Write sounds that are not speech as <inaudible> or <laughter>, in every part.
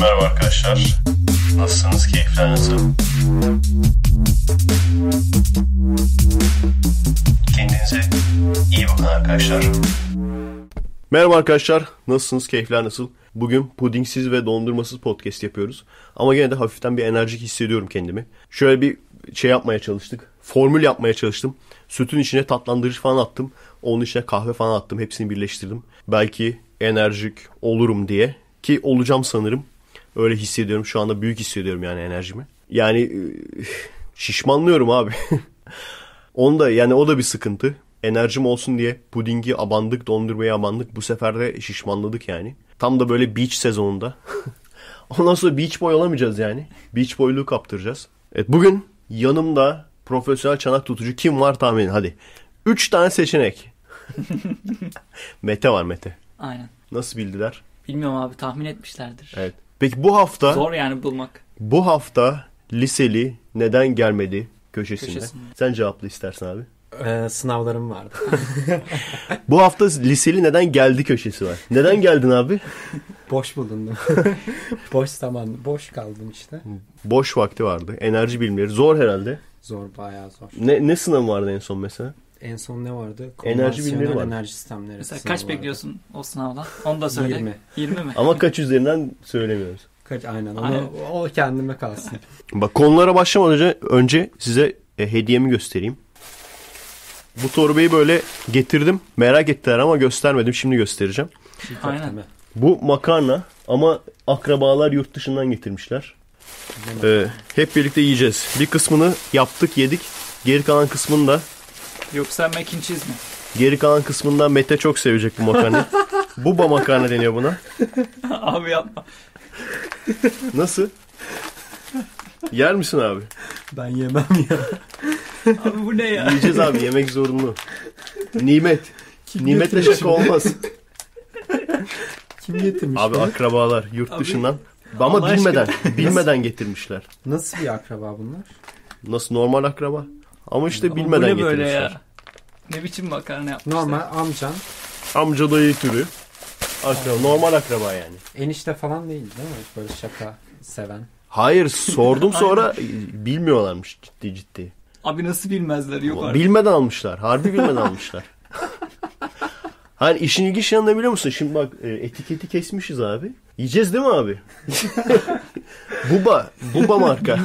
Merhaba arkadaşlar. Nasılsınız? Keyifler nasıl? Kendinize iyi bakın arkadaşlar. Merhaba arkadaşlar. Nasılsınız? Keyifler nasıl? Bugün pudingsiz ve dondurmasız podcast yapıyoruz. Ama gene de hafiften bir enerjik hissediyorum kendimi. Şöyle bir şey yapmaya çalıştık. Formül yapmaya çalıştım. Sütün içine tatlandırıcı falan attım. Onun içine kahve falan attım. Hepsini birleştirdim. Belki enerjik olurum diye. Ki olacağım sanırım. Öyle hissediyorum. Şu anda büyük hissediyorum yani enerjimi. Yani e, şişmanlıyorum abi. <laughs> Onda yani o da bir sıkıntı. Enerjim olsun diye pudingi abandık, dondurmayı abandık. Bu sefer de şişmanladık yani. Tam da böyle beach sezonunda. <laughs> Ondan sonra beach boy olamayacağız yani. Beach boyluğu kaptıracağız. Evet bugün yanımda profesyonel çanak tutucu kim var tahmin hadi. 3 tane seçenek. <laughs> Mete var Mete. Aynen. Nasıl bildiler? Bilmiyorum abi tahmin etmişlerdir. Evet. Peki bu hafta... Zor yani bulmak. Bu hafta liseli neden gelmedi köşesinde. köşesinde. Sen cevapla istersen abi. Ee, sınavlarım vardı. <laughs> bu hafta liseli neden geldi köşesi var. Neden geldin abi? <laughs> boş bulundum. boş zaman, boş kaldım işte. Boş vakti vardı. Enerji bilimleri zor herhalde. Zor bayağı zor. Ne, ne sınavı vardı en son mesela? en son ne vardı? Enerji bilimleri var. Enerji sistemleri. Mesela kaç vardı. bekliyorsun o sınavdan? Onu da söyle. 20. 20 mi? Ama kaç üzerinden söylemiyoruz. Kaç aynen. Ona, O kendime kalsın. <laughs> Bak konulara başlamadan önce, önce size e, hediyemi göstereyim. Bu torbayı böyle getirdim. Merak ettiler ama göstermedim. Şimdi göstereceğim. Aynen. Bu makarna ama akrabalar yurt dışından getirmişler. Ee, hep birlikte yiyeceğiz. Bir kısmını yaptık yedik. Geri kalan kısmını da Yoksa mac and mi? Geri kalan kısmından Mete çok sevecek bu makarna. Buba makarna deniyor buna. <laughs> abi yapma. Nasıl? Yer misin abi? Ben yemem ya. abi bu ne ya? Yiyeceğiz abi yemek zorunlu. Nimet. Kim Nimetle şaka şimdi? olmaz. Kim getirmiş? Abi bunu? akrabalar yurt abi, dışından. Ama Allah bilmeden, aşkına. bilmeden getirmişler. Nasıl bir akraba bunlar? Nasıl normal akraba? Ama işte Ama bilmeden getirmişler. Böyle ya? Ne biçim makarna yapmışlar? Normal amcan. Amca dayı türü. Akraba, normal akraba yani. Enişte falan değil değil mi? Böyle şaka seven. Hayır sordum <laughs> sonra bilmiyorlarmış ciddi ciddi. Abi nasıl bilmezler yok artık. Bilmeden almışlar. Harbi bilmeden almışlar. <laughs> Hani işin ilginç yanında biliyor musun? Şimdi bak e, etiketi kesmişiz abi. Yiyeceğiz değil mi abi? <laughs> buba. Buba marka.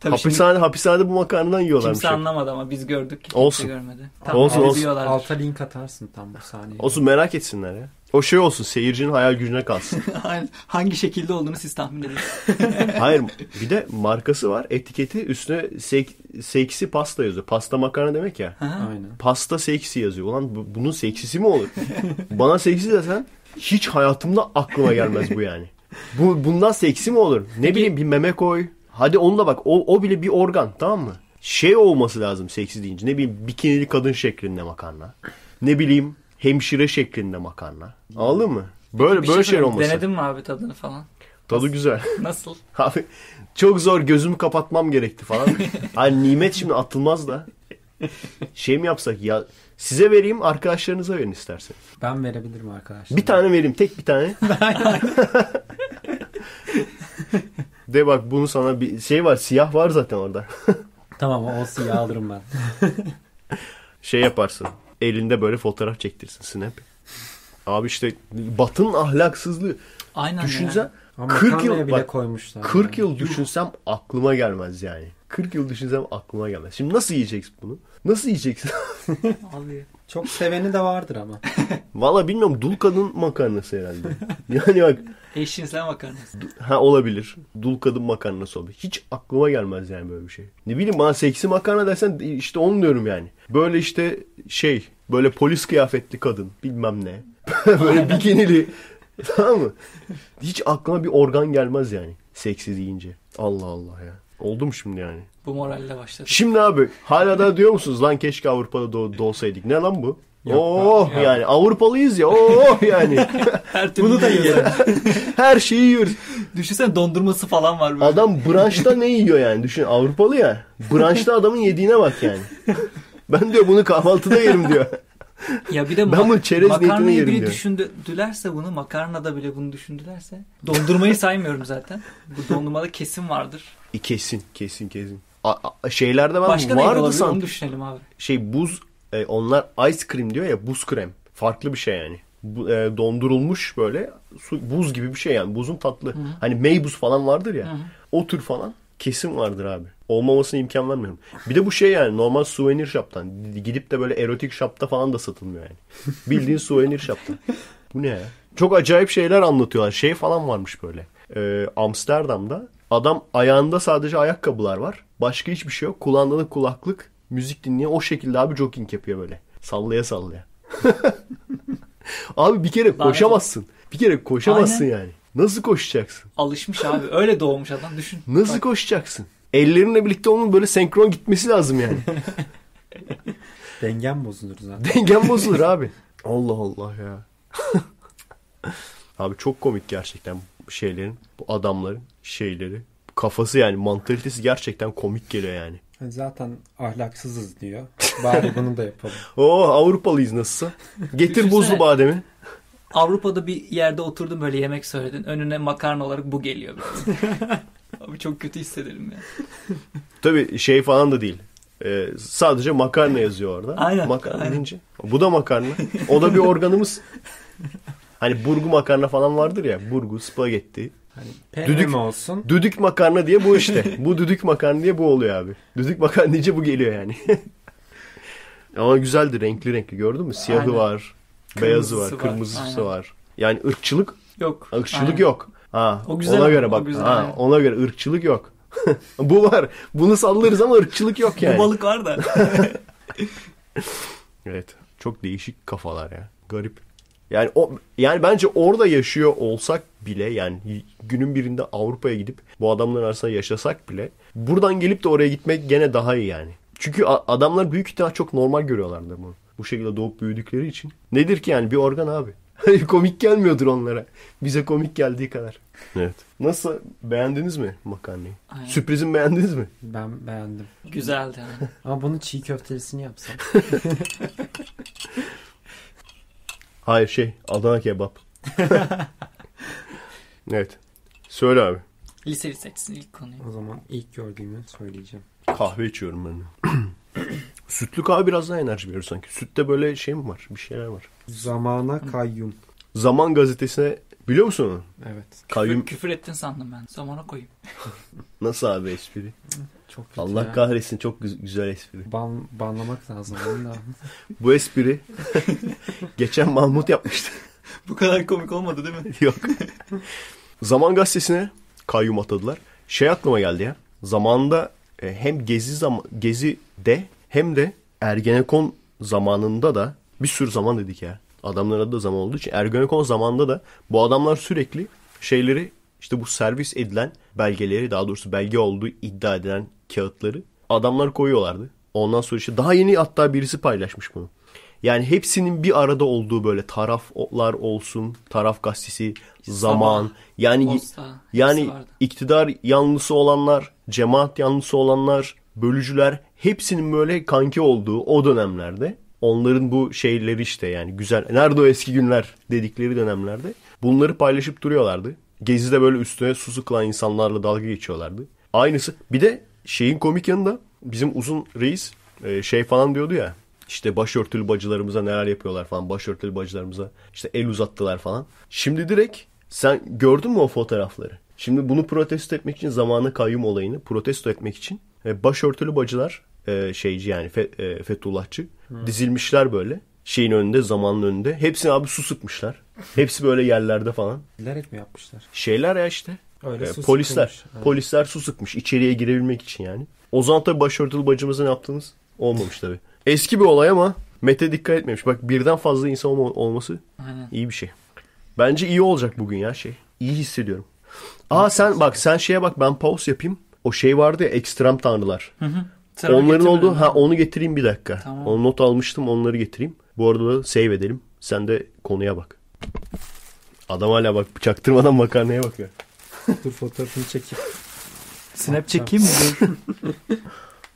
Tabii hapishane şimdi, hapishanede bu makarnadan yiyorlar. Kimse anlamadı ama biz gördük. Ki, olsun. görmedi. Tam olsun olsun. Diyorlardır. Alta link atarsın tam bu saniye. Olsun merak etsinler ya. O şey olsun seyircinin hayal gücüne kalsın. <laughs> Hangi şekilde olduğunu siz tahmin edin. <laughs> Hayır bir de markası var etiketi üstüne sek, seksi pasta yazıyor. Pasta makarna demek ya. Aynen. Pasta seksi yazıyor. Ulan bu, bunun seksisi mi olur? <laughs> Bana seksi desen hiç hayatımda aklıma gelmez bu yani. Bu, bundan seksi mi olur? Ne Peki, bileyim bir meme koy. Hadi onunla bak o, o bile bir organ tamam mı? Şey olması lazım seksi deyince ne bileyim bikinili kadın şeklinde makarna. Ne bileyim hemşire şeklinde makarna. Anladın mı? Böyle bir böyle şey olması. Denedin mi abi tadını falan? Tadı Nasıl? güzel. <laughs> Nasıl? <laughs> Abi çok zor gözümü kapatmam gerekti falan. <laughs> hani nimet şimdi atılmaz da. Şey mi yapsak ya size vereyim arkadaşlarınıza verin istersen. Ben verebilirim arkadaşlar. Bir tane vereyim tek bir tane. De bak bunu sana bir şey var siyah var zaten orada. <laughs> tamam o siyah alırım ben. <laughs> şey yaparsın. Elinde böyle fotoğraf çektirsin snap. Abi işte batın ahlaksızlığı. Aynen Düşünsen yani. Ama 40 yıl bile bak, koymuşlar. 40 yani. yıl düşünsem aklıma gelmez yani. 40 yıl düşünsem aklıma gelmez. Şimdi nasıl yiyeceksin bunu? Nasıl yiyeceksin? <laughs> Abi çok seveni de vardır ama. <laughs> Valla bilmiyorum dulkadın makarnası herhalde. Yani bak. eşinsel makarnası. Ha olabilir. Dul kadın makarnası olabilir. Hiç aklıma gelmez yani böyle bir şey. Ne bileyim bana seksi makarna dersen işte onu diyorum yani. Böyle işte şey böyle polis kıyafetli kadın bilmem ne. <laughs> böyle bikinili tamam mı? Hiç aklıma bir organ gelmez yani seksi deyince. Allah Allah ya. Oldu mu şimdi yani? Bu moralle başladık. Şimdi abi hala da diyor musunuz lan keşke Avrupa'da doğ, doğsaydık. Ne lan bu? Yok, oh ya. yani Avrupalıyız ya. Oh yani. <laughs> Her Bunu da yiyoruz. <laughs> Her şeyi yiyoruz. Düşünsene dondurması falan var böyle. Adam branşta ne yiyor yani? Düşün Avrupalı ya. Branşta adamın yediğine bak yani. Ben diyor bunu kahvaltıda yerim diyor. Ya bir de ben bunu çerez makarnayı bile düşündülerse bunu makarnada bile bunu düşündülerse dondurmayı saymıyorum zaten. Bu dondurmada kesin vardır. E, kesin kesin kesin. A, a, şeylerde ben Başka vardı olabilir, san... onu düşünelim abi. Şey buz e, onlar ice cream diyor ya buz krem. Farklı bir şey yani. Bu, e, dondurulmuş böyle su, buz gibi bir şey yani. Buzun tatlı. hı Hani meybuz falan vardır ya. hı O tür falan kesin vardır abi. Olmamasına imkan vermiyorum. Bir de bu şey yani normal suvenir şaptan. Gidip de böyle erotik şapta falan da satılmıyor yani. <laughs> Bildiğin suvenir şaptan. Bu ne ya? Çok acayip şeyler anlatıyorlar. Şey falan varmış böyle. Ee, Amsterdam'da Adam ayağında sadece ayakkabılar var. Başka hiçbir şey yok. Kulağında kulaklık. Müzik dinliyor. O şekilde abi jogging yapıyor böyle. Sallaya sallaya. <laughs> abi bir kere koşamazsın. Bir kere koşamazsın Aynen. yani. Nasıl koşacaksın? Alışmış abi. Öyle doğmuş adam düşün. Nasıl Bak. koşacaksın? Ellerinle birlikte onun böyle senkron gitmesi lazım yani. <laughs> Dengen bozulur zaten. Dengen bozulur <laughs> abi. Allah Allah ya. abi çok komik gerçekten şeylerin, bu adamların şeyleri. Kafası yani mantalitesi gerçekten komik geliyor yani. Hani zaten ahlaksızız diyor. Bari bunu da yapalım. <laughs> Oo Avrupalıyız nasılsa. Getir buzlu bademi. Avrupa'da bir yerde oturdum böyle yemek söyledin. Önüne makarna olarak bu geliyor. <laughs> Abi çok kötü hissederim ya. Tabii şey falan da değil. Ee, sadece makarna yazıyor orada. Aynen. Makarna aynen. Bu da makarna. O da bir organımız. <laughs> Hani burgu makarna falan vardır ya. Burgu, spagetti. Hani düdük olsun. Düdük makarna diye bu işte. <laughs> bu düdük makarna diye bu oluyor abi. Düdük makarna diye bu geliyor yani. <laughs> Ama güzeldi renkli renkli gördün mü? Siyahı aynen. var, kırmızısı beyazı var, var kırmızısı aynen. var. Yani ırkçılık yok. Irkçılık aynen. yok. Ha, o güzel, ona göre bak. O güzel, ha, aynen. ona göre ırkçılık yok. <laughs> bu var. Bunu sallarız ama ırkçılık yok yani. bu balık var da. evet. Çok değişik kafalar ya. Garip. Yani o yani bence orada yaşıyor olsak bile yani günün birinde Avrupa'ya gidip bu adamlar arasında yaşasak bile buradan gelip de oraya gitmek gene daha iyi yani. Çünkü adamlar büyük ihtimal çok normal görüyorlardı bunu. Bu şekilde doğup büyüdükleri için. Nedir ki yani bir organ abi. <laughs> komik gelmiyordur onlara. Bize komik geldiği kadar. Evet. Nasıl beğendiniz mi makarnayı? Aynen. Sürprizimi beğendiniz mi? Ben beğendim. Güzeldi. Ama bunu çiğ köftelisini yapsam. <laughs> Hayır şey Adana kebap. <laughs> evet. Söyle abi. Lise seçsin ilk konuyu. O zaman ilk gördüğümü söyleyeceğim. Kahve içiyorum ben. <clears throat> Sütlü kahve biraz daha enerji veriyor sanki. Sütte böyle şey mi var? Bir şeyler var. Zamana kayyum. Zaman gazetesine Biliyor musun onu? Evet. Kayyum... Küfür, küfür ettin sandım ben. Zamana koyayım. <laughs> Nasıl abi espri? <laughs> Çok kötü Allah ya. kahretsin çok güz- güzel espri. Ban banlamak lazım da. <laughs> Bu espri geçen Mahmut yapmıştı. Bu kadar komik olmadı değil mi? Yok. Zaman gazetesine kayyum atadılar. Şey aklıma geldi ya. Zamanında e, hem gezi zam gezi de hem de Ergenekon zamanında da bir sürü zaman dedik ya. Adamların adı da zaman olduğu için. Ergonekon zamanda da bu adamlar sürekli şeyleri işte bu servis edilen belgeleri daha doğrusu belge olduğu iddia edilen kağıtları adamlar koyuyorlardı. Ondan sonra işte daha yeni hatta birisi paylaşmış bunu. Yani hepsinin bir arada olduğu böyle taraflar olsun, taraf gazetesi, zaman, zaman yani posta, yani vardı. iktidar yanlısı olanlar, cemaat yanlısı olanlar, bölücüler hepsinin böyle kanki olduğu o dönemlerde onların bu şeyleri işte yani güzel. Nerede o eski günler dedikleri dönemlerde bunları paylaşıp duruyorlardı. Gezi'de böyle üstüne su sıkılan insanlarla dalga geçiyorlardı. Aynısı. Bir de şeyin komik yanında bizim uzun reis e, şey falan diyordu ya. işte başörtülü bacılarımıza neler yapıyorlar falan. Başörtülü bacılarımıza işte el uzattılar falan. Şimdi direkt sen gördün mü o fotoğrafları? Şimdi bunu protesto etmek için zamanı kayyum olayını protesto etmek için e, başörtülü bacılar e, şeyci yani Fethullahçı Hmm. Dizilmişler böyle. Şeyin önünde, zamanın önünde. Hepsini abi su sıkmışlar. <laughs> Hepsi böyle yerlerde falan. Bilerek mi yapmışlar? Şeyler ya işte. Öyle e, su polisler. Sıkılmış. Polisler su sıkmış. içeriye girebilmek için yani. Ozan tabii başörtülü bacımızın yaptığımız olmamış tabii. <laughs> Eski bir olay ama Mete dikkat etmemiş. Bak birden fazla insan olma, olması Aynen. iyi bir şey. Bence iyi olacak bugün ya şey. İyi hissediyorum. Aa sen bak sen şeye bak ben pause yapayım. O şey vardı ya ekstrem tanrılar. Hı hı. Sıra Onların olduğu ha onu getireyim bir dakika. Tamam. Onu not almıştım onları getireyim. Bu arada save edelim. Sen de konuya bak. Adam hala bak bıçaktırmadan makarnaya bakıyor. <laughs> Dur fotoğrafını çekeyim. Snap çekeyim mi? <laughs> Dur.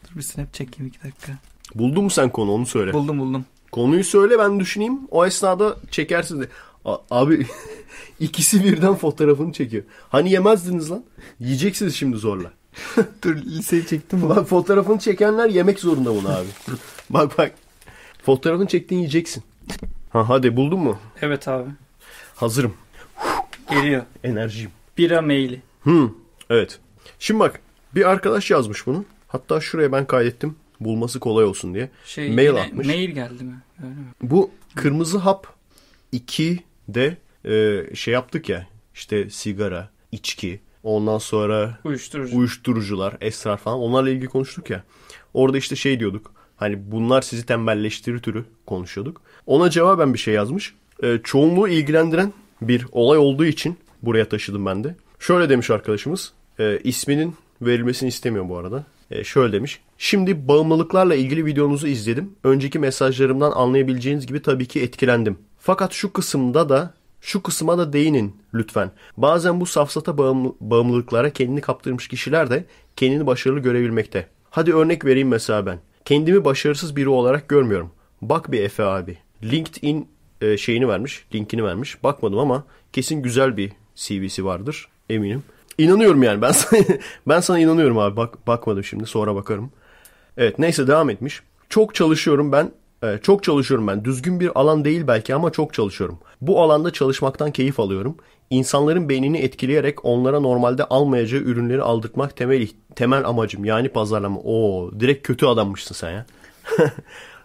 Dur bir snap çekeyim iki dakika. Buldun mu sen konu onu söyle. Buldum buldum. Konuyu söyle ben düşüneyim. O esnada çekersin de. A- abi <laughs> ikisi birden fotoğrafını çekiyor. Hani yemezdiniz lan? Yiyeceksiniz şimdi zorla. <laughs> Dur liseyi çektim. Bak fotoğrafını çekenler yemek zorunda bunu abi. <laughs> bak bak. Fotoğrafını çektiğini yiyeceksin. Ha hadi buldun mu? Evet abi. Hazırım. Geliyor. Enerjiyim. Bira maili. Hı. Evet. Şimdi bak bir arkadaş yazmış bunu. Hatta şuraya ben kaydettim. Bulması kolay olsun diye. Şey, mail yine, atmış. Mail geldi mi? Öyle mi? Bu kırmızı hap 2 de e, şey yaptık ya. İşte sigara, içki, Ondan sonra Uyuşturucu. uyuşturucular, esrar falan onlarla ilgili konuştuk ya. Orada işte şey diyorduk. Hani bunlar sizi tembelleştirir türü konuşuyorduk. Ona cevaben bir şey yazmış. E, çoğunluğu ilgilendiren bir olay olduğu için buraya taşıdım ben de. Şöyle demiş arkadaşımız. E, isminin verilmesini istemiyor bu arada. E, şöyle demiş. Şimdi bağımlılıklarla ilgili videonuzu izledim. Önceki mesajlarımdan anlayabileceğiniz gibi tabii ki etkilendim. Fakat şu kısımda da şu kısma da değinin lütfen. Bazen bu safsata bağımlılıklara kendini kaptırmış kişiler de kendini başarılı görebilmekte. Hadi örnek vereyim mesela ben. Kendimi başarısız biri olarak görmüyorum. Bak bir Efe abi. LinkedIn e, şeyini vermiş, linkini vermiş. Bakmadım ama kesin güzel bir CV'si vardır eminim. İnanıyorum yani ben <laughs> sana, ben sana inanıyorum abi. Bak bakmadım şimdi sonra bakarım. Evet neyse devam etmiş. Çok çalışıyorum ben ee, çok çalışıyorum ben. Düzgün bir alan değil belki ama çok çalışıyorum. Bu alanda çalışmaktan keyif alıyorum. İnsanların beynini etkileyerek onlara normalde almayacağı ürünleri aldırtmak temel temel amacım. Yani pazarlama. Oo, direkt kötü adammışsın sen ya. <laughs>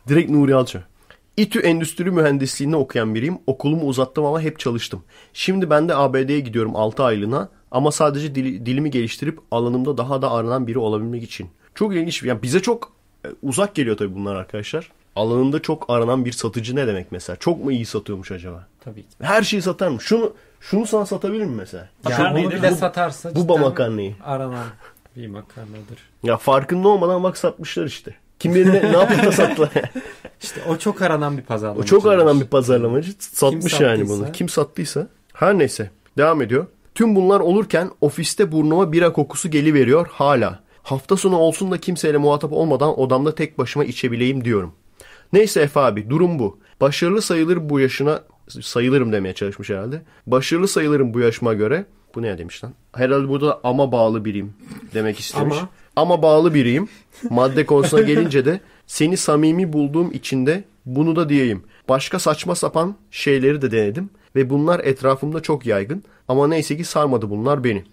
direkt Nuri Alça. İTÜ Endüstri Mühendisliğini okuyan biriyim. Okulumu uzattım ama hep çalıştım. Şimdi ben de ABD'ye gidiyorum 6 aylığına ama sadece dil, dilimi geliştirip alanımda daha da aranan biri olabilmek için. Çok ilginç. Yani bize çok e, uzak geliyor tabii bunlar arkadaşlar alanında çok aranan bir satıcı ne demek mesela? Çok mu iyi satıyormuş acaba? Tabii ki. Her şeyi satar mı? Şunu şunu sana satabilir mi mesela? Ya Makarnayı bile satarsa bu, bu makarnayı. Aranan bir makarnadır. Ya farkında olmadan bak satmışlar işte. Kim bilir ne, ne yapıp da sattılar. <laughs> işte o çok aranan bir pazarlamacı. O çok aranan bir pazarlamacı satmış Kim yani bunu. Kim sattıysa. Her neyse devam ediyor. Tüm bunlar olurken ofiste burnuma bira kokusu geliveriyor hala. Hafta sonu olsun da kimseyle muhatap olmadan odamda tek başıma içebileyim diyorum. Neyse Efe abi durum bu. Başarılı sayılır bu yaşına sayılırım demeye çalışmış herhalde. Başarılı sayılırım bu yaşıma göre. Bu ne demiş lan? Herhalde burada ama bağlı biriyim demek istemiş. ama. ama bağlı biriyim. Madde konusuna gelince de seni samimi bulduğum için de bunu da diyeyim. Başka saçma sapan şeyleri de denedim ve bunlar etrafımda çok yaygın ama neyse ki sarmadı bunlar beni.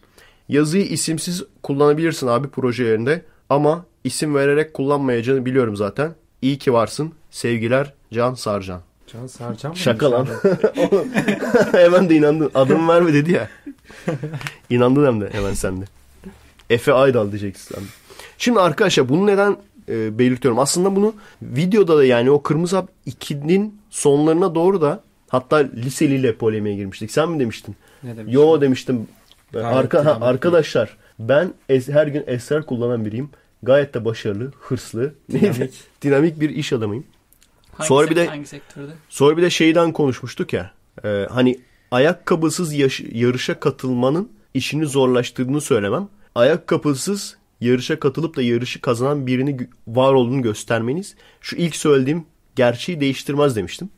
Yazıyı isimsiz kullanabilirsin abi projelerinde ama isim vererek kullanmayacağını biliyorum zaten. İyi ki varsın. Sevgiler Can Sarcan. Can Sarcan mı? Şaka lan. <laughs> hemen de inandın. Adımı verme dedi ya. <laughs> İnandın hem de hemen sen de. Efe Aydal diyeceksin sen. Şimdi arkadaşlar bunu neden e, belirtiyorum? Aslında bunu videoda da yani o Kırmızı Hap 2'nin sonlarına doğru da hatta liseliyle polemiğe girmiştik. Sen mi demiştin? Ne demiştin? Yo demiştim. Arka, ha, arkadaşlar ben es, her gün esrar kullanan biriyim. Gayet de başarılı, hırslı, dinamik, <laughs> dinamik bir iş adamıyım. Hangi sonra bir de hangi sektörde? Sonra bir de şeyden konuşmuştuk ya. E, hani ayakkabısız yaş- yarışa katılmanın işini zorlaştırdığını söylemem. Ayakkabısız yarışa katılıp da yarışı kazanan birini var olduğunu göstermeniz şu ilk söylediğim gerçeği değiştirmez demiştim.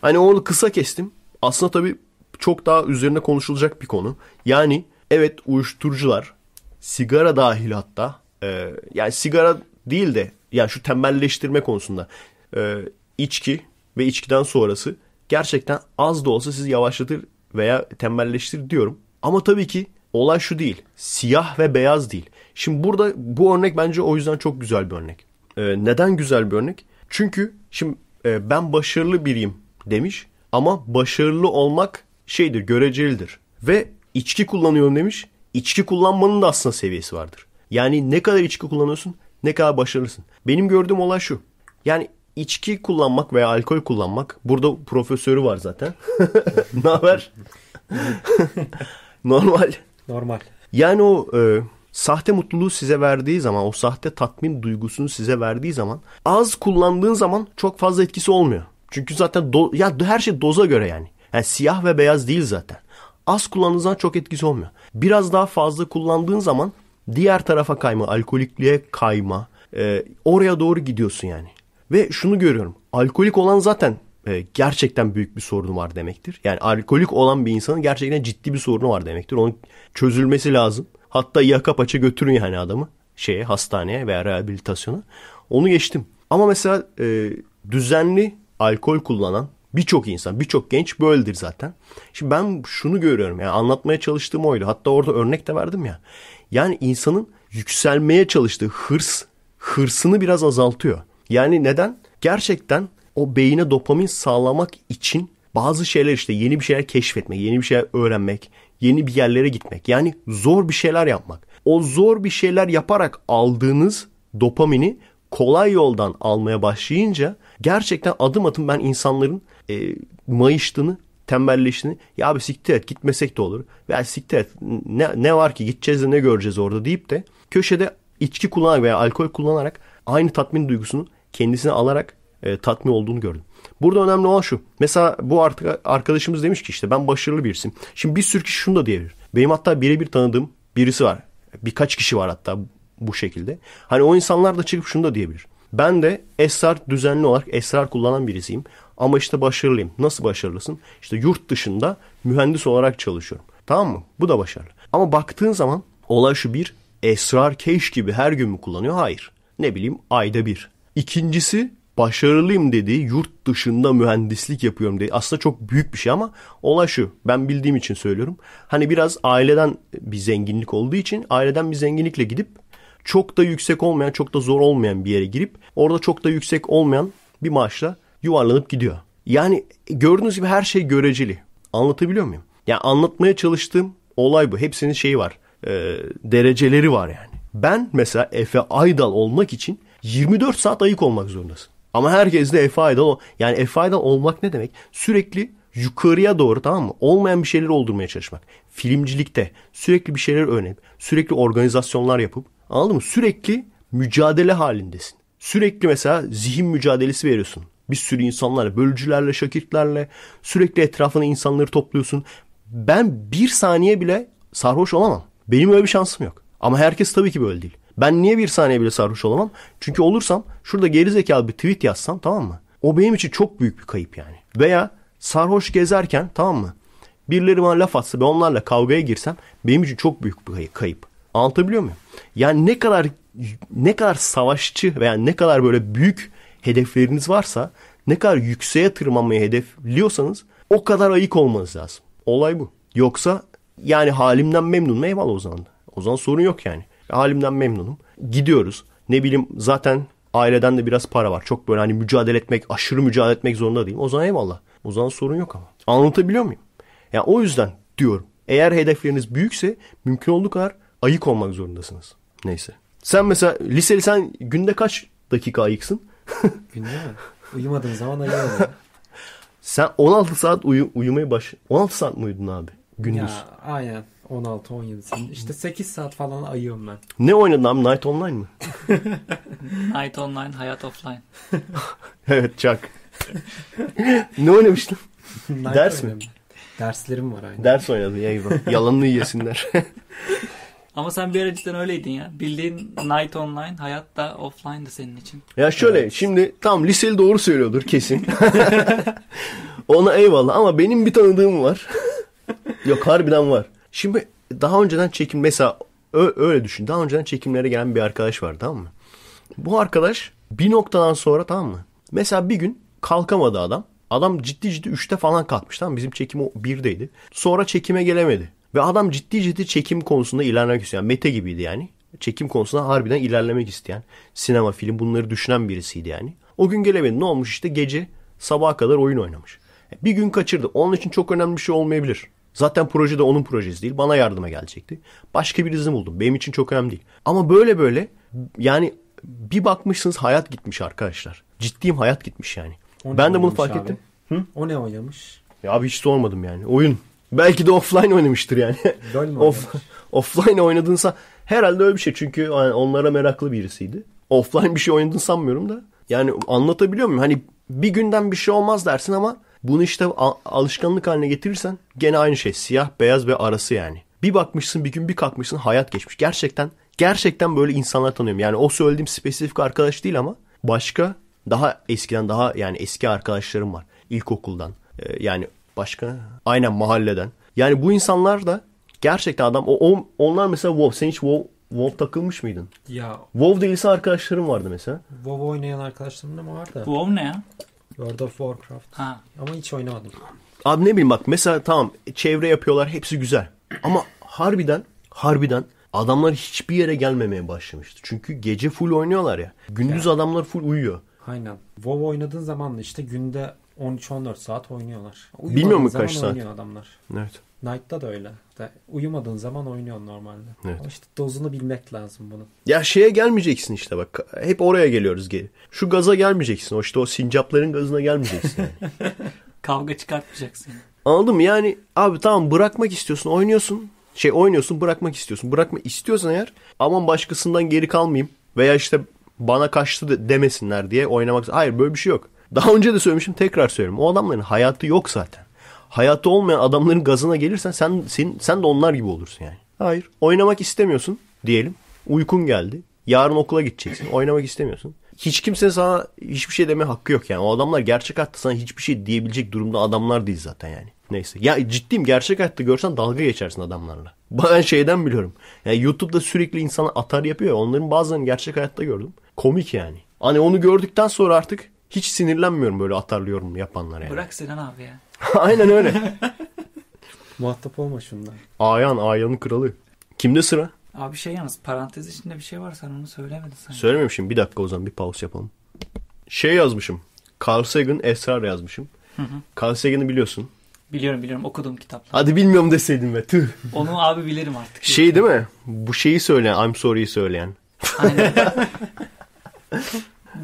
Hani onu kısa kestim. Aslında tabii çok daha üzerine konuşulacak bir konu. Yani evet uyuşturucular sigara dahil hatta e, yani sigara değil de yani şu tembelleştirme konusunda e, içki ve içkiden sonrası gerçekten az da olsa sizi yavaşlatır veya tembelleştir diyorum. Ama tabii ki olay şu değil. Siyah ve beyaz değil. Şimdi burada bu örnek bence o yüzden çok güzel bir örnek. Ee, neden güzel bir örnek? Çünkü şimdi e, ben başarılı biriyim demiş ama başarılı olmak şeydir, görecelidir. Ve içki kullanıyorum demiş. İçki kullanmanın da aslında seviyesi vardır. Yani ne kadar içki kullanıyorsun, ne kadar başarılısın. Benim gördüğüm olay şu. Yani içki kullanmak veya alkol kullanmak. Burada profesörü var zaten. <laughs> ne haber? <laughs> Normal. Normal. Yani o e, sahte mutluluğu size verdiği zaman, o sahte tatmin duygusunu size verdiği zaman az kullandığın zaman çok fazla etkisi olmuyor. Çünkü zaten do ya her şey doza göre yani. Yani siyah ve beyaz değil zaten. Az kullandığın zaman çok etkisi olmuyor. Biraz daha fazla kullandığın zaman diğer tarafa kayma, alkolikliğe kayma, e, oraya doğru gidiyorsun yani. Ve şunu görüyorum. Alkolik olan zaten e, gerçekten büyük bir sorunu var demektir. Yani alkolik olan bir insanın gerçekten ciddi bir sorunu var demektir. Onun çözülmesi lazım. Hatta yaka paça götürün yani adamı şeye hastaneye veya rehabilitasyona. Onu geçtim. Ama mesela e, düzenli alkol kullanan birçok insan, birçok genç böyledir zaten. Şimdi ben şunu görüyorum. Yani anlatmaya çalıştığım oydu. Hatta orada örnek de verdim ya. Yani insanın yükselmeye çalıştığı hırs, hırsını biraz azaltıyor. Yani neden? Gerçekten o beyine dopamin sağlamak için bazı şeyler işte yeni bir şeyler keşfetmek, yeni bir şeyler öğrenmek, yeni bir yerlere gitmek. Yani zor bir şeyler yapmak. O zor bir şeyler yaparak aldığınız dopamini kolay yoldan almaya başlayınca gerçekten adım adım ben insanların e, mayıştığını, tembelleştiğini ya abi siktir et gitmesek de olur. Ya siktir et ne, ne var ki gideceğiz de ne göreceğiz orada deyip de köşede içki kullanarak veya alkol kullanarak aynı tatmin duygusunu kendisini alarak e, tatmin olduğunu gördüm. Burada önemli olan şu. Mesela bu arkadaşımız demiş ki işte ben başarılı birisim. Şimdi bir sürü kişi şunu da diyebilir. Benim hatta birebir tanıdığım birisi var. Birkaç kişi var hatta bu şekilde. Hani o insanlar da çıkıp şunu da diyebilir. Ben de esrar düzenli olarak esrar kullanan birisiyim. Ama işte başarılıyım. Nasıl başarılısın? İşte yurt dışında mühendis olarak çalışıyorum. Tamam mı? Bu da başarılı. Ama baktığın zaman olay şu bir. Esrar keş gibi her gün mü kullanıyor? Hayır. Ne bileyim ayda bir İkincisi başarılıyım dediği yurt dışında mühendislik yapıyorum dedi aslında çok büyük bir şey ama olay şu ben bildiğim için söylüyorum. Hani biraz aileden bir zenginlik olduğu için aileden bir zenginlikle gidip çok da yüksek olmayan çok da zor olmayan bir yere girip orada çok da yüksek olmayan bir maaşla yuvarlanıp gidiyor. Yani gördüğünüz gibi her şey göreceli. Anlatabiliyor muyum? Yani anlatmaya çalıştığım olay bu. Hepsinin şeyi var. E, dereceleri var yani. Ben mesela Efe Aydal olmak için 24 saat ayık olmak zorundasın. Ama herkes de FI'dan o. Yani FI'dan olmak ne demek? Sürekli yukarıya doğru tamam mı? Olmayan bir şeyleri oldurmaya çalışmak. Filmcilikte sürekli bir şeyler öğrenip, sürekli organizasyonlar yapıp anladın mı? Sürekli mücadele halindesin. Sürekli mesela zihin mücadelesi veriyorsun. Bir sürü insanlarla, bölücülerle, şakirtlerle sürekli etrafına insanları topluyorsun. Ben bir saniye bile sarhoş olamam. Benim öyle bir şansım yok. Ama herkes tabii ki böyle değil. Ben niye bir saniye bile sarhoş olamam? Çünkü olursam şurada gerizekalı bir tweet yazsam tamam mı? O benim için çok büyük bir kayıp yani. Veya sarhoş gezerken tamam mı? Birileri bana laf atsa ve onlarla kavgaya girsem benim için çok büyük bir kayıp. Anlatabiliyor muyum? Yani ne kadar ne kadar savaşçı veya ne kadar böyle büyük hedefleriniz varsa ne kadar yükseğe tırmanmayı hedefliyorsanız o kadar ayık olmanız lazım. Olay bu. Yoksa yani halimden memnun mu eyvallah o zaman. O zaman sorun yok yani. Halimden memnunum. Gidiyoruz. Ne bileyim zaten aileden de biraz para var. Çok böyle hani mücadele etmek, aşırı mücadele etmek zorunda değilim. O zaman eyvallah. O zaman sorun yok ama. Anlatabiliyor muyum? Yani o yüzden diyorum. Eğer hedefleriniz büyükse mümkün olduğu kadar ayık olmak zorundasınız. Neyse. Sen mesela liseli sen günde kaç dakika ayıksın? <laughs> günde mi? Uyumadığın zaman ayıyorum. sen 16 saat uyu, uyumaya baş... 16 saat mi uyudun abi? Gündüz. Ya, aynen. 16-17 İşte 8 saat falan ayıyorum ben. Ne oynadın abi? Night Online mı? <laughs> Night Online, Hayat Offline. <laughs> evet Chuck. ne oynamıştın? Night Ders mi? Derslerim var aynı. Ders oynadı ya eyvah. Yalanını yesinler. <laughs> Ama sen bir ara cidden öyleydin ya. Bildiğin night online, hayat da offline de senin için. Ya şöyle evet. şimdi tam liseli doğru söylüyordur kesin. Ona eyvallah ama benim bir tanıdığım var. Yok harbiden var. Şimdi daha önceden çekim mesela öyle düşün. Daha önceden çekimlere gelen bir arkadaş var tamam mı? Bu arkadaş bir noktadan sonra tamam mı? Mesela bir gün kalkamadı adam. Adam ciddi ciddi 3'te falan kalkmış tamam Bizim çekim o 1'deydi. Sonra çekime gelemedi. Ve adam ciddi ciddi çekim konusunda ilerlemek isteyen yani Mete gibiydi yani. Çekim konusunda harbiden ilerlemek isteyen sinema film bunları düşünen birisiydi yani. O gün gelemedi. Ne olmuş işte gece sabaha kadar oyun oynamış. Bir gün kaçırdı. Onun için çok önemli bir şey olmayabilir. Zaten proje de onun projesi değil. Bana yardıma gelecekti. Başka bir birisini buldum. Benim için çok önemli değil. Ama böyle böyle yani bir bakmışsınız hayat gitmiş arkadaşlar. Ciddiyim hayat gitmiş yani. Ben de bunu fark abi? ettim. Hı? O ne oynamış? Ya abi hiç sormadım yani. Oyun. Belki de offline oynamıştır yani. <laughs> Off, offline oynadınsa herhalde öyle bir şey. Çünkü onlara meraklı birisiydi. Offline bir şey oynadın sanmıyorum da. Yani anlatabiliyor muyum? Hani bir günden bir şey olmaz dersin ama bunu işte alışkanlık haline getirirsen gene aynı şey. Siyah, beyaz ve arası yani. Bir bakmışsın bir gün bir kalkmışsın hayat geçmiş. Gerçekten gerçekten böyle insanlar tanıyorum. Yani o söylediğim spesifik arkadaş değil ama başka daha eskiden daha yani eski arkadaşlarım var. İlkokuldan e, yani başka aynen mahalleden. Yani bu insanlar da gerçekten adam o, onlar mesela WoW sen hiç WoW WoW takılmış mıydın? Ya WoW değilse arkadaşlarım vardı mesela. WoW oynayan arkadaşlarım da vardı. WoW ne ya? World of Warcraft. Ha. Ama hiç oynamadım. Abi ne bileyim bak mesela tamam çevre yapıyorlar hepsi güzel. Ama harbiden harbiden adamlar hiçbir yere gelmemeye başlamıştı. Çünkü gece full oynuyorlar ya. Gündüz yani. adamlar full uyuyor. Aynen. WoW oynadığın zaman da işte günde 13-14 saat oynuyorlar. Uyumadığın Bilmiyorum mu kaç saat? adamlar. Evet. Knight'ta da öyle. De, uyumadığın zaman oynuyorsun normalde. Evet. Ama işte dozunu bilmek lazım bunun. Ya şeye gelmeyeceksin işte bak. Hep oraya geliyoruz geri. Şu gaza gelmeyeceksin. O işte o sincapların gazına gelmeyeceksin. Yani. <laughs> Kavga çıkartmayacaksın. Anladım yani abi tamam bırakmak istiyorsun oynuyorsun. Şey oynuyorsun bırakmak istiyorsun. Bırakma istiyorsan eğer aman başkasından geri kalmayayım. Veya işte bana kaçtı de demesinler diye oynamak. Hayır böyle bir şey yok. Daha önce de söylemişim tekrar söylüyorum. O adamların hayatı yok zaten hayatta olmayan adamların gazına gelirsen sen, sen, sen de onlar gibi olursun yani. Hayır. Oynamak istemiyorsun diyelim. Uykun geldi. Yarın okula gideceksin. Oynamak istemiyorsun. Hiç kimse sana hiçbir şey deme hakkı yok yani. O adamlar gerçek hayatta sana hiçbir şey diyebilecek durumda adamlar değil zaten yani. Neyse. Ya ciddiyim gerçek hayatta görsen dalga geçersin adamlarla. <laughs> Ben şeyden biliyorum. Yani YouTube'da sürekli insana atar yapıyor Onların bazılarını gerçek hayatta gördüm. Komik yani. Hani onu gördükten sonra artık hiç sinirlenmiyorum böyle atarlıyorum yapanlara yani. Bırak Sinan abi ya. <laughs> Aynen öyle. <laughs> Muhatap olma şundan. Ayan, Ayan'ın kralı. Kimde sıra? Abi şey yalnız parantez içinde bir şey var sen onu söylemedin sanki. Söylememişim. Bir dakika o zaman bir pause yapalım. Şey yazmışım. Carl Sagan Esrar yazmışım. Hı hı. Carl Sagan'ı biliyorsun. Biliyorum biliyorum okudum kitapları. Hadi bilmiyorum deseydin be tüh. Onu abi bilirim artık. <laughs> Şey değil mi? Bu şeyi söyleyen, I'm sorry'yi söyleyen. Aynen.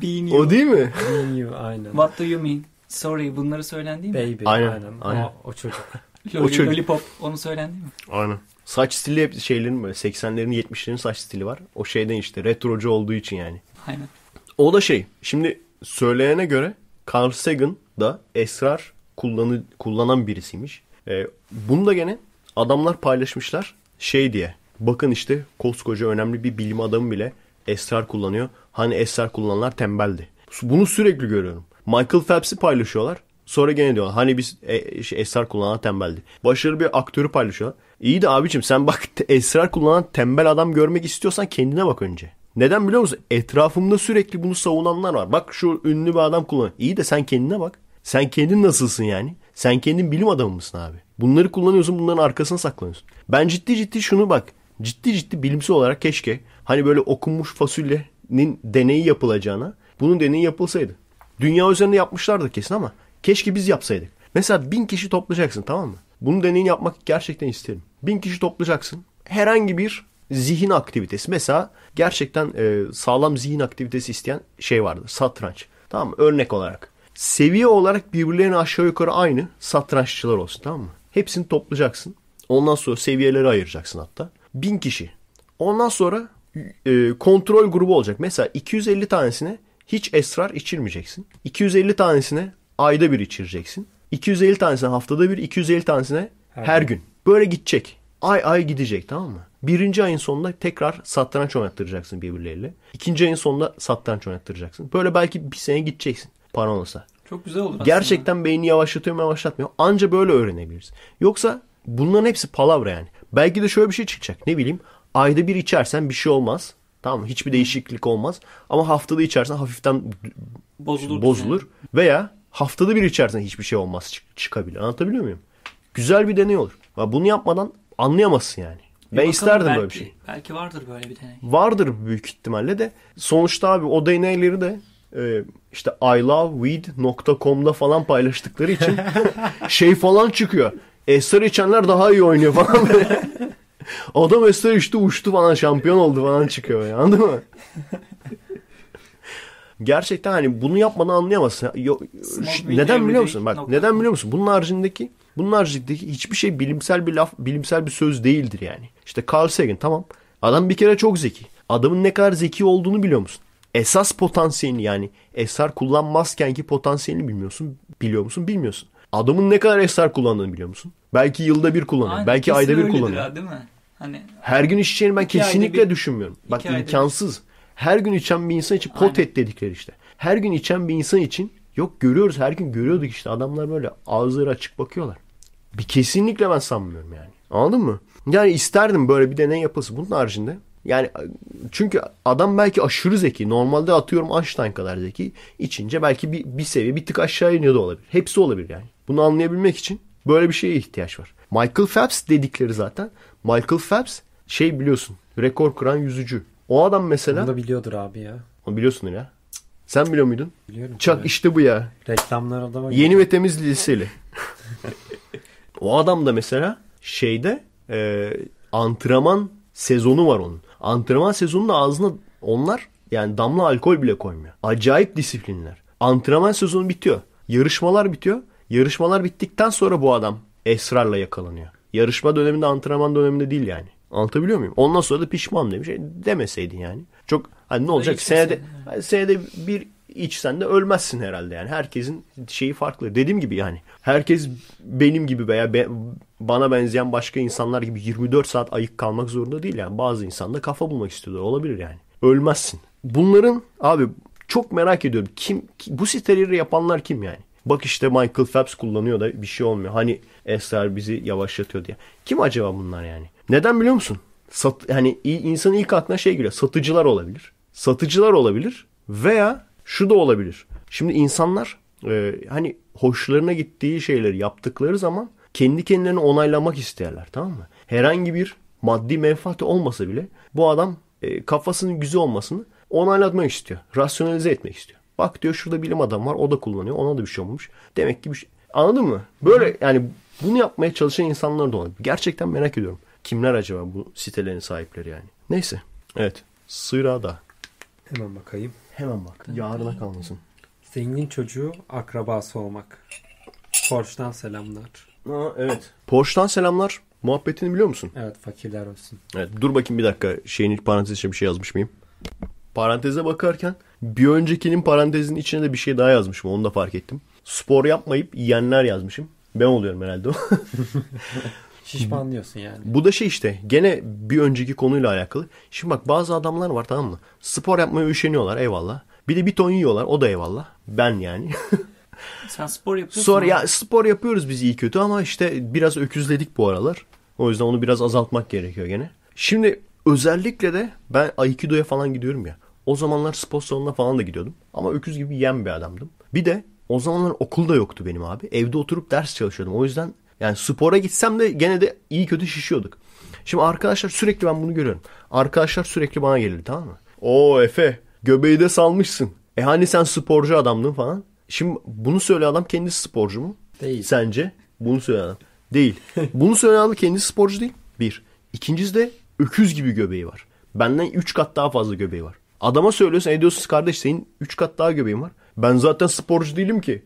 Being you. O değil mi? Being you aynen. What do you mean? Sorry bunları söylendi mi? Baby. Aynen. aynen. aynen. O, o çocuk. <laughs> o çocuk. Lollipop onu söylendi mi? Aynen. Saç stili hep şeylerin böyle 80'lerin 70'lerin saç stili var. O şeyden işte retrocu olduğu için yani. Aynen. O da şey şimdi söyleyene göre Carl Sagan da esrar kullanı, kullanan birisiymiş. Ee, bunu da gene adamlar paylaşmışlar şey diye. Bakın işte koskoca önemli bir bilim adamı bile esrar kullanıyor. Hani esrar kullananlar tembeldi. Bunu sürekli görüyorum. Michael Phelps'i paylaşıyorlar. Sonra gene diyorlar hani biz e, şey, esrar kullanan tembeldi. Başarılı bir aktörü paylaşıyorlar. İyi de abicim sen bak <laughs> esrar kullanan tembel adam görmek istiyorsan kendine bak önce. Neden biliyor musun? Etrafımda sürekli bunu savunanlar var. Bak şu ünlü bir adam kullanıyor. İyi de sen kendine bak. Sen kendin nasılsın yani? Sen kendin bilim adamı mısın abi? Bunları kullanıyorsun bunların arkasına saklanıyorsun. Ben ciddi ciddi şunu bak. Ciddi ciddi bilimsel olarak keşke hani böyle okunmuş fasulyenin deneyi yapılacağına bunun deneyi yapılsaydı. Dünya üzerinde yapmışlardı kesin ama keşke biz yapsaydık. Mesela bin kişi toplayacaksın tamam mı? Bunu deneyin yapmak gerçekten isterim. Bin kişi toplayacaksın. Herhangi bir zihin aktivitesi. Mesela gerçekten e, sağlam zihin aktivitesi isteyen şey vardı Satranç. Tamam mı? Örnek olarak. Seviye olarak birbirlerine aşağı yukarı aynı satranççılar olsun tamam mı? Hepsini toplayacaksın. Ondan sonra seviyeleri ayıracaksın hatta. Bin kişi. Ondan sonra e, kontrol grubu olacak. Mesela 250 tanesine hiç esrar içirmeyeceksin. 250 tanesine ayda bir içireceksin. 250 tanesine haftada bir, 250 tanesine her, her gün. gün. Böyle gidecek. Ay ay gidecek tamam mı? Birinci ayın sonunda tekrar satranç oynattıracaksın birbirleriyle. İkinci ayın sonunda satranç oynattıracaksın. Böyle belki bir sene gideceksin paran olsa. Çok güzel olur aslında. Gerçekten beynini yavaşlatıyor mu yavaşlatmıyor. Anca böyle öğrenebiliriz. Yoksa bunların hepsi palavra yani. Belki de şöyle bir şey çıkacak. Ne bileyim ayda bir içersen bir şey olmaz. Tamam Hiçbir değişiklik olmaz. Ama haftada içersen hafiften bozulur. bozulur. Yani. Veya haftada bir içersen hiçbir şey olmaz çık çıkabilir. Anlatabiliyor muyum? Güzel bir deney olur. Bunu yapmadan anlayamazsın yani. Bir ben isterdim belki, böyle bir şey. Belki vardır böyle bir deney. Vardır büyük ihtimalle de. Sonuçta abi o deneyleri de e, işte iloveweed.com'da falan paylaştıkları için <laughs> şey falan çıkıyor. Esrar içenler daha iyi oynuyor falan. <laughs> <laughs> Adam esler işte uçtu falan şampiyon oldu falan çıkıyor yani anladın mı? <laughs> Gerçekten hani bunu yapmadan anlayamazsın. neden biliyor musun? Bak neden biliyor musun? Bunun haricindeki bunun haricindeki hiçbir şey bilimsel bir laf, bilimsel bir söz değildir yani. İşte Carl Sagan tamam. Adam bir kere çok zeki. Adamın ne kadar zeki olduğunu biliyor musun? Esas potansiyelini yani eser kullanmazken ki potansiyelini bilmiyorsun. Biliyor musun? Bilmiyorsun. Adamın ne kadar eser kullandığını biliyor musun? Belki yılda bir kullanıyor. Aynen, belki ayda bir kullanıyor. Ya, değil mi? Hani her gün içeceğini ben kesinlikle bir, düşünmüyorum. Bak imkansız. Bir. Her gün içen bir insan için pot et dedikleri işte. Her gün içen bir insan için yok görüyoruz her gün görüyorduk işte adamlar böyle ağızları açık bakıyorlar. Bir kesinlikle ben sanmıyorum yani. Anladın mı? Yani isterdim böyle bir deney yapılsın. Bunun haricinde yani çünkü adam belki aşırı zeki. Normalde atıyorum Einstein kadar zeki. İçince belki bir, bir seviye bir tık aşağı iniyor da olabilir. Hepsi olabilir yani. Bunu anlayabilmek için böyle bir şeye ihtiyaç var. Michael Phelps dedikleri zaten Michael Phelps şey biliyorsun rekor kuran yüzücü. O adam mesela. Onu da biliyordur abi ya. Onu biliyorsun ya. Sen biliyor muydun? Biliyorum. Çak tabii. işte bu ya. Reklamlar adama. Yeni ve temiz liseli. <laughs> o adam da mesela şeyde e, antrenman sezonu var onun. Antrenman sezonunda ağzına onlar yani damla alkol bile koymuyor. Acayip disiplinler. Antrenman sezonu bitiyor. Yarışmalar bitiyor. Yarışmalar bittikten sonra bu adam esrarla yakalanıyor. Yarışma döneminde antrenman döneminde değil yani. Anlatabiliyor muyum? Ondan sonra da pişman demiş. E, demeseydin yani. Çok hani ne olacak? Senede, yani. senede bir içsen de ölmezsin herhalde yani. Herkesin şeyi farklı. Dediğim gibi yani. Herkes benim gibi veya be, bana benzeyen başka insanlar gibi 24 saat ayık kalmak zorunda değil yani. Bazı insan da kafa bulmak istiyorlar. Olabilir yani. Ölmezsin. Bunların abi çok merak ediyorum. Kim, kim bu siteleri yapanlar kim yani? Bak işte Michael Phelps kullanıyor da bir şey olmuyor. Hani esrar bizi yavaşlatıyor diye. Kim acaba bunlar yani? Neden biliyor musun? Sat, hani insanın ilk aklına şey geliyor. Satıcılar olabilir. Satıcılar olabilir veya şu da olabilir. Şimdi insanlar e, hani hoşlarına gittiği şeyleri yaptıkları zaman kendi kendilerini onaylamak isterler tamam mı? Herhangi bir maddi menfaati olmasa bile bu adam e, kafasının güzel olmasını onaylatmak istiyor. Rasyonalize etmek istiyor. Bak diyor şurada bilim adam var o da kullanıyor ona da bir şey olmuş. Demek ki bir şey... Anladın mı? Böyle yani bunu yapmaya çalışan insanlar da olabilir. Gerçekten merak ediyorum. Kimler acaba bu sitelerin sahipleri yani? Neyse. Evet. Sırada. Hemen bakayım. Hemen bak. Yarına kalmasın. Zengin çocuğu akrabası olmak. Porsche'dan selamlar. Aa, evet. Porsche'dan selamlar. Muhabbetini biliyor musun? Evet fakirler olsun. Evet dur bakayım bir dakika. Şeyini parantez parantez bir şey yazmış mıyım? Paranteze bakarken bir öncekinin parantezin içine de bir şey daha yazmışım. Onu da fark ettim. Spor yapmayıp yiyenler yazmışım. Ben oluyorum herhalde o. <laughs> Şişmanlıyorsun yani. Bu da şey işte gene bir önceki konuyla alakalı. Şimdi bak bazı adamlar var tamam mı? Spor yapmaya üşeniyorlar eyvallah. Bir de bir ton yiyorlar o da eyvallah. Ben yani. <laughs> Sen spor yapıyorsun. Sonra ya spor yapıyoruz biz iyi kötü ama işte biraz öküzledik bu aralar. O yüzden onu biraz azaltmak gerekiyor gene. Şimdi özellikle de ben Aikido'ya falan gidiyorum ya. O zamanlar spor salonuna falan da gidiyordum. Ama öküz gibi yiyen bir adamdım. Bir de o zamanlar okul da yoktu benim abi. Evde oturup ders çalışıyordum. O yüzden yani spora gitsem de gene de iyi kötü şişiyorduk. Şimdi arkadaşlar sürekli ben bunu görüyorum. Arkadaşlar sürekli bana gelir tamam mı? O Efe göbeği de salmışsın. E hani sen sporcu adamdın falan. Şimdi bunu söyle adam kendisi sporcu mu? Değil. Sence? Bunu söyle adam. Değil. <laughs> bunu söyle adam kendisi sporcu değil. Bir. İkincisi de öküz gibi göbeği var. Benden üç kat daha fazla göbeği var. Adama söylüyorsun ediyorsunuz kardeş senin 3 kat daha göbeğin var. Ben zaten sporcu değilim ki.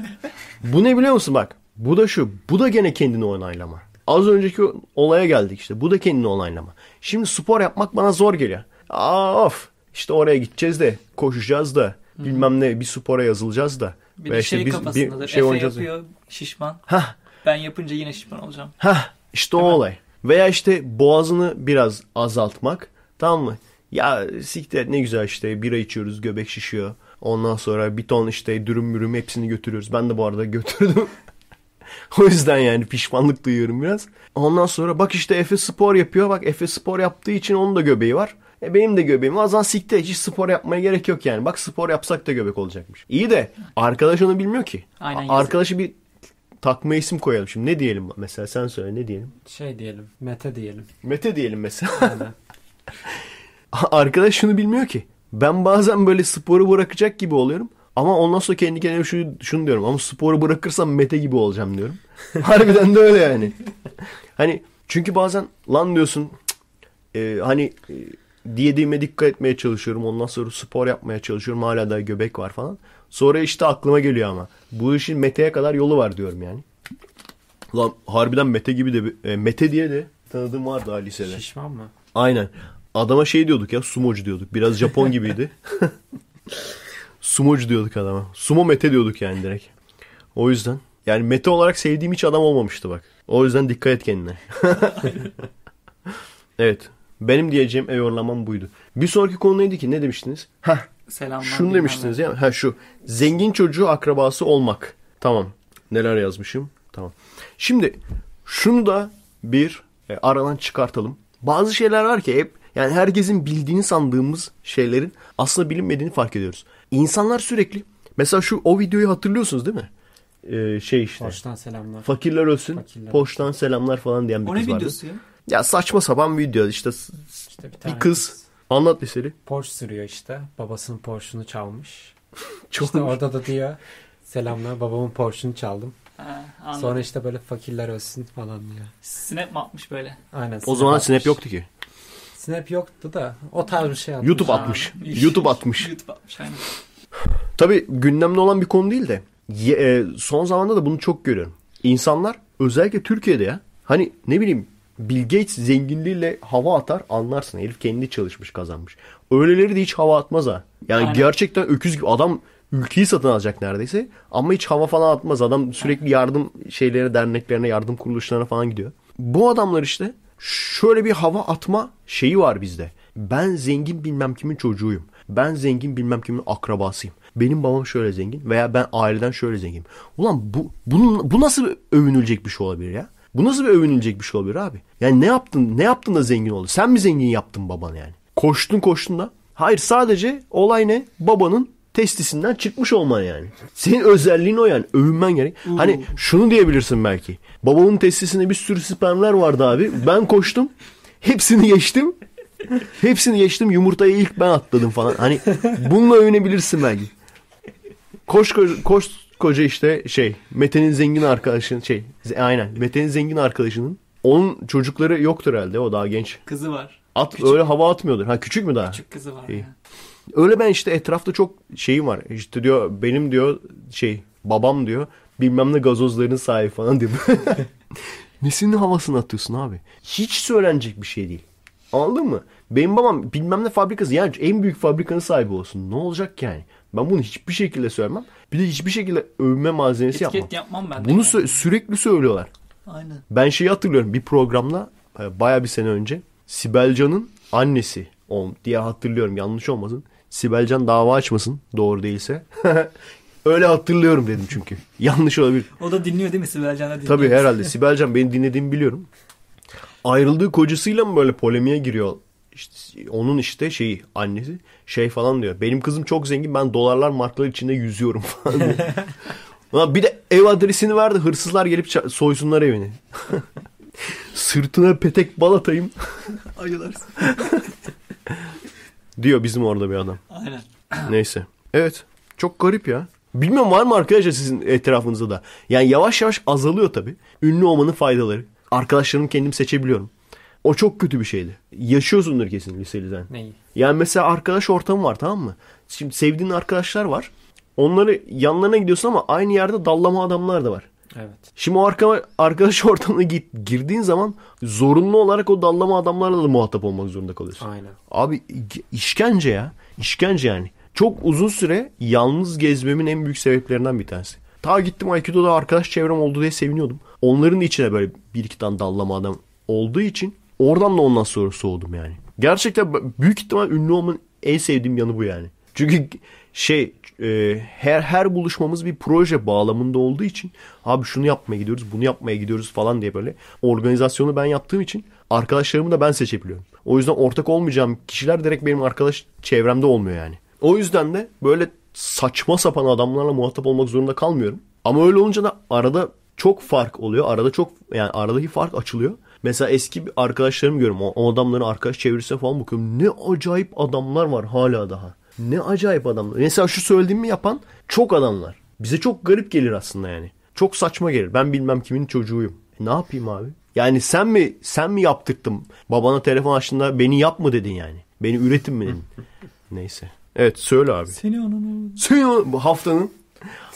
<laughs> bu ne biliyor musun bak? Bu da şu. Bu da gene kendini onaylama. Az önceki olaya geldik işte. Bu da kendini onaylama. Şimdi spor yapmak bana zor geliyor. Aa, of. İşte oraya gideceğiz de koşacağız da hmm. bilmem ne bir spora yazılacağız da. Bir de şey işte biz, Bir şey Efe yapıyor şişman. Hah. Ben yapınca yine şişman olacağım. Hah. İşte o mi? olay. Veya işte boğazını biraz azaltmak. Tamam mı? Ya siktir ne güzel işte bira içiyoruz göbek şişiyor. Ondan sonra bir ton işte dürüm mürüm hepsini götürüyoruz. Ben de bu arada götürdüm. <laughs> o yüzden yani pişmanlık duyuyorum biraz. Ondan sonra bak işte Efe spor yapıyor. Bak Efe spor yaptığı için onun da göbeği var. E benim de göbeğim var. Azan siktir hiç spor yapmaya gerek yok yani. Bak spor yapsak da göbek olacakmış. İyi de arkadaş onu bilmiyor ki. Aynen, Arkadaşı yazık. bir takma isim koyalım. Şimdi ne diyelim mesela sen söyle ne diyelim? Şey diyelim. Mete diyelim. Mete diyelim mesela. Aynen. <laughs> <laughs> Arkadaş şunu bilmiyor ki. Ben bazen böyle sporu bırakacak gibi oluyorum. Ama ondan sonra kendi kendime şu, şunu diyorum. Ama sporu bırakırsam Mete gibi olacağım diyorum. <laughs> Harbiden de öyle yani. Hani çünkü bazen lan diyorsun e, hani e, diyediğime dikkat etmeye çalışıyorum. Ondan sonra spor yapmaya çalışıyorum. Hala da göbek var falan. Sonra işte aklıma geliyor ama. Bu işin Mete'ye kadar yolu var diyorum yani. Lan harbiden Mete gibi de e, Mete diye de tanıdığım vardı daha lisede. Şişman mı? Aynen. Adama şey diyorduk ya sumocu diyorduk. Biraz Japon gibiydi. <laughs> sumocu diyorduk adama. Sumo Mete diyorduk yani direkt. O yüzden yani Mete olarak sevdiğim hiç adam olmamıştı bak. O yüzden dikkat et kendine. <laughs> evet. Benim diyeceğim ev yorlamam buydu. Bir sonraki konu neydi ki? Ne demiştiniz? Ha Selamlar. Şunu demiştiniz ya. Ha şu. Zengin çocuğu akrabası olmak. Tamam. Neler yazmışım? Tamam. Şimdi şunu da bir e, aradan çıkartalım. Bazı şeyler var ki hep yani herkesin bildiğini sandığımız şeylerin aslında bilinmediğini fark ediyoruz. İnsanlar sürekli mesela şu o videoyu hatırlıyorsunuz değil mi? Ee, şey işte. Poştan selamlar. Fakirler ölsün. Fakirler. Poştan selamlar falan diyen bir o kız vardı. O ne videosu ya? Ya saçma sapan video İşte işte bir, tane bir kız, kız anlat eseri. Porsche sürüyor işte. Babasının Porsche'unu çalmış. <laughs> Çok işte orada da diyor selamlar babamın Porsche'unu çaldım. Ha, Sonra işte böyle fakirler ölsün falan diyor. Snap mi atmış böyle? Aynen. O zaman atmış. Snap yoktu ki. Snap yoktu da o tarz bir şey atmış. YouTube atmış. Aa, YouTube atmış. YouTube atmış aynen. Tabii gündemde olan bir konu değil de e, son zamanda da bunu çok görüyorum. İnsanlar özellikle Türkiye'de ya hani ne bileyim Bill Gates zenginliğiyle hava atar anlarsın. Herif kendi çalışmış kazanmış. Öyleleri de hiç hava atmaz ha. Yani Aynen. gerçekten öküz gibi adam ülkeyi satın alacak neredeyse. Ama hiç hava falan atmaz. Adam sürekli yardım şeylere, derneklerine, yardım kuruluşlarına falan gidiyor. Bu adamlar işte şöyle bir hava atma şeyi var bizde. Ben zengin bilmem kimin çocuğuyum. Ben zengin bilmem kimin akrabasıyım. Benim babam şöyle zengin veya ben aileden şöyle zengin. Ulan bu bunun, bu nasıl övünülecek bir şey olabilir ya? Bu nasıl bir övünülecek bir şey olabilir abi? Yani ne yaptın? Ne yaptın da zengin oldun? Sen mi zengin yaptın babanı yani? Koştun koştun da. Hayır sadece olay ne? Babanın testisinden çıkmış olman yani. Senin özelliğin o yani. Övünmen gerek. Hmm. Hani şunu diyebilirsin belki. Babamın testisinde bir sürü spermler vardı abi. Ben koştum. Hepsini geçtim. Hepsini geçtim. Yumurtayı ilk ben atladım falan. Hani bununla övünebilirsin belki. Koş koş, koş koca işte şey Mete'nin zengin arkadaşının şey aynen Mete'nin zengin arkadaşının onun çocukları yoktur herhalde o daha genç. Kızı var. At küçük. öyle hava atmıyordur. Ha küçük mü daha? Küçük kızı var. Şey. Ya. Öyle ben işte etrafta çok şeyim var. İşte diyor benim diyor şey babam diyor bilmem ne gazozların sahibi falan diyor. <laughs> Nesinin havasını atıyorsun abi? Hiç söylenecek bir şey değil. Anladın mı? Benim babam bilmem ne fabrikası yani en büyük fabrikanın sahibi olsun. Ne olacak yani? Ben bunu hiçbir şekilde söylemem. Bir de hiçbir şekilde övme malzemesi Etiket yapmam. yapmam ben Bunu sü- sürekli söylüyorlar. Aynen. Ben şeyi hatırlıyorum. Bir programla e, baya bir sene önce Sibel Can'ın annesi on diye hatırlıyorum yanlış olmasın. Sibelcan dava açmasın doğru değilse. <laughs> Öyle hatırlıyorum dedim çünkü. <laughs> Yanlış olabilir. O da dinliyor değil mi Sibelcan da dinliyor. Tabii herhalde. Sibelcan beni dinlediğimi biliyorum. Ayrıldığı kocasıyla mı böyle polemiğe giriyor? İşte, onun işte şeyi annesi şey falan diyor. Benim kızım çok zengin ben dolarlar marklar içinde yüzüyorum falan diyor. <laughs> Ulan bir de ev adresini verdi hırsızlar gelip soysunlar evini. Sırtına petek balatayım. Ayılarsın. Diyor bizim orada bir adam. Aynen. Neyse. Evet. Çok garip ya. Bilmiyorum var mı arkadaşlar sizin etrafınızda da? Yani yavaş yavaş azalıyor tabii. Ünlü olmanın faydaları. Arkadaşlarımı kendim seçebiliyorum. O çok kötü bir şeydi. Yaşıyorsundur kesin liseliden. Neyi? Yani mesela arkadaş ortamı var tamam mı? Şimdi sevdiğin arkadaşlar var. Onları yanlarına gidiyorsun ama aynı yerde dallama adamlar da var. Evet. Şimdi o arka, arkadaş <laughs> ortamına git, girdiğin zaman zorunlu olarak o dallama adamlarla da muhatap olmak zorunda kalıyorsun. Aynen. Abi işkence ya. işkence yani. Çok uzun süre yalnız gezmemin en büyük sebeplerinden bir tanesi. Ta gittim Aikido'da arkadaş çevrem oldu diye seviniyordum. Onların içine böyle bir iki tane dallama adam olduğu için oradan da ondan sonra soğudum yani. Gerçekten büyük ihtimal ünlü olmanın en sevdiğim yanı bu yani. Çünkü şey e, her her buluşmamız bir proje bağlamında olduğu için abi şunu yapmaya gidiyoruz, bunu yapmaya gidiyoruz falan diye böyle organizasyonu ben yaptığım için arkadaşlarımı da ben seçebiliyorum. O yüzden ortak olmayacağım kişiler direkt benim arkadaş çevremde olmuyor yani. O yüzden de böyle saçma sapan adamlarla muhatap olmak zorunda kalmıyorum. Ama öyle olunca da arada çok fark oluyor. Arada çok yani aradaki fark açılıyor. Mesela eski arkadaşlarımı görüyorum. O, o adamların arkadaş çevirisine falan bakıyorum. Ne acayip adamlar var hala daha. Ne acayip adamlar. Mesela şu söylediğimi yapan çok adamlar. Bize çok garip gelir aslında yani. Çok saçma gelir. Ben bilmem kimin çocuğuyum. E ne yapayım abi? Yani sen mi sen mi yaptırdın? Babana telefon açtığında beni yap mı dedin yani? Beni üretin mi dedin? <laughs> Neyse. Evet söyle abi. Seni onun Seni onun haftanın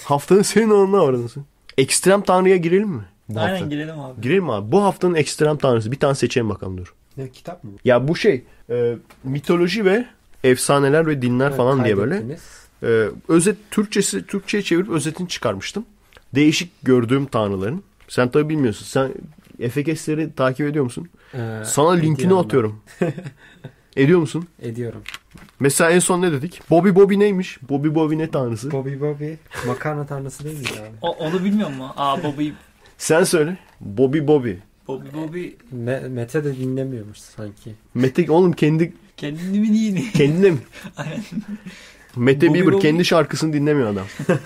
haftanın senin onunla aradın. Ekstrem tanrıya girelim mi? Bu Aynen hafta. girelim abi. Girelim abi. Bu haftanın ekstrem tanrısı. Bir tane seçelim bakalım dur. Ne kitap mı? Ya bu şey e, mitoloji ve efsaneler ve dinler evet, falan diye böyle. E, özet Türkçesi Türkçe'ye çevirip özetini çıkarmıştım. Değişik gördüğüm tanrıların. Sen tabi bilmiyorsun. Sen FKS'leri takip ediyor musun? Ee, Sana linkini atıyorum. <laughs> Ediyor musun? Ediyorum. Mesela en son ne dedik? Bobby Bobby neymiş? Bobby Bobby ne tanrısı? Bobby Bobby makarna tanrısı değil mi abi? O, onu bilmiyor mu? Aa Bobby. Sen söyle. Bobby Bobby. Bobby Bobby. Me, Mete de dinlemiyormuş sanki. Mete oğlum kendi Kendini mi değil mi? Kendine mi? <laughs> Mete Bobby Bieber Bobby... kendi şarkısını dinlemiyor adam. <laughs>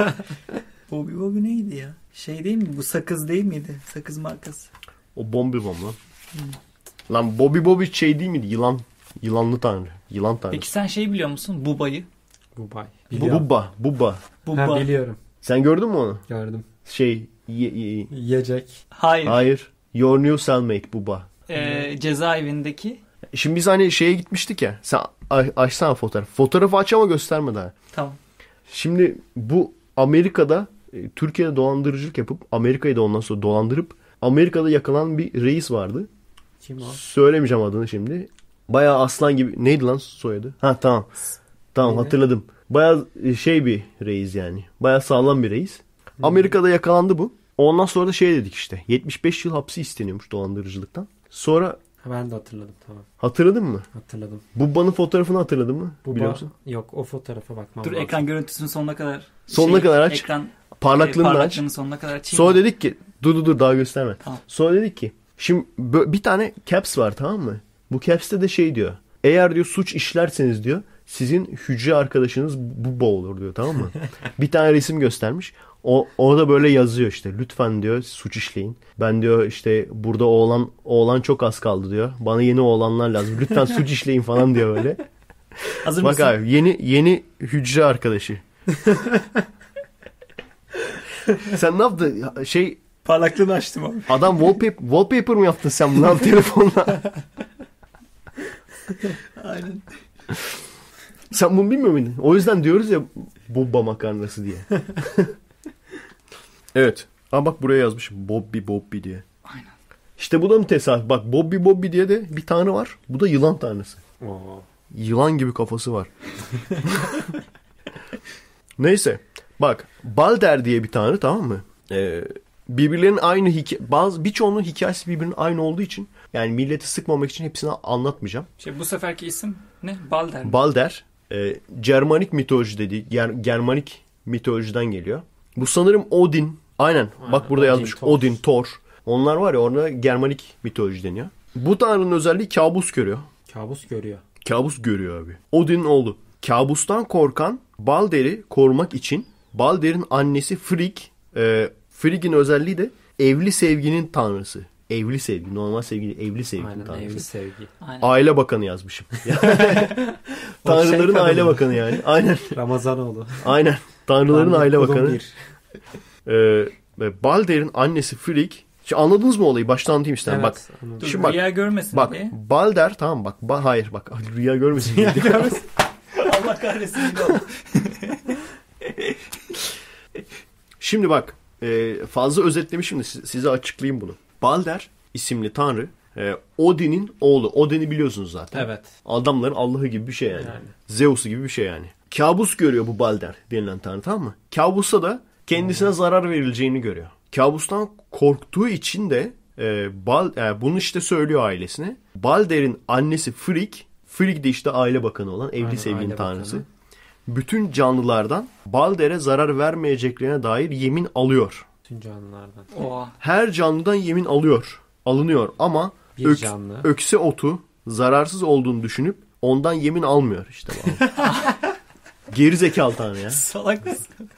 Bobby Bobby neydi ya? Şey değil mi? Bu sakız değil miydi? Sakız markası. O Bombi Bom lan. Hmm. Lan Bobby Bobby şey değil miydi? Yılan. Yılanlı tanrı. Yılan tanrı. Peki sen şey biliyor musun? Buba'yı. Bubay. Biliyorum. Bubba. Bubba. Bubba. Ha, biliyorum. Sen gördün mü onu? Gördüm. Şey ye, ye. yiyecek. Hayır. Hayır. Your new cellmate Bubba. Ee, cezaevindeki Şimdi biz hani şeye gitmiştik ya. Sen açsana fotoğraf. Fotoğrafı aç ama gösterme daha. Tamam. Şimdi bu Amerika'da e, Türkiye'de dolandırıcılık yapıp Amerika'yı da ondan sonra dolandırıp Amerika'da yakalan bir reis vardı. Kim o? Söylemeyeceğim adını şimdi. Bayağı aslan gibi. Neydi lan soyadı? Ha tamam. Tamam Neydi? hatırladım. Bayağı e, şey bir reis yani. Bayağı sağlam bir reis. Hmm. Amerika'da yakalandı bu. Ondan sonra da şey dedik işte. 75 yıl hapsi isteniyormuş dolandırıcılıktan. Sonra ben de hatırladım tamam. Hatırladın mı? Hatırladım. Bubba'nın fotoğrafını hatırladın mı? Bubba, Biliyor musun? Yok o fotoğrafa bakmam Dur lazım. ekran görüntüsünün sonuna kadar. Sonuna şey, kadar aç. Ekran parlaklığını e, aç. sonuna kadar açayım. Sonra mı? dedik ki dur dur dur daha gösterme. Tamam. Sonra dedik ki şimdi bir tane caps var tamam mı? Bu caps'te de şey diyor. Eğer diyor suç işlerseniz diyor sizin hücre arkadaşınız Bubba olur diyor tamam mı? <laughs> bir tane resim göstermiş. O, orada böyle yazıyor işte lütfen diyor suç işleyin. Ben diyor işte burada oğlan oğlan çok az kaldı diyor. Bana yeni oğlanlar lazım. Lütfen suç <laughs> işleyin falan diyor böyle. Hazır Bak mısın? abi yeni yeni hücre arkadaşı. <laughs> sen ne yaptın? Şey parlaklığını açtım abi. Adam wallpaper, wallpaper mı yaptın sen bunu <laughs> telefonla? Aynen. Sen bunu bilmiyor muydun? O yüzden diyoruz ya bomba makarnası diye. Evet. Ama bak buraya yazmış Bobby Bobby diye. Aynen. İşte bu da mı tesadüf? Bak Bobby Bobby diye de bir tane var. Bu da yılan tanesi. Oo. Yılan gibi kafası var. <laughs> Neyse. Bak Balder diye bir tane tamam mı? Ee, birbirlerinin aynı hikaye bazı birçoğunun hikayesi birbirinin aynı olduğu için yani milleti sıkmamak için hepsini anlatmayacağım. Şey bu seferki isim ne? Balder. Mi? Balder. E, Germanik mitoloji dediği Ger Germanik mitolojiden geliyor. Bu sanırım Odin. Aynen. Aynen. Bak burada Odin, yazmış. Thor. Odin, Thor. Onlar var ya orada Germanik mitoloji deniyor. Bu tanrının özelliği kabus görüyor. Kabus görüyor. Kabus görüyor abi. Odin oğlu. Kabustan korkan Balder'i korumak için Balder'in annesi Frigg. E, Frigg'in özelliği de evli sevginin tanrısı. Evli sevgi. Normal sevgi evli sevgi. Aynen tanrısı. evli sevgi. Aynen. Aile bakanı yazmışım. <laughs> Şey Tanrıların şey aile bakanı yani. Aynen. Ramazanoğlu. Aynen. Tanrıların aile bakanı. Ee, Balder'in annesi Frick Şimdi anladınız mı olayı? Baştan anlatayım istedim. Evet, bak. Anladım. şimdi bak. Rüya görmesin bak, diye. Balder tamam bak. Ba hayır bak. Rüya görmesin. Rüya görmesin. <laughs> Allah kahretsin. şimdi bak. E, fazla özetlemişim de size açıklayayım bunu. Balder isimli tanrı e, Odin'in oğlu. Odin'i biliyorsunuz zaten. Evet. Adamların Allah'ı gibi bir şey yani. yani. Zeus'u gibi bir şey yani. Kabus görüyor bu Balder denilen tanrı tamam mı? Kabusa da kendisine hmm. zarar verileceğini görüyor. Kabustan korktuğu için de e, Bal, e, bunu işte söylüyor ailesine. Balder'in annesi Frigg, Frigg de işte aile bakanı olan evli Aynen, tanrısı. Bakanı. Bütün canlılardan Balder'e zarar vermeyeceklerine dair yemin alıyor. Bütün canlılardan. Oha. Her canlıdan yemin alıyor. Alınıyor ama Bir ök, canlı. ökse otu zararsız olduğunu düşünüp ondan yemin almıyor işte. <laughs> Geri zekalı tane ya. Salak mısın?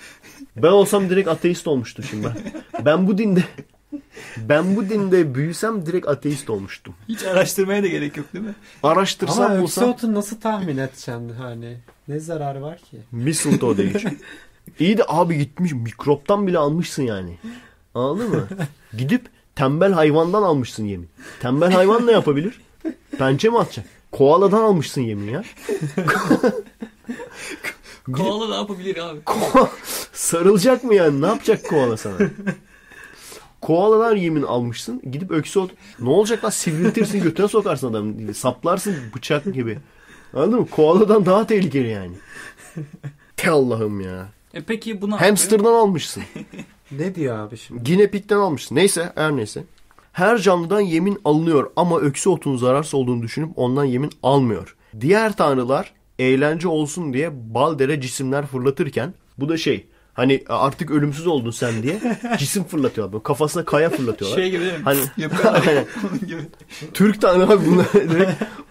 Ben olsam direkt ateist olmuştum şimdi ben. bu dinde ben bu dinde büyüsem direkt ateist olmuştum. Hiç araştırmaya da gerek yok değil mi? Araştırsam Ama bulsam... ökse otu nasıl tahmin edeceksin hani? Ne zararı var ki? Mistletoe değil. <laughs> İyi de abi gitmiş mikroptan bile almışsın yani. Anladın mı? <laughs> Gidip tembel hayvandan almışsın yemin. Tembel hayvan ne yapabilir? Pençe mi atacak? Koaladan almışsın yemin ya. <laughs> koala ne yapabilir abi? Ko Sarılacak mı yani? Ne yapacak koala sana? Koaladan yemin almışsın. Gidip öksü ot. Ne olacak lan? Sivriltirsin götüne sokarsın adamı. Saplarsın bıçak gibi. Anladın mı? Koaladan daha tehlikeli yani. Te Allah'ım ya. E peki bunu Hamster'dan yapıyor? almışsın. <laughs> ne diyor abi şimdi? Ginepik'ten almışsın. Neyse her neyse. Her canlıdan yemin alınıyor ama öksü otunun zararsız olduğunu düşünüp ondan yemin almıyor. Diğer tanrılar eğlence olsun diye baldere cisimler fırlatırken bu da şey Hani artık ölümsüz oldun sen diye <laughs> cisim fırlatıyorlar. Böyle kafasına kaya fırlatıyorlar. Şey gibi değil mi? Hani, hani <laughs> Türk tane abi bunlar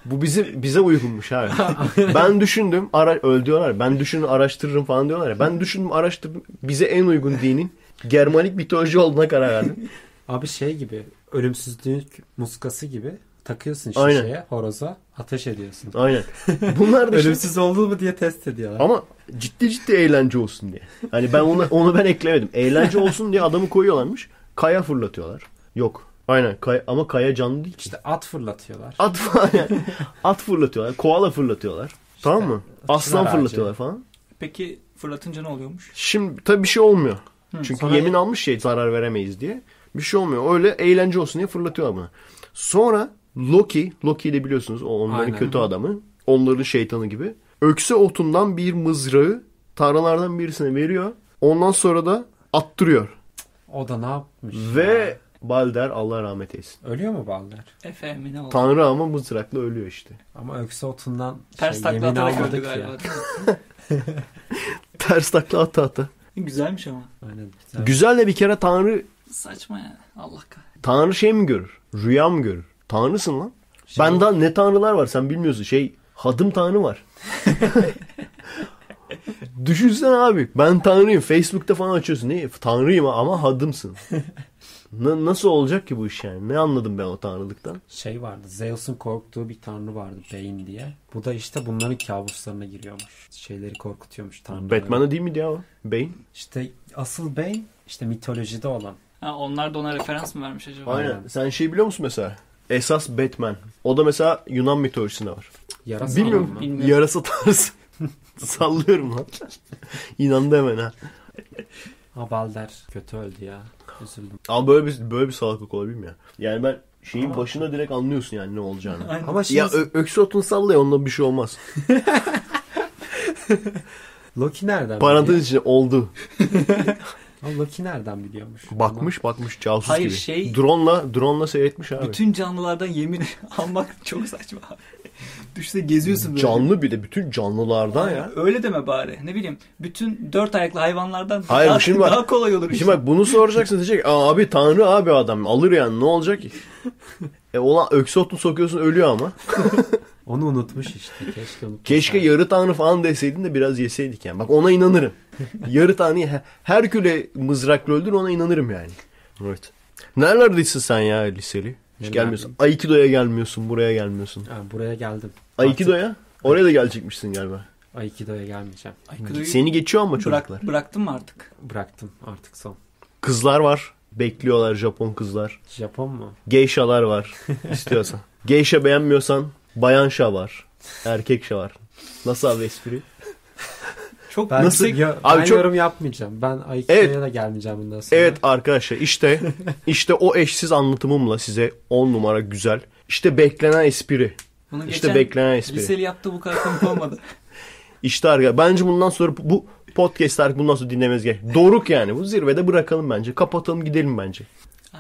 bu bizi bize uygunmuş abi. <laughs> ben düşündüm ara öl diyorlar. Ben düşündüm araştırırım falan diyorlar ya. Ben düşündüm araştırdım. Bize en uygun dinin Germanik mitoloji olduğuna karar verdim. Abi şey gibi ölümsüzlük muskası gibi takıyorsun şişeye, Aynen. horoza, ateş ediyorsun. Aynen. <laughs> Bunlar da ölümsüz oldu mu diye test ediyorlar. Ama ciddi ciddi eğlence olsun diye. Hani ben onu onu ben eklemedim. Eğlence olsun diye adamı koyuyorlarmış. Kaya fırlatıyorlar. Yok. Aynen. Kay ama kaya canlı değil İşte at fırlatıyorlar. At <laughs> yani. at fırlatıyorlar. Koala fırlatıyorlar. İşte, tamam mı? Aslan ağacı. fırlatıyorlar falan. Peki fırlatınca ne oluyormuş? Şimdi tabii bir şey olmuyor. Hı, Çünkü sonra... yemin almış şey zarar veremeyiz diye. Bir şey olmuyor. Öyle eğlence olsun diye fırlatıyorlar bunu. Sonra Loki, Loki de biliyorsunuz o onların Aynen. kötü adamı. Onların şeytanı gibi. Ökse otundan bir mızrağı tanrılardan birisine veriyor. Ondan sonra da attırıyor. O da ne yapmış? Ve ya? Balder Allah rahmet eylesin. Ölüyor mu Balder? Efendim ne oldu? Tanrı ama mızrakla ölüyor işte. Ama ökse otundan şey, Ters şey, yemin almadık ya. <laughs> Ters takla ata ata. Güzelmiş ama. Aynen, güzel. güzel de bir kere Tanrı... Saçma ya Allah kahretsin. Tanrı şey mi görür? Rüya mı görür? Tanrısın lan. Şey... Benden ne tanrılar var sen bilmiyorsun. Şey hadım tanrı var. <laughs> Düşünsene abi ben tanrıyım. Facebook'ta falan açıyorsun. Ne? Tanrıyım ama hadımsın. <laughs> Na, nasıl olacak ki bu iş yani? Ne anladım ben o tanrılıktan? Şey vardı. Zeus'un korktuğu bir tanrı vardı. Bey'in diye. Bu da işte bunların kabuslarına giriyormuş. Şeyleri korkutuyormuş tanrı. Batman'ı değil mi ya o? Bane? İşte asıl Bane işte mitolojide olan. Ha, onlar da ona referans mı vermiş acaba? Aynen. Sen şey biliyor musun mesela? esas Batman. O da mesela Yunan mitolojisinde var. Yarasa Bilmiyorum. Bilmiyorum. Yarasa tarzı. <laughs> Sallıyorum lan. İnandı hemen ha. Abalder kötü öldü ya. Üzüldüm. Ama böyle bir, böyle bir salaklık olabilir mi ya? Yani ben şeyin Ama... başına direkt anlıyorsun yani ne olacağını. <laughs> Ama şimdi... Şey ya ö- öksü otunu salla ya onunla bir şey olmaz. <laughs> Loki nereden? Parantez için oldu. Ama Loki nereden biliyormuş? Bakmış ama. bakmış casus Hayır, gibi. Şey, drone'la drone'la seyretmiş abi. Bütün canlılardan yemin <laughs> almak çok saçma abi. Düşse geziyorsun böyle. Canlı bir de bütün canlılardan Aa, ya. Öyle deme bari. Ne bileyim bütün dört ayaklı hayvanlardan Hayır, daha, şimdi bak, daha kolay olur. Şimdi işte. bak bunu soracaksın diyecek. Abi tanrı abi adam alır yani ne olacak ki? <laughs> e olan öksotlu sokuyorsun ölüyor ama. <laughs> Onu unutmuş işte. Keşke unutmuş. Keşke yarı tanrı falan deseydin de biraz yeseydik yani. Bak ona inanırım. <laughs> yarı her küle mızrakla öldür ona inanırım yani. Evet. Nerelerdesin sen ya liseli? Hiç Neler gelmiyorsun. Mi? Aikido'ya gelmiyorsun. Buraya gelmiyorsun. Ha, buraya geldim. Aikido'ya? Artık... Oraya da gelecekmişsin galiba. Aikido'ya gelmeyeceğim. Aikido'yu Seni geçiyor ama çocuklar. Bırak, bıraktın mı artık? Bıraktım artık son. Kızlar var. Bekliyorlar Japon kızlar. Japon mu? Geisha'lar var istiyorsan. <laughs> Geisha beğenmiyorsan Bayan şa var. Erkek şa var. Nasıl abi espri? Çok ben nasıl? Ya, abi ben çok... yorum yapmayacağım. Ben Aikida'ya evet. da gelmeyeceğim bundan sonra. Evet arkadaşlar işte <laughs> işte o eşsiz anlatımımla size 10 numara güzel. İşte beklenen espri. Bunu işte beklenen espri. Liseli yaptı bu kadar komik olmadı. <laughs> işte arkadaşlar bence bundan sonra bu podcast artık bundan sonra dinlemez gerek. Doruk yani. Bu zirvede bırakalım bence. Kapatalım gidelim bence.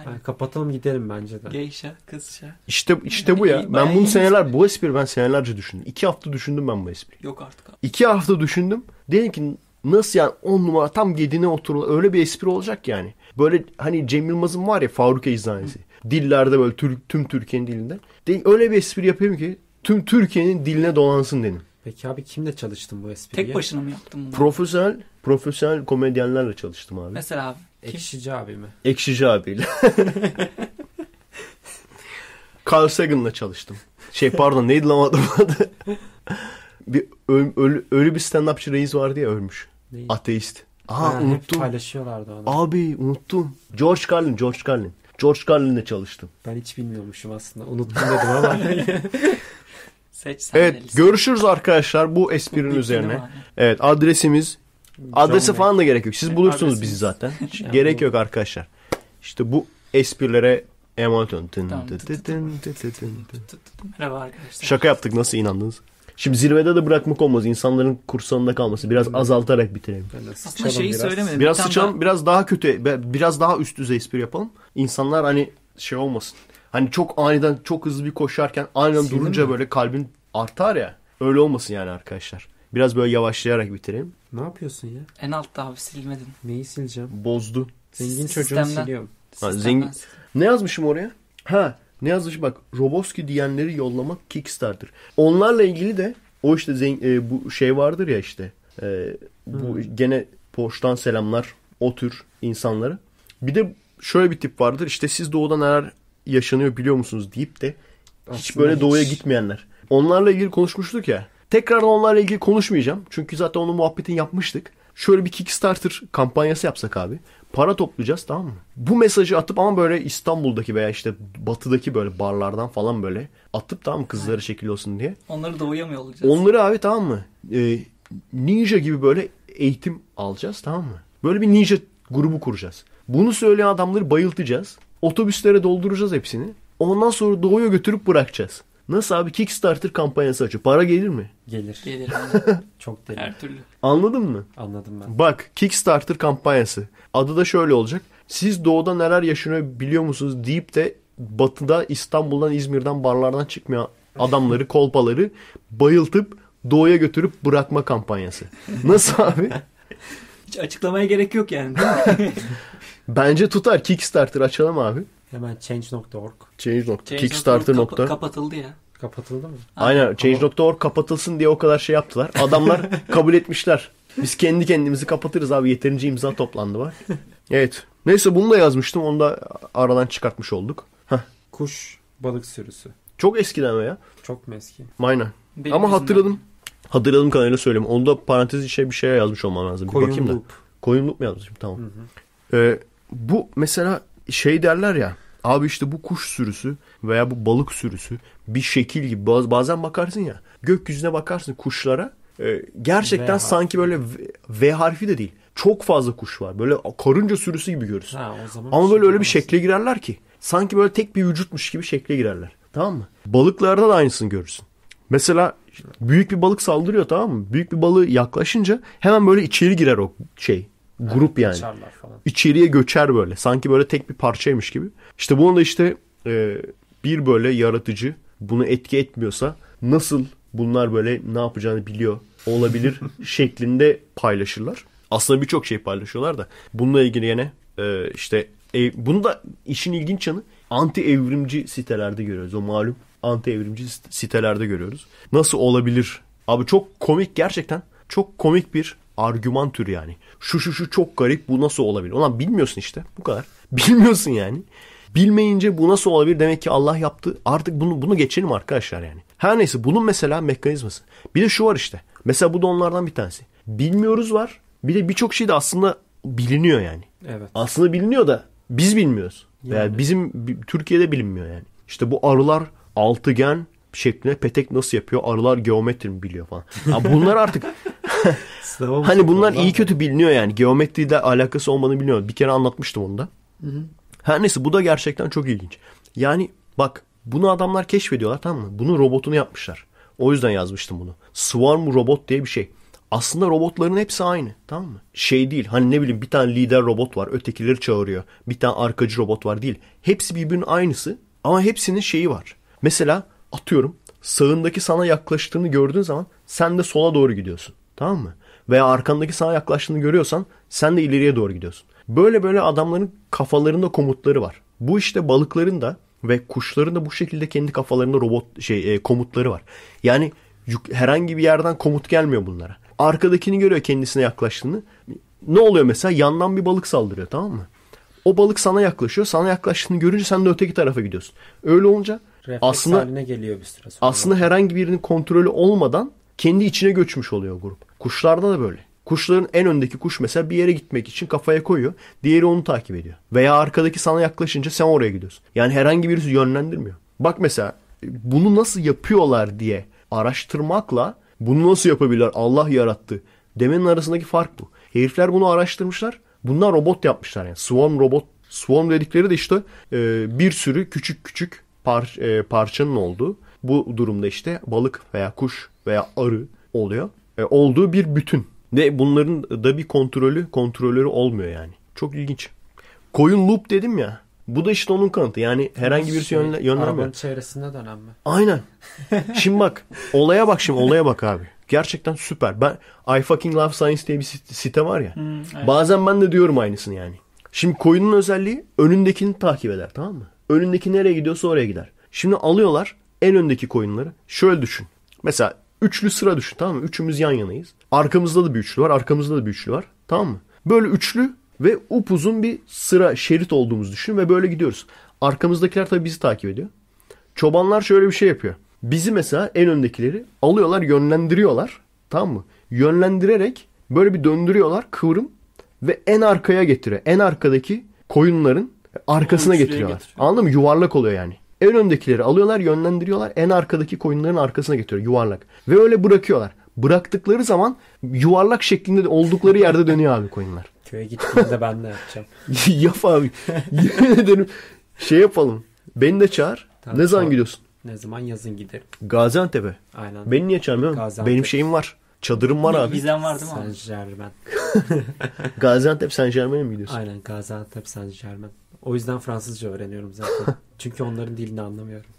Aynen. kapatalım gidelim bence de. Geyşe, kızşe. İşte işte bu ya. Ben bunu seneler bu espri ben senelerce düşündüm. İki hafta düşündüm ben bu espriyi. Yok artık abi. İki hafta düşündüm. Dedim ki nasıl yani on numara tam yedine oturur öyle bir espri olacak yani. Böyle hani Cem Yılmaz'ın var ya Faruk Eczanesi. Dillerde böyle tüm, tüm Türkiye'nin dilinde. Dedim, öyle bir espri yapayım ki tüm Türkiye'nin diline dolansın dedim. Peki abi kimle çalıştın bu espriyi? Tek başına mı yaptın bunu? Profesyonel, profesyonel komedyenlerle çalıştım abi. Mesela abi. Ekşici abi mi? Ekşici abiyle. <laughs> Carl Sagan'la çalıştım. Şey pardon neydi lan adamın adı? bir öl, ölü, ölü bir stand-upçı reis vardı ya ölmüş. Değil. Ateist. Aa ha, unuttum. Paylaşıyorlardı onu. Abi unuttum. George Carlin, George Carlin. George Carlin'le çalıştım. Ben hiç bilmiyormuşum aslında. Unuttum dedim ama. <laughs> Seç sen evet, görüşürüz arkadaşlar bu esprinin üzerine. Evet, adresimiz Adresi John falan da gerek yok. Siz e, bulursunuz Adresiniz. bizi zaten. Hiç <laughs> yani gerek bu... yok arkadaşlar. İşte bu esprilere emanet olun. Merhaba arkadaşlar. Şaka yaptık nasıl inandınız? Şimdi zirvede de bırakmak olmaz. İnsanların kursağında kalması. Biraz azaltarak bitirelim. Aslında şeyi biraz. söylemedim. Biraz bir sıçalım. Daha... Biraz daha kötü. Biraz daha üst düzey espri yapalım. İnsanlar hani şey olmasın. Hani çok aniden çok hızlı bir koşarken aniden Silin durunca mi? böyle kalbin artar ya. Öyle olmasın yani arkadaşlar. Biraz böyle yavaşlayarak bitireyim. Ne yapıyorsun ya? En altta abi silmedin. Neyi sileceğim? Bozdu. Zengin çocuğum siliyorum. Ha, zengin... Ne yazmışım oraya? Ha ne yazmış bak Roboski diyenleri yollamak Kickstarter. Onlarla ilgili de o işte zeng- e, bu şey vardır ya işte e, bu hmm. gene poştan selamlar o tür insanlara. Bir de şöyle bir tip vardır işte siz doğuda neler yaşanıyor biliyor musunuz deyip de hiç Aslında böyle hiç... doğuya gitmeyenler. Onlarla ilgili konuşmuştuk ya. Tekrar onlarla ilgili konuşmayacağım. Çünkü zaten onun muhabbetini yapmıştık. Şöyle bir Kickstarter kampanyası yapsak abi. Para toplayacağız tamam mı? Bu mesajı atıp ama böyle İstanbul'daki veya işte batıdaki böyle barlardan falan böyle atıp tamam mı kızlara şekil olsun diye. Onları da uyamıyor olacağız. Onları abi tamam mı? Ee, ninja gibi böyle eğitim alacağız tamam mı? Böyle bir ninja grubu kuracağız. Bunu söyleyen adamları bayıltacağız. Otobüslere dolduracağız hepsini. Ondan sonra doğuya götürüp bırakacağız. Nasıl abi Kickstarter kampanyası açıyor. Para gelir mi? Gelir. Gelir. <laughs> Çok deli. Her türlü. Anladın mı? Anladım ben. Bak Kickstarter kampanyası. Adı da şöyle olacak. Siz doğuda neler yaşanıyor biliyor musunuz deyip de batıda İstanbul'dan İzmir'den barlardan çıkmayan adamları kolpaları bayıltıp doğuya götürüp bırakma kampanyası. Nasıl abi? Hiç açıklamaya gerek yok yani. <laughs> Bence tutar. Kickstarter açalım abi. Hemen change.org. Change.org. Kickstarter. Kap- nokta. Kapatıldı ya. Kapatıldı mı? Aynen. Aynen. Change.org kapatılsın diye o kadar şey yaptılar. Adamlar <laughs> kabul etmişler. Biz kendi kendimizi kapatırız abi. Yeterince imza toplandı var. Evet. Neyse bunu da yazmıştım. Onu da aradan çıkartmış olduk. Heh. Kuş balık sürüsü. Çok eskiden mi ya? Çok mu eski? Aynen. Benim Ama yüzümden. hatırladım. Hatırladım kadarıyla söyleyeyim. Onu da parantez içe bir şeye yazmış olmam lazım. Koyun bir bakayım loop. da. Koyun loop mu yazmışım? Tamam. Ee, bu mesela şey derler ya abi işte bu kuş sürüsü veya bu balık sürüsü bir şekil gibi bazen bakarsın ya gökyüzüne bakarsın kuşlara e, gerçekten v sanki böyle v, harfi de değil çok fazla kuş var böyle karınca sürüsü gibi görürsün ha, ama böyle öyle bir şekle girerler ki sanki böyle tek bir vücutmuş gibi şekle girerler tamam mı balıklarda da aynısını görürsün mesela büyük bir balık saldırıyor tamam mı büyük bir balığı yaklaşınca hemen böyle içeri girer o şey grup yani. Geçerler falan. İçeriye göçer böyle. Sanki böyle tek bir parçaymış gibi. İşte bunu da işte e, bir böyle yaratıcı bunu etki etmiyorsa nasıl bunlar böyle ne yapacağını biliyor olabilir <laughs> şeklinde paylaşırlar. Aslında birçok şey paylaşıyorlar da bununla ilgili yine e, işte e, bunu da işin ilginç yanı anti evrimci sitelerde görüyoruz. O malum anti evrimci sitelerde görüyoruz. Nasıl olabilir? Abi çok komik gerçekten. Çok komik bir argüman türü yani. Şu şu şu çok garip bu nasıl olabilir? Ulan bilmiyorsun işte bu kadar. <laughs> Bilmiyorsun yani. Bilmeyince bu nasıl olabilir? Demek ki Allah yaptı. Artık bunu bunu geçelim arkadaşlar yani. Her neyse bunun mesela mekanizması. Bir de şu var işte. Mesela bu da onlardan bir tanesi. Bilmiyoruz var. Bir de birçok şey de aslında biliniyor yani. Evet. Aslında biliniyor da biz bilmiyoruz. Yani. Veya bizim Türkiye'de bilinmiyor yani. İşte bu arılar altıgen şekline petek nasıl yapıyor? Arılar geometri mi biliyor falan. Ya bunlar artık <laughs> hani bunlar iyi kötü biliniyor yani. Geometriyle alakası olmadığını biliyorum. Bir kere anlatmıştım onu da. Her neyse bu da gerçekten çok ilginç. Yani bak bunu adamlar keşfediyorlar tamam mı? Bunu robotunu yapmışlar. O yüzden yazmıştım bunu. Swarm robot diye bir şey. Aslında robotların hepsi aynı tamam mı? Şey değil hani ne bileyim bir tane lider robot var ötekileri çağırıyor. Bir tane arkacı robot var değil. Hepsi birbirinin aynısı ama hepsinin şeyi var. Mesela atıyorum sağındaki sana yaklaştığını gördüğün zaman sen de sola doğru gidiyorsun. Tamam mı? Veya arkandaki sana yaklaştığını görüyorsan sen de ileriye doğru gidiyorsun. Böyle böyle adamların kafalarında komutları var. Bu işte balıkların da ve kuşların da bu şekilde kendi kafalarında robot şey e, komutları var. Yani yük, herhangi bir yerden komut gelmiyor bunlara. Arkadakini görüyor kendisine yaklaştığını. Ne oluyor mesela? Yandan bir balık saldırıyor tamam mı? O balık sana yaklaşıyor. Sana yaklaştığını görünce sen de öteki tarafa gidiyorsun. Öyle olunca Refleks aslında, haline geliyor bir süre sonra. Aslında herhangi birinin kontrolü olmadan kendi içine göçmüş oluyor grup. Kuşlarda da böyle. Kuşların en öndeki kuş mesela bir yere gitmek için kafaya koyuyor. Diğeri onu takip ediyor. Veya arkadaki sana yaklaşınca sen oraya gidiyorsun. Yani herhangi birisi yönlendirmiyor. Bak mesela bunu nasıl yapıyorlar diye araştırmakla bunu nasıl yapabilirler Allah yarattı demenin arasındaki fark bu. Herifler bunu araştırmışlar. Bunlar robot yapmışlar yani. Swarm robot. Swarm dedikleri de işte e, bir sürü küçük küçük par, e, parçanın olduğu bu durumda işte balık veya kuş veya arı oluyor. E, olduğu bir bütün. Ve bunların da bir kontrolü kontrolörü olmuyor yani. Çok ilginç. Koyun loop dedim ya. Bu da işte onun kanıtı. Yani herhangi bir şey, yönle, yönlenmiyor. Arabanın çevresinde dönen mi? Aynen. şimdi bak. Olaya bak şimdi. Olaya bak abi. Gerçekten süper. Ben I fucking love science diye bir site var ya. Hmm, evet. Bazen ben de diyorum aynısını yani. Şimdi koyunun özelliği önündekini takip eder tamam mı? Önündeki nereye gidiyorsa oraya gider. Şimdi alıyorlar en öndeki koyunları. Şöyle düşün. Mesela üçlü sıra düşün tamam mı? Üçümüz yan yanayız. Arkamızda da bir üçlü var. Arkamızda da bir üçlü var. Tamam mı? Böyle üçlü ve upuzun bir sıra şerit olduğumuzu düşün ve böyle gidiyoruz. Arkamızdakiler tabii bizi takip ediyor. Çobanlar şöyle bir şey yapıyor. Bizi mesela en öndekileri alıyorlar yönlendiriyorlar. Tamam mı? Yönlendirerek böyle bir döndürüyorlar kıvrım ve en arkaya getiriyor. En arkadaki koyunların arkasına getiriyorlar. Getiriyor. Anladın mı? Yuvarlak oluyor yani. En öndekileri alıyorlar, yönlendiriyorlar. En arkadaki koyunların arkasına getiriyor yuvarlak. Ve öyle bırakıyorlar. Bıraktıkları zaman yuvarlak şeklinde oldukları yerde dönüyor abi koyunlar. <laughs> Köye gittiğimde ben ne yapacağım. <laughs> Yap abi. Yemin ederim. Şey yapalım. Beni de çağır. Tamam, ne zaman gidiyorsun? Ne zaman yazın giderim. Gaziantep'e. Aynen. Beni niye çağırmıyorsun? Gaziantep. Benim şeyim var. Çadırım var abi. Vizen var değil mi? Saint Germain. <laughs> Gaziantep Saint Germain'e mi gidiyorsun? Aynen Gaziantep Saint Germain. O yüzden Fransızca öğreniyorum zaten. <laughs> Çünkü onların dilini anlamıyorum.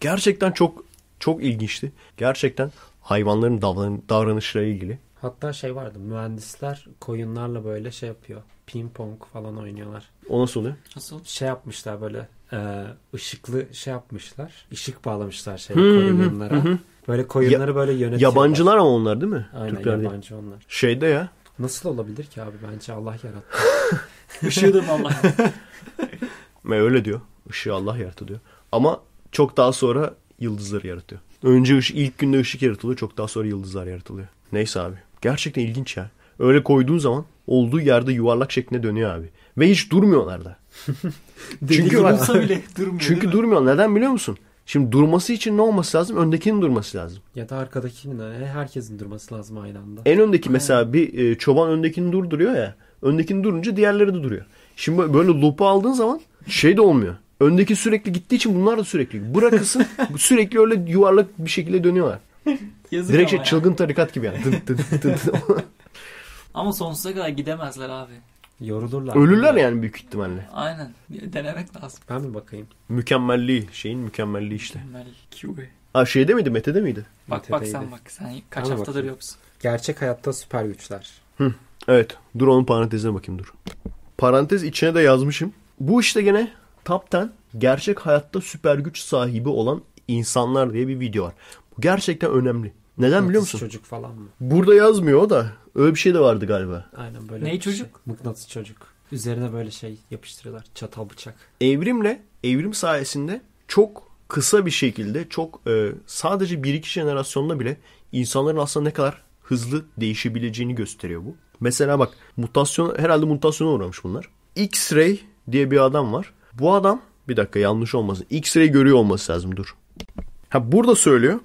Gerçekten çok çok ilginçti. Gerçekten hayvanların davranışları ilgili. Hatta şey vardı mühendisler koyunlarla böyle şey yapıyor. Ping pong falan oynuyorlar. O nasıl oluyor? Nasıl? Şey yapmışlar böyle e, ışıklı şey yapmışlar. Işık bağlamışlar şey koyunlara. Böyle koyunları ya, böyle yönetiyorlar. Yabancılar ama onlar değil mi? Aynen Türkler yabancı değil. onlar. Şeyde ya. Nasıl olabilir ki abi bence Allah yarattı. Işığıdır <laughs> Allah. <laughs> <laughs> Ve öyle diyor. Işığı Allah yarattı diyor. Ama çok daha sonra yıldızları yaratıyor. Önce ışık, ilk günde ışık yaratılıyor. Çok daha sonra yıldızlar yaratılıyor. Neyse abi. Gerçekten ilginç ya. Öyle koyduğun zaman olduğu yerde yuvarlak şeklinde dönüyor abi. Ve hiç durmuyorlar da. <laughs> çünkü <laughs> olsa bile durmuyor. Çünkü durmuyor. Neden biliyor musun? Şimdi durması için ne olması lazım? Öndekinin durması lazım. Ya da arkadakinin. Herkesin durması lazım aynı anda. En öndeki mesela bir e, çoban öndekini durduruyor ya. Öndekini durunca diğerleri de duruyor. Şimdi böyle loop'u aldığın zaman şey de olmuyor. Öndeki sürekli gittiği için bunlar da sürekli. Bırakırsın <laughs> sürekli öyle yuvarlak bir şekilde dönüyorlar. <laughs> Yazık Direkt şey yani. çılgın tarikat gibi yani. Dın dın dın dın. ama sonsuza kadar gidemezler abi. Yorulurlar. Ölürler yani büyük ihtimalle. Aynen. Denemek lazım. Ben bir bakayım. Mükemmelliği. Şeyin mükemmelliği işte. Mükemmel. QA. Aa şeyde miydi? Mete'de miydi? Bak Mete'deydi. bak sen bak. Sen kaç ben haftadır bakayım. yoksun. Gerçek hayatta süper güçler. Hı. Evet. Dur onun parantezine bakayım dur. Parantez içine de yazmışım. Bu işte gene Top 10 gerçek hayatta süper güç sahibi olan insanlar diye bir video var. Bu gerçekten önemli. Neden Mıknatıs biliyor musun? çocuk falan mı? Burada yazmıyor o da. Öyle bir şey de vardı galiba. Aynen böyle. Neyi çocuk? Şey. Mıknatıs çocuk. Üzerine böyle şey yapıştırıyorlar. Çatal bıçak. Evrimle, evrim sayesinde çok kısa bir şekilde çok e, sadece bir iki jenerasyonda bile insanların aslında ne kadar hızlı değişebileceğini gösteriyor bu. Mesela bak mutasyon herhalde mutasyona uğramış bunlar. X-Ray diye bir adam var. Bu adam bir dakika yanlış olmasın. X-Ray görüyor olması lazım dur. Ha burada söylüyor.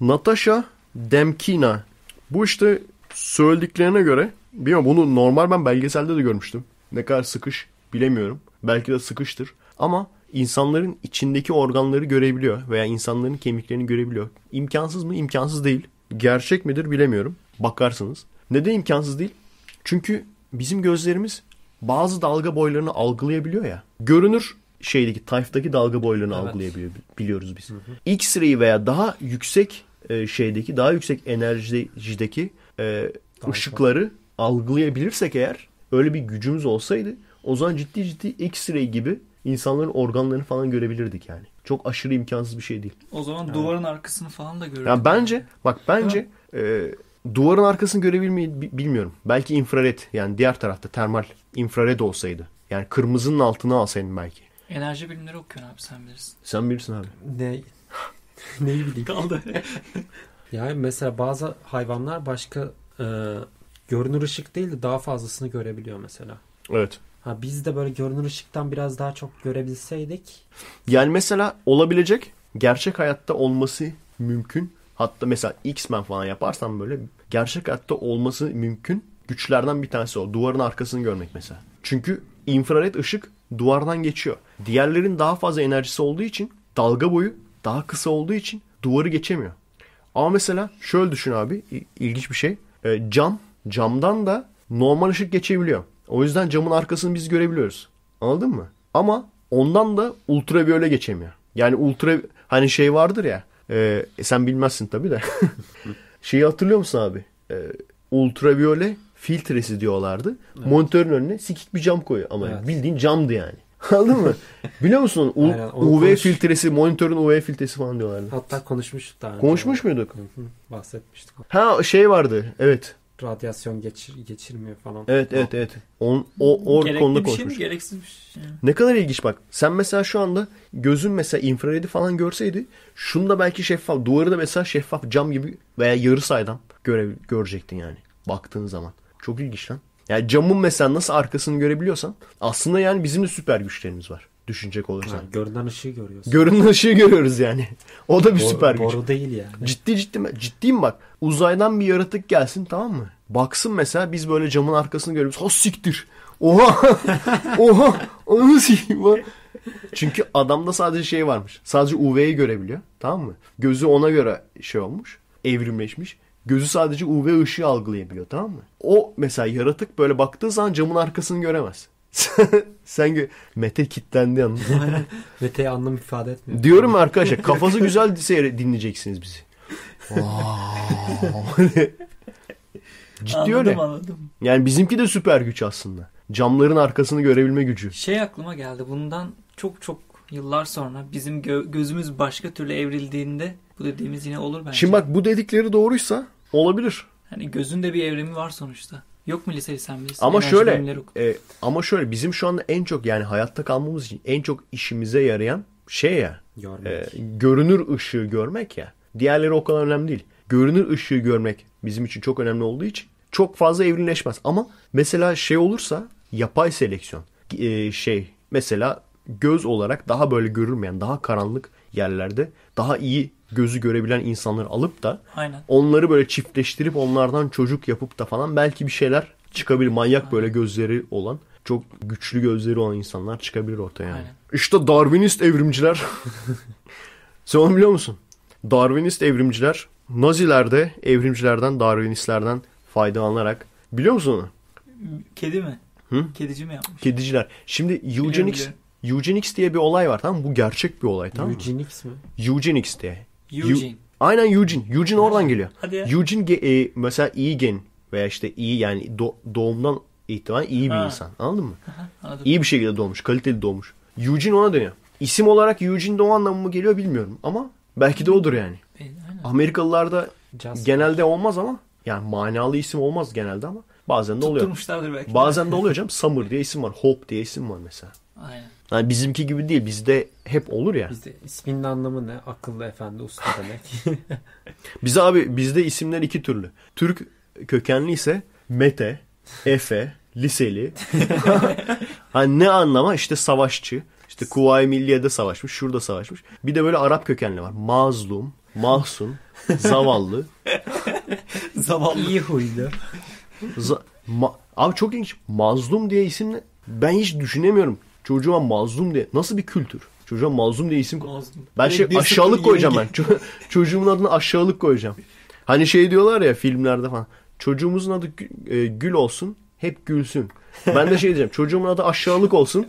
Natasha Demkina. Bu işte söylediklerine göre bilmiyorum bunu normal ben belgeselde de görmüştüm. Ne kadar sıkış bilemiyorum. Belki de sıkıştır. Ama insanların içindeki organları görebiliyor veya insanların kemiklerini görebiliyor. İmkansız mı? İmkansız değil. Gerçek midir bilemiyorum. Bakarsınız. Neden imkansız değil? Çünkü bizim gözlerimiz bazı dalga boylarını algılayabiliyor ya. Görünür şeydeki tayftaki dalga boylarını evet. biliyoruz biz. X-ray veya daha yüksek e, şeydeki daha yüksek enerjideki e, ışıkları algılayabilirsek eğer öyle bir gücümüz olsaydı o zaman ciddi ciddi X-ray gibi insanların organlarını falan görebilirdik yani. Çok aşırı imkansız bir şey değil. O zaman yani. duvarın arkasını falan da görürdük. Yani bence bak bence e, duvarın arkasını görebilmeyi bilmiyorum. Belki infrared yani diğer tarafta termal infrared olsaydı. Yani kırmızının altına alsaydım belki. Enerji bilimleri okuyorsun abi sen bilirsin. Sen bilirsin abi. Ne? <laughs> Neyi bileyim? Kaldı. <laughs> yani mesela bazı hayvanlar başka e, görünür ışık değil de daha fazlasını görebiliyor mesela. Evet. Ha biz de böyle görünür ışıktan biraz daha çok görebilseydik. Yani mesela olabilecek gerçek hayatta olması mümkün Hatta mesela X-Men falan yaparsan böyle gerçek hayatta olması mümkün güçlerden bir tanesi o. Duvarın arkasını görmek mesela. Çünkü infrared ışık duvardan geçiyor. Diğerlerin daha fazla enerjisi olduğu için dalga boyu daha kısa olduğu için duvarı geçemiyor. Ama mesela şöyle düşün abi ilginç bir şey. E, cam camdan da normal ışık geçebiliyor. O yüzden camın arkasını biz görebiliyoruz. Anladın mı? Ama ondan da ultraviyole geçemiyor. Yani ultra hani şey vardır ya ee, sen bilmezsin tabii de. <laughs> Şeyi hatırlıyor musun abi? Ee, ultraviyole filtresi diyorlardı. Evet. Monitörün önüne sikik bir cam koyuyor. Ama evet. bildiğin camdı yani. Aldın <laughs> mı? Biliyor musun? U- Aynen, UV konuş... filtresi, monitörün UV filtresi falan diyorlardı. Hatta konuşmuştuk daha önce. Konuşmuş muyduk? bahsetmiştik. Ha şey vardı. Evet radyasyon geçir, geçirmiyor falan. Evet falan. evet evet. On, o, o konuda bir şey konuşmuş. gereksiz bir şey. Ne kadar ilginç bak. Sen mesela şu anda gözün mesela infraredi falan görseydi şunu da belki şeffaf. Duvarı da mesela şeffaf cam gibi veya yarı saydam göre, görecektin yani. Baktığın zaman. Çok ilginç lan. Yani camın mesela nasıl arkasını görebiliyorsan aslında yani bizim de süper güçlerimiz var düşünecek olursan. Ha, görünen ışığı görüyoruz. Görünen ışığı görüyoruz yani. <laughs> O da bir Bor, süper güç. Boru değil yani. Ciddi ciddi ciddiyim bak. Uzaydan bir yaratık gelsin tamam mı? Baksın mesela biz böyle camın arkasını görüyoruz. Ha siktir. Oha. <laughs> Oha. Onu sikeyim. Çünkü adamda sadece şey varmış. Sadece UV'yi görebiliyor. Tamam mı? Gözü ona göre şey olmuş. Evrimleşmiş. Gözü sadece UV ışığı algılayabiliyor tamam mı? O mesela yaratık böyle baktığı zaman camın arkasını göremez. <laughs> Sen Mete kitlendi yalnız. Mete'ye anlam ifade etmiyor. Diyorum arkadaşlar kafası güzel seyre dinleyeceksiniz bizi. <laughs> Ciddi anladım, öyle. Anladım. Yani bizimki de süper güç aslında. Camların arkasını görebilme gücü. Şey aklıma geldi bundan çok çok yıllar sonra bizim gö- gözümüz başka türlü evrildiğinde bu dediğimiz yine olur bence. Şimdi bak bu dedikleri doğruysa olabilir. Hani gözün de bir evrimi var sonuçta. Yok mu lise sen Ama Enerji şöyle e, ama şöyle bizim şu anda en çok yani hayatta kalmamız için en çok işimize yarayan şey ya. Görmek. E, görünür ışığı görmek ya. Diğerleri o kadar önemli değil. Görünür ışığı görmek bizim için çok önemli olduğu için çok fazla evrimleşmez. Ama mesela şey olursa yapay seleksiyon e, şey mesela göz olarak daha böyle görülmeyen daha karanlık yerlerde daha iyi gözü görebilen insanları alıp da Aynen. onları böyle çiftleştirip onlardan çocuk yapıp da falan belki bir şeyler çıkabilir. Manyak Aynen. böyle gözleri olan çok güçlü gözleri olan insanlar çıkabilir ortaya yani. Aynen. İşte Darwinist evrimciler. <laughs> Sen onu biliyor musun? Darwinist evrimciler Naziler de evrimcilerden Darwinistlerden faydalanarak biliyor musun onu? Kedi mi? Hı? Kedici mi yapmış? Kediciler. Şimdi eugenics biliyorum, eugenics diye bir olay var tamam mı? Bu gerçek bir olay tamam mı? Eugenics mi? Eugenics diye. Eugene. Aynen Eugene. Eugene oradan geliyor. Hadi ya. Eugene e, mesela iyi gen veya işte iyi yani do- doğumdan ihtimalen iyi bir ha. insan. Anladın mı? Aha, İyi bir şekilde doğmuş. Kaliteli doğmuş. Eugene ona dönüyor. İsim olarak Eugene de o anlamı mı geliyor bilmiyorum ama belki de odur yani. E, aynen. Amerikalılarda Just genelde olmaz ama yani manalı isim olmaz genelde ama bazen de oluyor. Tutturmuşlardır belki. Bazen de oluyor canım. Summer diye isim var. Hope diye isim var mesela. Aynen. Hani bizimki gibi değil. Bizde hep olur ya. Bizde isminin anlamı ne? Akıllı efendi usta demek. <laughs> Bize abi bizde isimler iki türlü. Türk kökenli ise Mete, Efe, liseli. <laughs> hani ne anlama? İşte savaşçı. İşte Kuvayi Milliye'de savaşmış, şurada savaşmış. Bir de böyle Arap kökenli var. Mazlum, mahsun, zavallı. <laughs> zavallı. İyi huylu. Z- Ma- abi çok ilginç. Mazlum diye isimle ben hiç düşünemiyorum. Çocuğuma mazlum diye. Nasıl bir kültür? Çocuğa mazlum diye isim mazlum. Ben hani şey aşağılık koyacağım ben. <laughs> Çocuğumun adını aşağılık koyacağım. Hani şey diyorlar ya filmlerde falan. Çocuğumuzun adı e, Gül olsun. Hep gülsün. Ben de şey diyeceğim. <laughs> Çocuğumun adı aşağılık olsun.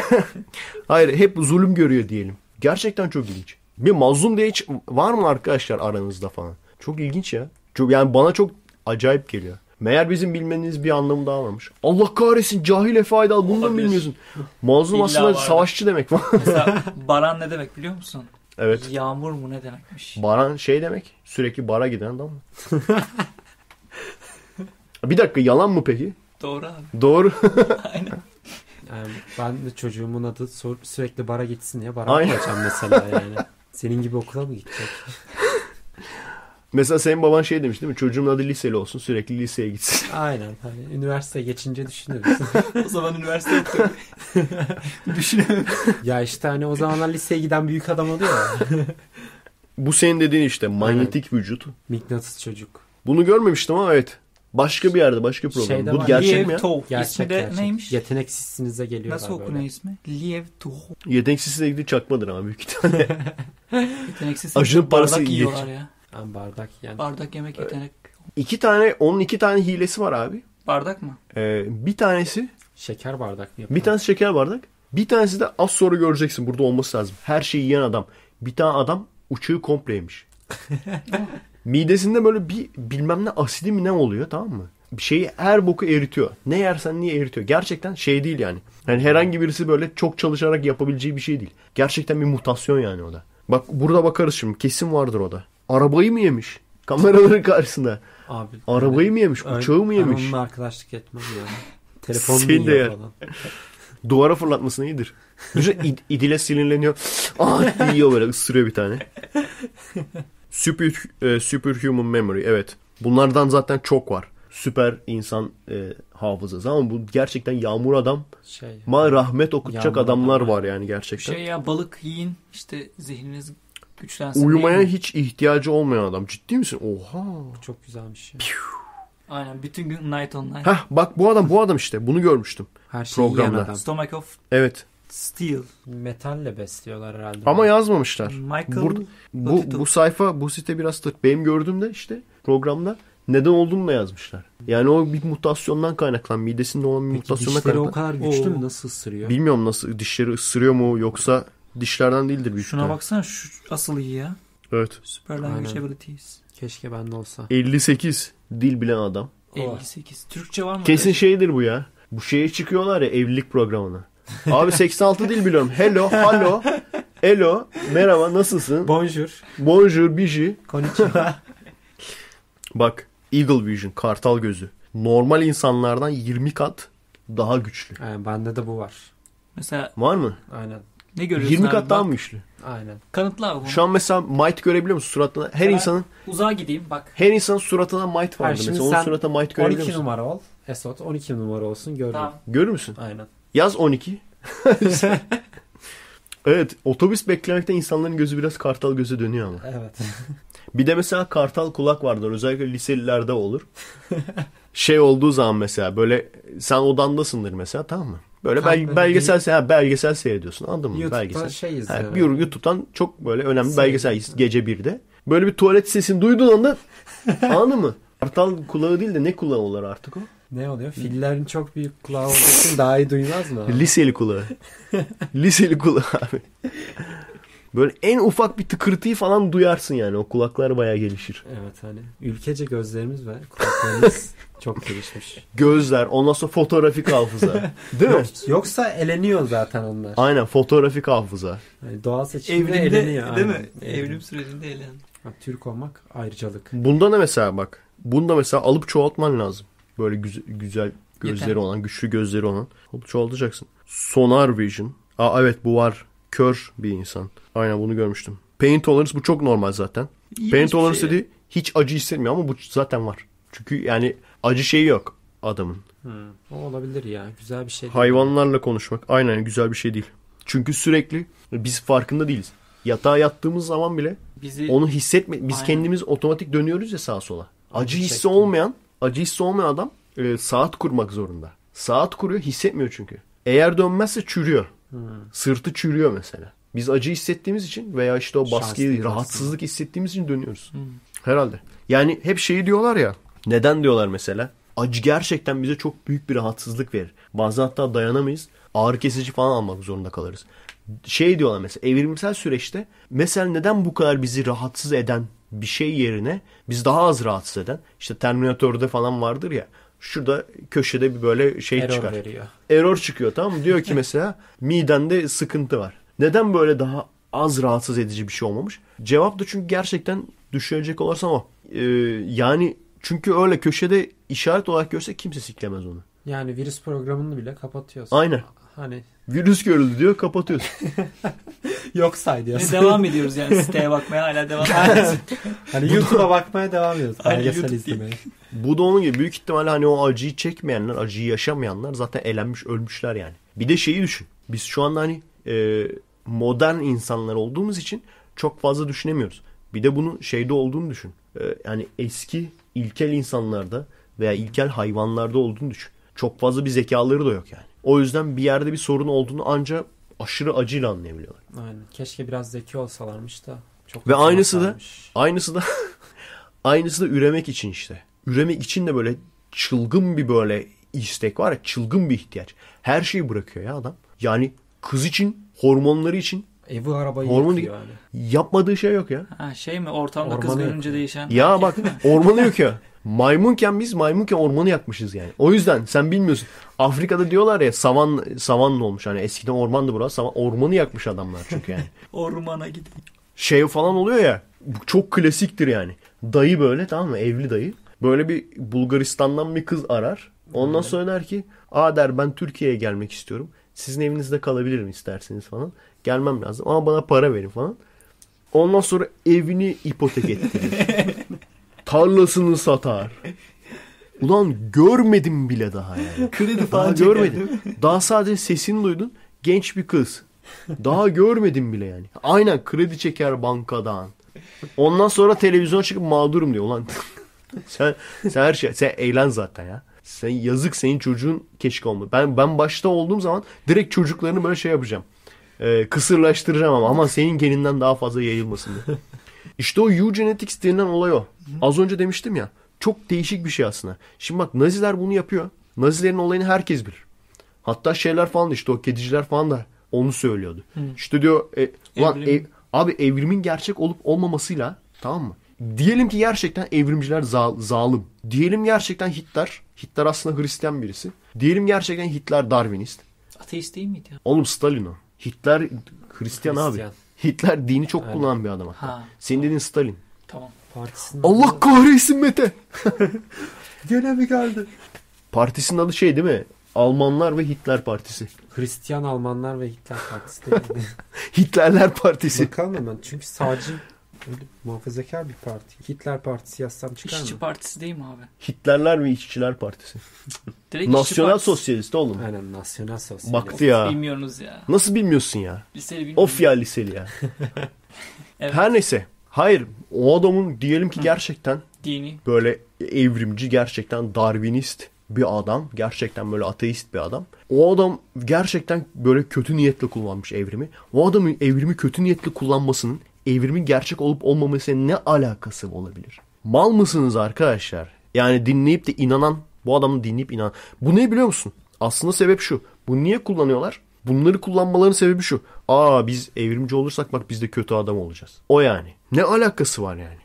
<laughs> Hayır hep zulüm görüyor diyelim. Gerçekten çok ilginç. Bir mazlum diye hiç var mı arkadaşlar aranızda falan? Çok ilginç ya. Çok, yani bana çok acayip geliyor. Meğer bizim bilmeniz bir anlamı daha varmış. Allah kahretsin cahil Efe Aydal bunu da bilmiyorsun? Mazlum İlla aslında vardı. savaşçı demek falan. Mesela <laughs> baran ne demek biliyor musun? Evet. Yağmur mu ne demekmiş? Baran şey demek. Sürekli bara giden adam mı? <laughs> bir dakika yalan mı peki? Doğru abi. Doğru. <laughs> Aynen. Yani ben de çocuğumun adı sürekli bara gitsin ya bara mı mesela yani. Senin gibi okula mı gidecek? Mesela senin baban şey demiş değil mi? Çocuğumun adı liseli olsun sürekli liseye gitsin. <laughs> Aynen. Hani üniversite geçince düşünürüz. <laughs> o zaman üniversite yok <laughs> Düşünemem. Ya işte hani o zamanlar liseye giden büyük adam oluyor ya. Bu senin dediğin işte manyetik Aynen. vücut. Mıknatıs çocuk. Bunu görmemiştim ama evet. Başka bir yerde başka problem. Şeyde Bu var, gerçek Liev mi ya? Tov. Gerçek, ismi de gerçek. neymiş? Yeteneksizsinize geliyor. Nasıl okunuyor ismi? Liev Tov. Yeteneksizsine ilgili çakmadır ama büyük ihtimalle. Yeteneksizsiniz. Acının parası yiyorlar Ya. Yani bardak yani. Bardak yemek ee, yetenek. İki tane, onun iki tane hilesi var abi. Bardak mı? Ee, bir tanesi. Şeker bardak mı? Bir tanesi şeker bardak. Bir tanesi de az sonra göreceksin. Burada olması lazım. Her şeyi yiyen adam. Bir tane adam uçuğu kompleymiş. <laughs> Midesinde böyle bir bilmem ne asidi mi ne oluyor tamam mı? Bir şeyi her boku eritiyor. Ne yersen niye eritiyor? Gerçekten şey değil yani. Yani herhangi birisi böyle çok çalışarak yapabileceği bir şey değil. Gerçekten bir mutasyon yani o da. Bak burada bakarız şimdi. Kesin vardır o da. Arabayı mı yemiş? Kameraların karşısında. Abi. Arabayı mı yemiş? Uçağı mı yemiş? Ben onunla arkadaşlık etmem yani. <laughs> Telefonunu Seni de yer. falan. <laughs> Duvara fırlatması iyidir. Düşünsene id- <laughs> idile sinirleniyor. Ah yiyor böyle ısırıyor bir tane. Super, e, superhuman memory evet. Bunlardan zaten çok var. Süper insan e, hafızası ama bu gerçekten yağmur adam şey, ma rahmet okutacak adamlar adam, var yani gerçekten. Şey ya balık yiyin işte zihniniz güçlensin. Uyumaya hiç ihtiyacı olmayan adam. Ciddi misin? Oha. Bu çok güzelmiş. Ya. Piyuh. Aynen bütün gün night on night. Heh, bak bu adam bu adam işte. Bunu görmüştüm. Her şeyi programda. yiyen adam. Stomach of Evet. Steel. Metalle besliyorlar herhalde. Ama yazmamışlar. Michael Bur- bu, bu sayfa bu site biraz tırt. Benim gördüğümde işte programda neden olduğunu da yazmışlar. Yani o bir mutasyondan kaynaklan, midesinde olan bir Peki mutasyondan dişleri o kadar güçlü mü? Nasıl ısırıyor? Bilmiyorum nasıl dişleri ısırıyor mu yoksa dişlerden değildir büyük Şuna baksana şu asıl iyi ya. Evet. Super Language Aynen. Abilities. Keşke bende olsa. 58 dil bilen adam. 58. Türkçe var mı? Kesin şeydir bu ya. Bu şeye çıkıyorlar ya evlilik programına. Abi 86 dil biliyorum. Hello, hello, hello, merhaba, nasılsın? Bonjour. Bonjour, biji. Konnichiwa. <laughs> Bak, Eagle Vision, kartal gözü. Normal insanlardan 20 kat daha güçlü. Yani bende de bu var. Mesela Var mı? aynen. Ne görüyorsun 20 kat daha mı güçlü? Aynen. Kanıtla abi bunu. Şu an mesela might görebiliyor musun suratına? Her ben insanın uzağa gideyim bak. her insanın suratına might vardı. şimdi mesela onun sen surata might görebiliyor 12 musun? numara ol. Esot 12 numara olsun görürüm. Tamam. Görür müsün? Aynen. Yaz 12. <laughs> evet otobüs beklemekte insanların gözü biraz kartal göze dönüyor ama. Evet. Bir de mesela kartal kulak vardır. Özellikle liselilerde olur. şey olduğu zaman mesela böyle sen odandasındır mesela tamam mı? Böyle bel, belgesel bir... ha, belgesel seyrediyorsun anladın mı? YouTube'dan belgesel. şey izliyor. Ha, bir YouTube'dan çok böyle önemli Seyir. belgesel gece birde. Böyle bir tuvalet sesini duyduğun anda <laughs> anladın mı? Kartal kulağı değil de ne kulağı olur artık o? Ne oluyor? Fillerin çok büyük kulağı olduğu için daha iyi duymaz mı? Abi? Liseli kulağı. <laughs> Liseli kulağı abi. Böyle en ufak bir tıkırtıyı falan duyarsın yani. O kulaklar bayağı gelişir. Evet hani ülkece gözlerimiz var. Kulaklarımız <laughs> çok gelişmiş. Gözler ondan sonra fotoğrafik hafıza. <laughs> Değil mi? Yoksa eleniyor zaten onlar. Aynen fotoğrafik hafıza. Yani doğal seçimde Evrimde, eleniyor. değil mi? Aynen. Evrim sürecinde elen. Türk olmak ayrıcalık. Bunda ne mesela bak. Bunda mesela alıp çoğaltman lazım. Böyle güzel, güzel gözleri Yeter. olan, güçlü gözleri olan. Alıp çoğaltacaksın. Sonar Vision. Aa evet bu var kör bir insan. Aynen bunu görmüştüm. Pain tolerance bu çok normal zaten. İyi Pain şey tolerance şey. dediği hiç acı hissetmiyor ama bu zaten var. Çünkü yani acı şeyi yok adamın. Hmm, o olabilir ya. Güzel bir şey. Hayvanlarla değil. konuşmak. Aynen güzel bir şey değil. Çünkü sürekli biz farkında değiliz. Yatağa yattığımız zaman bile Bizi... onu hissetme biz Aynen. kendimiz otomatik dönüyoruz ya sağa sola. Acı hissi Çektim. olmayan, acı hissi olmayan adam e, saat kurmak zorunda. Saat kuruyor, hissetmiyor çünkü. Eğer dönmezse çürüyor. Sırtı çürüyor mesela. Biz acı hissettiğimiz için veya işte o baskıyı, rahatsızlık hissettiğimiz için dönüyoruz. Hmm. Herhalde. Yani hep şeyi diyorlar ya. Neden diyorlar mesela? Acı gerçekten bize çok büyük bir rahatsızlık verir. Bazen hatta dayanamayız. Ağrı kesici falan almak zorunda kalırız. Şey diyorlar mesela evrimsel süreçte mesela neden bu kadar bizi rahatsız eden bir şey yerine biz daha az rahatsız eden işte Terminator'da falan vardır ya şurada köşede bir böyle şey Error çıkar. Veriyor. Error çıkıyor tamam mı? Diyor ki <laughs> mesela midende sıkıntı var. Neden böyle daha az rahatsız edici bir şey olmamış? Cevap da çünkü gerçekten düşünecek olursam o. Ee, yani çünkü öyle köşede işaret olarak görse kimse siklemez onu. Yani virüs programını bile kapatıyorsun. Aynen. Hani virüs görüldü diyor kapatıyorsun. <laughs> Yok say diyorsun. devam <laughs> ediyoruz yani siteye bakmaya hala devam ediyoruz. hani YouTube'a bakmaya devam ediyoruz. Hani YouTube izlemeye. Bu da onun gibi büyük ihtimalle hani o acıyı çekmeyenler, acıyı yaşamayanlar zaten elenmiş, ölmüşler yani. Bir de şeyi düşün. Biz şu anda hani e, modern insanlar olduğumuz için çok fazla düşünemiyoruz. Bir de bunun şeyde olduğunu düşün. E, yani eski ilkel insanlarda veya ilkel hayvanlarda olduğunu düşün. Çok fazla bir zekaları da yok yani. O yüzden bir yerde bir sorun olduğunu ancak aşırı acıyla anlayabiliyorlar. Aynen. Keşke biraz zeki olsalarmış da. Çok Ve aynısı da, aynısı da <laughs> aynısı da üremek için işte. Üremek için de böyle çılgın bir böyle istek var ya çılgın bir ihtiyaç. Her şeyi bırakıyor ya adam. Yani kız için, hormonları için Evi arabayı Hormon yıkıyor yani. Yapmadığı şey yok ya. Ha, şey mi ortamda Ormanı kız görünce değişen. Ya bak ormanı yok <laughs> ya. Maymunken biz maymunken ormanı yakmışız yani. O yüzden sen bilmiyorsun. Afrika'da diyorlar ya savan savanla olmuş. Hani eskiden ormandı burası. Savan, ormanı yakmış adamlar çünkü yani. <laughs> Ormana gidin. Şey falan oluyor ya. Çok klasiktir yani. Dayı böyle tamam mı? Evli dayı. Böyle bir Bulgaristan'dan bir kız arar. Ondan evet. sonra der ki aa der ben Türkiye'ye gelmek istiyorum. Sizin evinizde kalabilirim isterseniz falan. Gelmem lazım ama bana para verin falan. Ondan sonra evini ipotek ettirir. <laughs> tarlasını satar. Ulan görmedim bile daha yani. <laughs> Kredi falan daha görmedim. Daha sadece sesini duydun. Genç bir kız. Daha görmedim bile yani. Aynen kredi çeker bankadan. Ondan sonra televizyon çıkıp mağdurum diyor. Ulan <laughs> sen, sen her şey sen eğlen zaten ya. Sen yazık senin çocuğun keşke olma. Ben ben başta olduğum zaman direkt çocuklarını böyle şey yapacağım. Ee, kısırlaştıracağım ama ama senin geninden daha fazla yayılmasın diye. İşte o eugenetics denilen olay o. Az önce demiştim ya. Çok değişik bir şey aslında. Şimdi bak Naziler bunu yapıyor. Nazilerin olayını herkes bilir. Hatta şeyler falan da işte o kediciler falan da onu söylüyordu. Hı. İşte diyor e, ulan, e, Evrim. ev, abi evrimin gerçek olup olmamasıyla tamam mı? Diyelim ki gerçekten evrimciler zal, zalim. Diyelim gerçekten Hitler. Hitler aslında Hristiyan birisi. Diyelim gerçekten Hitler Darwinist. Ateist değil miydi? Oğlum Stalin o. Hitler Hristiyan, Hristiyan. abi. Hitler dini çok kullanan bir adam hatta. Ha. Senin dediğin Stalin. Tamam. Partisinin Allah kahretsin Mete. <laughs> Gene mi geldi? Partisinin adı şey değil mi? Almanlar ve Hitler Partisi. Hristiyan Almanlar ve Hitler Partisi değil mi? <laughs> Hitlerler Partisi. Bakalım hemen çünkü sadece. <laughs> muhafazakar bir parti. Hitler Partisi yazsam çıkar İşçi mı? Partisi değil mi abi? Hitlerler mi İşçiler Partisi. <laughs> Direkt Nasyonel Partisi. Sosyalist oğlum. Aynen Nasyonel Sosyalist. Baktı ya. Bilmiyorsunuz ya. Nasıl bilmiyorsun ya? Liseli bilmiyorum. Of ya liseli ya. <laughs> evet. Her neyse. Hayır o adamın diyelim ki gerçekten dini böyle evrimci gerçekten darwinist bir adam. Gerçekten böyle ateist bir adam. O adam gerçekten böyle kötü niyetle kullanmış evrimi. O adamın evrimi kötü niyetle kullanmasının evrimin gerçek olup olmamasıyla ne alakası olabilir? Mal mısınız arkadaşlar? Yani dinleyip de inanan, bu adamı dinleyip inan. Bu ne biliyor musun? Aslında sebep şu. Bu niye kullanıyorlar? Bunları kullanmaların sebebi şu. Aa biz evrimci olursak bak biz de kötü adam olacağız. O yani. Ne alakası var yani?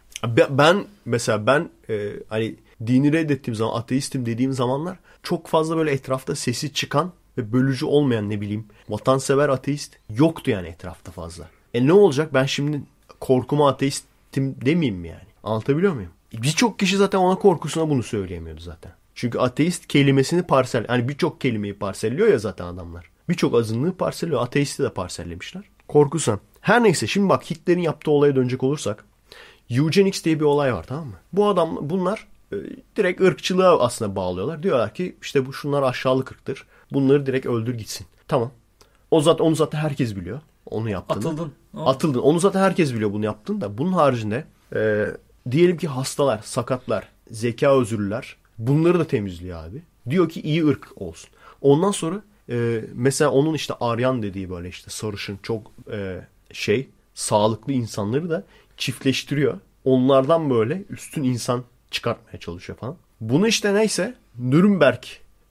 Ben mesela ben e, hani dini reddettiğim zaman ateistim dediğim zamanlar çok fazla böyle etrafta sesi çıkan ve bölücü olmayan ne bileyim vatansever ateist yoktu yani etrafta fazla. E ne olacak ben şimdi korkuma ateistim demeyeyim mi yani. Anlatabiliyor muyum? Birçok kişi zaten ona korkusuna bunu söyleyemiyordu zaten. Çünkü ateist kelimesini parsel, hani birçok kelimeyi parselliyor ya zaten adamlar. Birçok azınlığı parselliyor. Ateisti de parsellemişler. Korkusan. Her neyse şimdi bak Hitler'in yaptığı olaya dönecek olursak. Eugenics diye bir olay var tamam mı? Bu adam bunlar e, direkt ırkçılığa aslında bağlıyorlar. Diyorlar ki işte bu şunlar aşağılık ırktır. Bunları direkt öldür gitsin. Tamam. O zaten onu zaten herkes biliyor onu yaptığını. Atıldın. Aa. Atıldın. Onu zaten herkes biliyor bunu yaptın da. Bunun haricinde e, diyelim ki hastalar, sakatlar, zeka özürlüler bunları da temizliyor abi. Diyor ki iyi ırk olsun. Ondan sonra e, mesela onun işte Aryan dediği böyle işte sarışın çok e, şey sağlıklı insanları da çiftleştiriyor. Onlardan böyle üstün insan çıkartmaya çalışıyor falan. Bunu işte neyse Nürnberg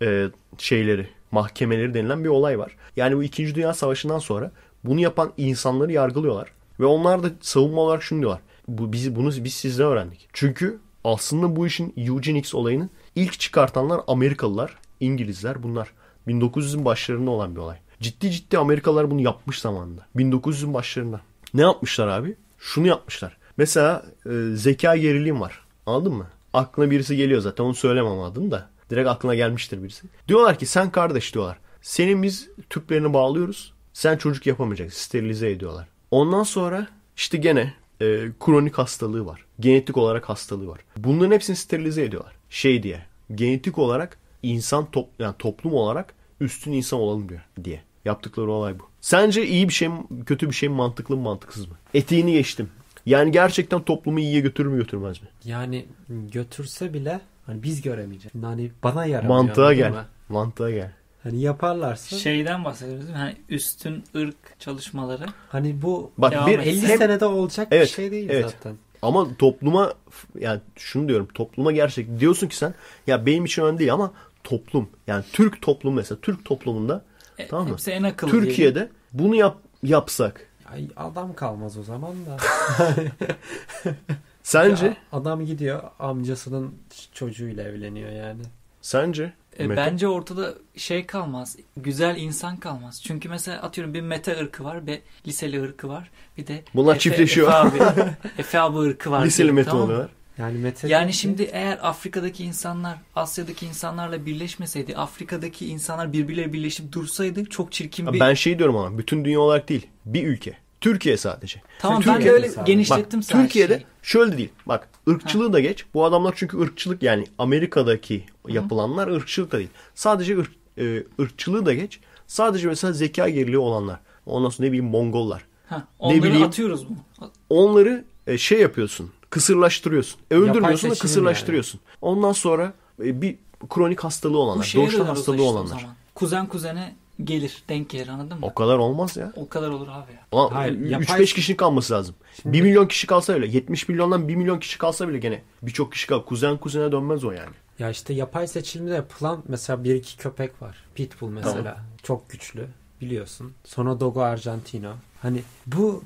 e, şeyleri mahkemeleri denilen bir olay var. Yani bu 2. Dünya Savaşı'ndan sonra bunu yapan insanları yargılıyorlar. Ve onlar da savunma olarak şunu diyorlar. Bu, biz, bunu biz sizden öğrendik. Çünkü aslında bu işin eugenics olayını ilk çıkartanlar Amerikalılar, İngilizler bunlar. 1900'ün başlarında olan bir olay. Ciddi ciddi Amerikalılar bunu yapmış zamanında. 1900'ün başlarında. Ne yapmışlar abi? Şunu yapmışlar. Mesela e, zeka geriliğim var. Anladın mı? Aklına birisi geliyor zaten onu söylemem adını da. Direkt aklına gelmiştir birisi. Diyorlar ki sen kardeş diyorlar. Senin biz tüplerini bağlıyoruz. Sen çocuk yapamayacaksın. Sterilize ediyorlar. Ondan sonra işte gene e, kronik hastalığı var. Genetik olarak hastalığı var. Bunların hepsini sterilize ediyorlar. Şey diye. Genetik olarak insan top, yani toplum olarak üstün insan olalım diyor diye. Yaptıkları olay bu. Sence iyi bir şey mi, kötü bir şey mi, mantıklı mı, mantıksız mı? Etiğini geçtim. Yani gerçekten toplumu iyiye götürür mü, götürmez mi? Yani götürse bile hani biz göremeyeceğiz. Yani bana yarar. Mantığa gel. Mantığa gel. Hani yaparlarsa. Şeyden bahsediyoruz değil mi? Hani üstün ırk çalışmaları. Hani bu Bak, bir, 50 hep, senede olacak evet, bir şey değil evet. zaten. Ama topluma yani şunu diyorum topluma gerçek diyorsun ki sen ya benim için önemli değil ama toplum yani Türk toplumu mesela Türk toplumunda e, tamam mı? Hepsi En akıllı Türkiye'de diyelim. bunu yap yapsak. Ay adam kalmaz o zaman da. <laughs> Sence? Ya, adam gidiyor amcasının çocuğuyla evleniyor yani. Sence? E, Mete? bence ortada şey kalmaz. Güzel insan kalmaz. Çünkü mesela atıyorum bir Mete ırkı var. Bir liseli ırkı var. Bir de Bunlar Efe, çiftleşiyor. Efe abi, <laughs> Efe abi ırkı var. Liseli Mete tamam. oluyorlar. Yani Mete Yani şimdi eğer Afrika'daki insanlar Asya'daki insanlarla birleşmeseydi, Afrika'daki insanlar birbirleriyle birleşip dursaydı çok çirkin bir Ben şey diyorum ama bütün dünya olarak değil, bir ülke. Türkiye sadece. Tamam Türkiye, ben de öyle sadece. genişlettim bak, sadece. Türkiye'de şey. şöyle değil. Bak ırkçılığı ha. da geç. Bu adamlar çünkü ırkçılık yani Amerika'daki yapılanlar Hı. ırkçılık da değil. Sadece ırk, e, ırkçılığı da geç. Sadece mesela zeka geriliği olanlar. Ondan sonra ne bileyim Mongollar. Ha, onları ne bileyim, atıyoruz bunu. Onları e, şey yapıyorsun. Kısırlaştırıyorsun. E, öldürmüyorsun da kısırlaştırıyorsun. Yani. Ondan sonra e, bir kronik hastalığı olanlar. Doğuştan hastalığı işte olanlar. Kuzen kuzene gelir. Denk gelir anladın mı? O kadar olmaz ya. O kadar olur abi ya. Ulan Hayır, 3-5 yapay- kişinin kalması lazım. Şimdi... 1 milyon kişi kalsa bile 70 milyondan 1 milyon kişi kalsa bile gene birçok kişi kal. Kuzen kuzene dönmez o yani. Ya işte yapay seçilimde yapılan mesela bir iki köpek var. Pitbull mesela. Tamam. Çok güçlü biliyorsun. Sonra Dogo Argentino. Hani bu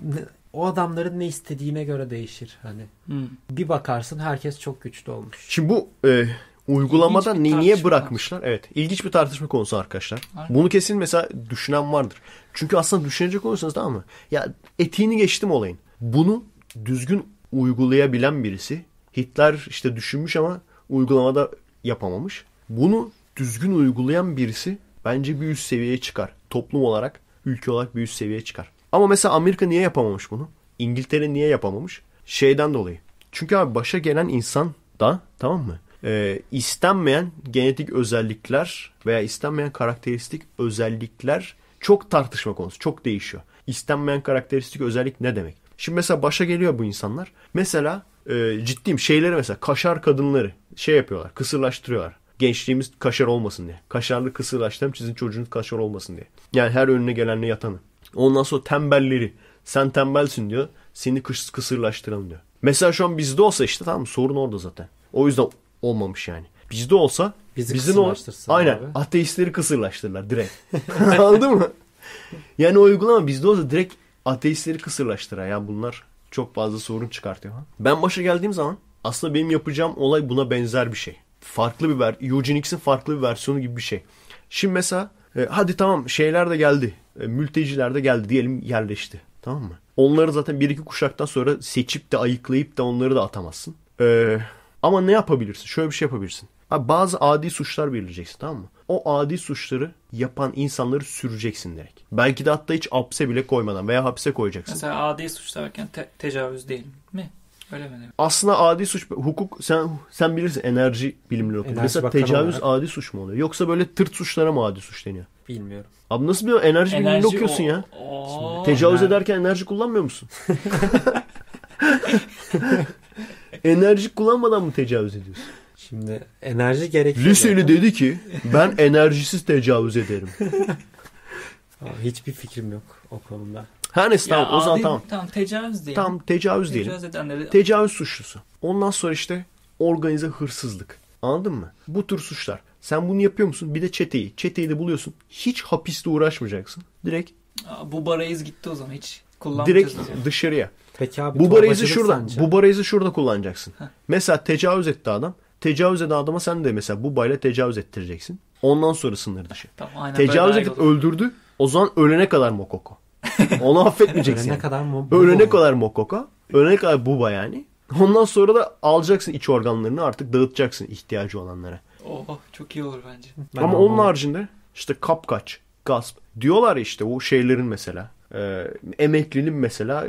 o adamların ne istediğine göre değişir hani. Hmm. Bir bakarsın herkes çok güçlü olmuş. Şimdi bu e, Uygulamada ne, niye bırakmışlar? Var. Evet. ilginç bir tartışma konusu arkadaşlar. Aynen. Bunu kesin mesela düşünen vardır. Çünkü aslında düşünecek olursanız tamam mı? Ya etiğini geçtim olayın. Bunu düzgün uygulayabilen birisi Hitler işte düşünmüş ama uygulamada yapamamış. Bunu düzgün uygulayan birisi bence bir üst seviyeye çıkar. Toplum olarak, ülke olarak bir üst seviyeye çıkar. Ama mesela Amerika niye yapamamış bunu? İngiltere niye yapamamış? Şeyden dolayı. Çünkü abi başa gelen insan da tamam mı? e, istenmeyen genetik özellikler veya istenmeyen karakteristik özellikler çok tartışma konusu. Çok değişiyor. İstenmeyen karakteristik özellik ne demek? Şimdi mesela başa geliyor bu insanlar. Mesela e, ciddiyim şeyleri mesela kaşar kadınları şey yapıyorlar. Kısırlaştırıyorlar. Gençliğimiz kaşar olmasın diye. Kaşarlı kısırlaştıralım sizin çocuğunuz kaşar olmasın diye. Yani her önüne gelenle yatanı. Ondan sonra tembelleri. Sen tembelsin diyor. Seni kısırlaştıralım diyor. Mesela şu an bizde olsa işte tamam sorun orada zaten. O yüzden olmamış yani. Bizde olsa Bizi bizim o aynen abi. ateistleri kısırlaştırırlar direkt. <laughs> Anladın mı? Yani o uygulama bizde olsa direkt ateistleri kısırlaştırar. Yani bunlar çok fazla sorun çıkartıyor. Ben başa geldiğim zaman aslında benim yapacağım olay buna benzer bir şey. Farklı bir ver, Eugenics'in farklı bir versiyonu gibi bir şey. Şimdi mesela e, hadi tamam şeyler de geldi. E, mülteciler de geldi diyelim yerleşti. Tamam mı? Onları zaten bir iki kuşaktan sonra seçip de ayıklayıp da onları da atamazsın. Eee ama ne yapabilirsin? Şöyle bir şey yapabilirsin. Abi bazı adi suçlar belirleyeceksin tamam mı? O adi suçları yapan insanları süreceksin direkt. Belki de hatta hiç hapse bile koymadan veya hapse koyacaksın. Mesela adi suç derken te- tecavüz değil mi? Öyle mi? Aslında adi suç hukuk sen sen bilirsin enerji bilimleri okudu. Mesela tecavüz olarak. adi suç mu oluyor? Yoksa böyle tırt suçlara mı adi suç deniyor? Bilmiyorum. Abi nasıl bir enerji, enerji bilimini okuyorsun o, ya? O, tecavüz yani. ederken enerji kullanmıyor musun? <laughs> <laughs> enerji kullanmadan mı tecavüz ediyorsun? Şimdi enerji gerekiyor. Liseli zaten. dedi ki ben enerjisiz tecavüz ederim. Hiçbir fikrim yok o konuda. Her neyse tamam o zaman tamam. Tamam tecavüz diyelim. Tamam tecavüz, tecavüz diyelim. Edenleri... Tecavüz suçlusu. Ondan sonra işte organize hırsızlık. Anladın mı? Bu tür suçlar. Sen bunu yapıyor musun? Bir de çeteyi. Çeteyi de buluyorsun. Hiç hapiste uğraşmayacaksın. Direkt. Aa, bu barayız gitti o zaman hiç. Direkt dışarıya. Peki abi, bu barajı şuradan, sence? bu barajı şurada kullanacaksın. Heh. Mesela tecavüz etti adam. Tecavüz eden adama sen de mesela bu bayla tecavüz ettireceksin. Ondan sonra sınır dışı. Tamam, aynen tecavüz edip öldürdü. O zaman ölene kadar mokoko. <laughs> Onu affetmeyeceksin. ölene kadar mı? Ölene kadar mokoko. Ölene kadar buba yani. Ondan sonra da alacaksın iç organlarını artık dağıtacaksın ihtiyacı olanlara. Oh çok iyi olur bence. Ben Ama onun haricinde işte kapkaç, gasp diyorlar işte o şeylerin mesela ee, emeklinin mesela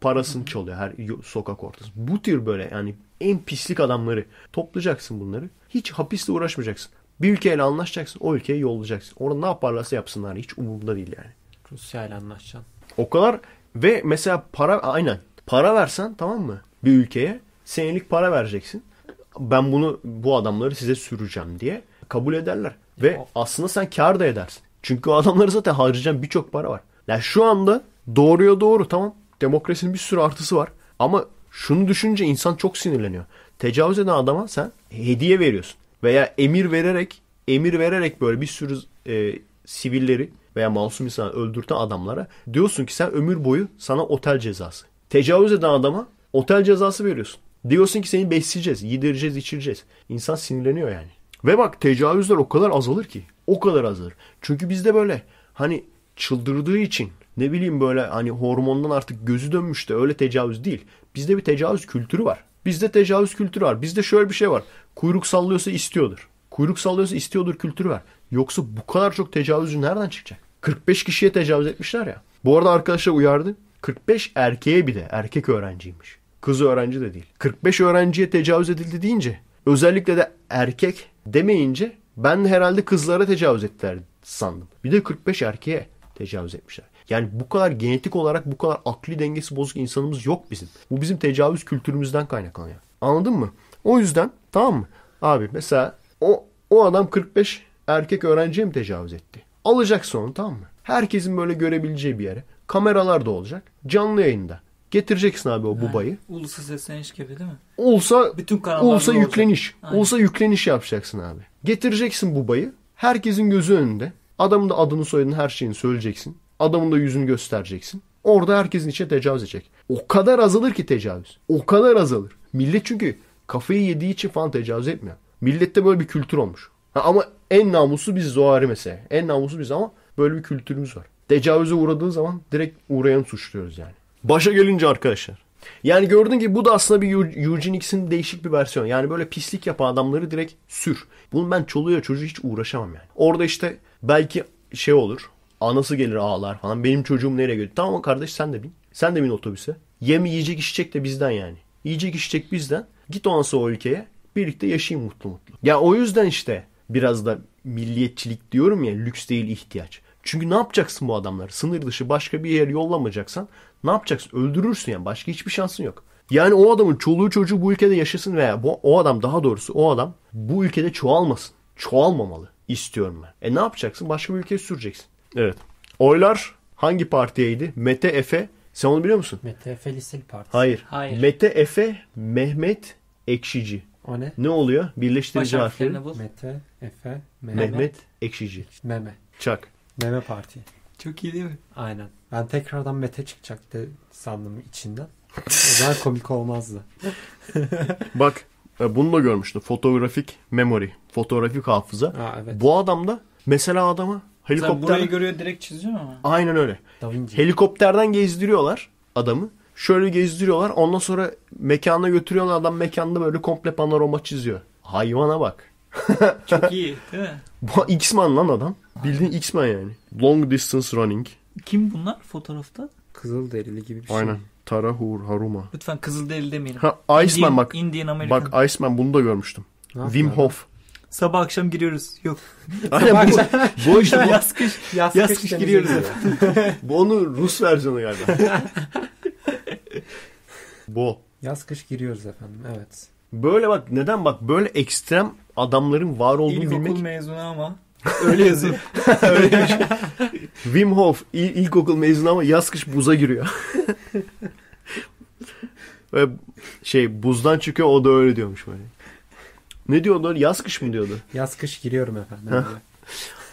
parasını çalıyor her sokak ortası. Bu tür böyle yani en pislik adamları toplayacaksın bunları. Hiç hapisle uğraşmayacaksın. Bir ülkeyle anlaşacaksın. O ülkeye yollayacaksın. Orada ne yaparlarsa yapsınlar. Hiç umurumda değil yani. Rusya ile anlaşacaksın. O kadar ve mesela para aynen. Para versen tamam mı? Bir ülkeye senelik para vereceksin. Ben bunu bu adamları size süreceğim diye kabul ederler. Ve aslında sen kar da edersin. Çünkü o adamları zaten harcayacağın birçok para var. Yani şu anda doğruya doğru tamam demokrasinin bir sürü artısı var. Ama şunu düşünce insan çok sinirleniyor. Tecavüz eden adama sen hediye veriyorsun. Veya emir vererek emir vererek böyle bir sürü e, sivilleri veya masum insanı öldürten adamlara diyorsun ki sen ömür boyu sana otel cezası. Tecavüz eden adama otel cezası veriyorsun. Diyorsun ki seni besleyeceğiz, yedireceğiz, içireceğiz. İnsan sinirleniyor yani. Ve bak tecavüzler o kadar azalır ki. O kadar azalır. Çünkü bizde böyle hani çıldırdığı için ne bileyim böyle hani hormondan artık gözü dönmüş de öyle tecavüz değil. Bizde bir tecavüz kültürü var. Bizde tecavüz kültürü var. Bizde şöyle bir şey var. Kuyruk sallıyorsa istiyordur. Kuyruk sallıyorsa istiyordur kültürü var. Yoksa bu kadar çok tecavüzü nereden çıkacak? 45 kişiye tecavüz etmişler ya. Bu arada arkadaşlar uyardı. 45 erkeğe bile erkek öğrenciymiş. Kız öğrenci de değil. 45 öğrenciye tecavüz edildi deyince özellikle de erkek demeyince ben herhalde kızlara tecavüz ettiler sandım. Bir de 45 erkeğe tecavüz etmişler. Yani bu kadar genetik olarak bu kadar akli dengesi bozuk insanımız yok bizim. Bu bizim tecavüz kültürümüzden kaynaklanıyor. Anladın mı? O yüzden tamam mı? Abi mesela o, o adam 45 erkek öğrenciye mi tecavüz etti? Alacaksın onu tamam mı? Herkesin böyle görebileceği bir yere. Kameralar da olacak. Canlı yayında. Getireceksin abi o yani, bubayı. Ulusa sesleniş gibi değil mi? Olsa bütün Olsa yükleniş. Aynen. Olsa yükleniş yapacaksın abi. Getireceksin bubayı. Herkesin gözü önünde. Adamın da adını soyadını her şeyini söyleyeceksin. Adamın da yüzünü göstereceksin. Orada herkesin içine tecavüz edecek. O kadar azalır ki tecavüz. O kadar azalır. Millet çünkü kafayı yediği için falan tecavüz etmiyor. Millette böyle bir kültür olmuş. Ha, ama en namuslu biz zoari mesela. En namuslu biz ama böyle bir kültürümüz var. Tecavüze uğradığı zaman direkt uğrayanı suçluyoruz yani. Başa gelince arkadaşlar. Yani gördün ki bu da aslında bir Eugenix'in değişik bir versiyon. Yani böyle pislik yapan adamları direkt sür. Bunun ben çoluğuyla çocuğu hiç uğraşamam yani. Orada işte belki şey olur. Anası gelir ağlar falan. Benim çocuğum nereye gidiyor? Tamam kardeş sen de bin. Sen de bin otobüse. Yem yiyecek içecek de bizden yani. Yiyecek içecek bizden. Git onsa o ülkeye. Birlikte yaşayayım mutlu mutlu. Ya o yüzden işte biraz da milliyetçilik diyorum ya lüks değil ihtiyaç. Çünkü ne yapacaksın bu adamları? Sınır dışı başka bir yer yollamayacaksan ne yapacaksın? Öldürürsün yani. Başka hiçbir şansın yok. Yani o adamın çoluğu çocuğu bu ülkede yaşasın veya bu, o adam daha doğrusu o adam bu ülkede çoğalmasın. Çoğalmamalı istiyorum ben. E ne yapacaksın? Başka bir ülkeye süreceksin. Evet. Oylar hangi partiyeydi? Mete Efe. Sen onu biliyor musun? Mete Efe Liseli Partisi. Hayır. Hayır. Mete Efe Mehmet Ekşici. O ne? Ne oluyor? Birleştirici harfleri. Mete Efe Mehmet, Mehmet Ekşici. Meme. Çak. Meme Parti. Çok iyi değil mi? Aynen. Ben tekrardan Mete çıkacak de sandım içinden. O zaman komik olmazdı. <laughs> Bak e, bunu da görmüştüm. Fotoğrafik memory. Fotoğrafik hafıza. Aa, evet. Bu adam da mesela adamı helikopter... Sen burayı görüyor direkt çiziyor mu? Aynen öyle. Helikopterden gezdiriyorlar adamı. Şöyle gezdiriyorlar. Ondan sonra mekana götürüyorlar. Adam mekanda böyle komple panorama çiziyor. Hayvana bak. <laughs> Çok iyi değil mi? Bu X-Man lan adam. Bildiğin X-Man yani. Long Distance Running. Kim bunlar fotoğrafta? Kızıl derili gibi bir şey. Aynen. Tarahur Haruma. Lütfen kızıl derili demeyelim. Ha, Iceman bak. Indian American. Bak Iceman bunu da görmüştüm. Ne Wim Hof. Sabah akşam giriyoruz. Yok. <laughs> Aynen bu, bu işte bu, yaz kış, yaz, yaz kış, kış giriyoruz. <laughs> bu onun Rus versiyonu galiba. bu. Yaz kış giriyoruz efendim. Evet. Böyle bak neden bak böyle ekstrem adamların var olduğunu İlkokul bilmek. İlkokul mezunu ama <laughs> öyle yazıyor. <laughs> öyle şey. Wim Hof il, ilkokul mezunu ama yaz kış buza giriyor. <laughs> Ve şey buzdan çıkıyor o da öyle diyormuş böyle. Ne diyordu? Yaz kış mı diyordu? Yaz kış giriyorum efendim.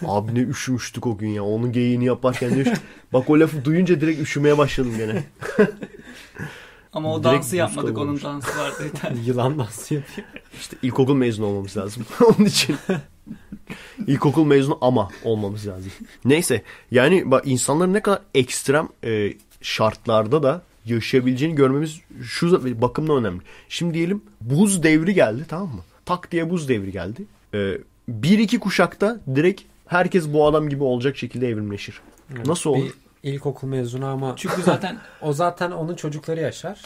Abi ne üşümüştük o gün ya. Onun geyini yaparken de üş... Bak o lafı duyunca direkt üşümeye başladım gene. Ama o Direkt dansı yapmadık. Onun dansı vardı yeter. <laughs> Yılan dansı yapıyor. İşte ilkokul mezunu olmamız lazım. <laughs> Onun için. <laughs> İlkokul mezunu ama olmamız lazım. Neyse yani bak insanların ne kadar ekstrem e, şartlarda da yaşayabileceğini görmemiz şu bakımdan önemli. Şimdi diyelim buz devri geldi tamam mı? Tak diye buz devri geldi. E, bir iki kuşakta direkt herkes bu adam gibi olacak şekilde evrimleşir. Evet, Nasıl olur? Bir İlkokul mezunu ama çünkü zaten <laughs> o zaten onun çocukları yaşar.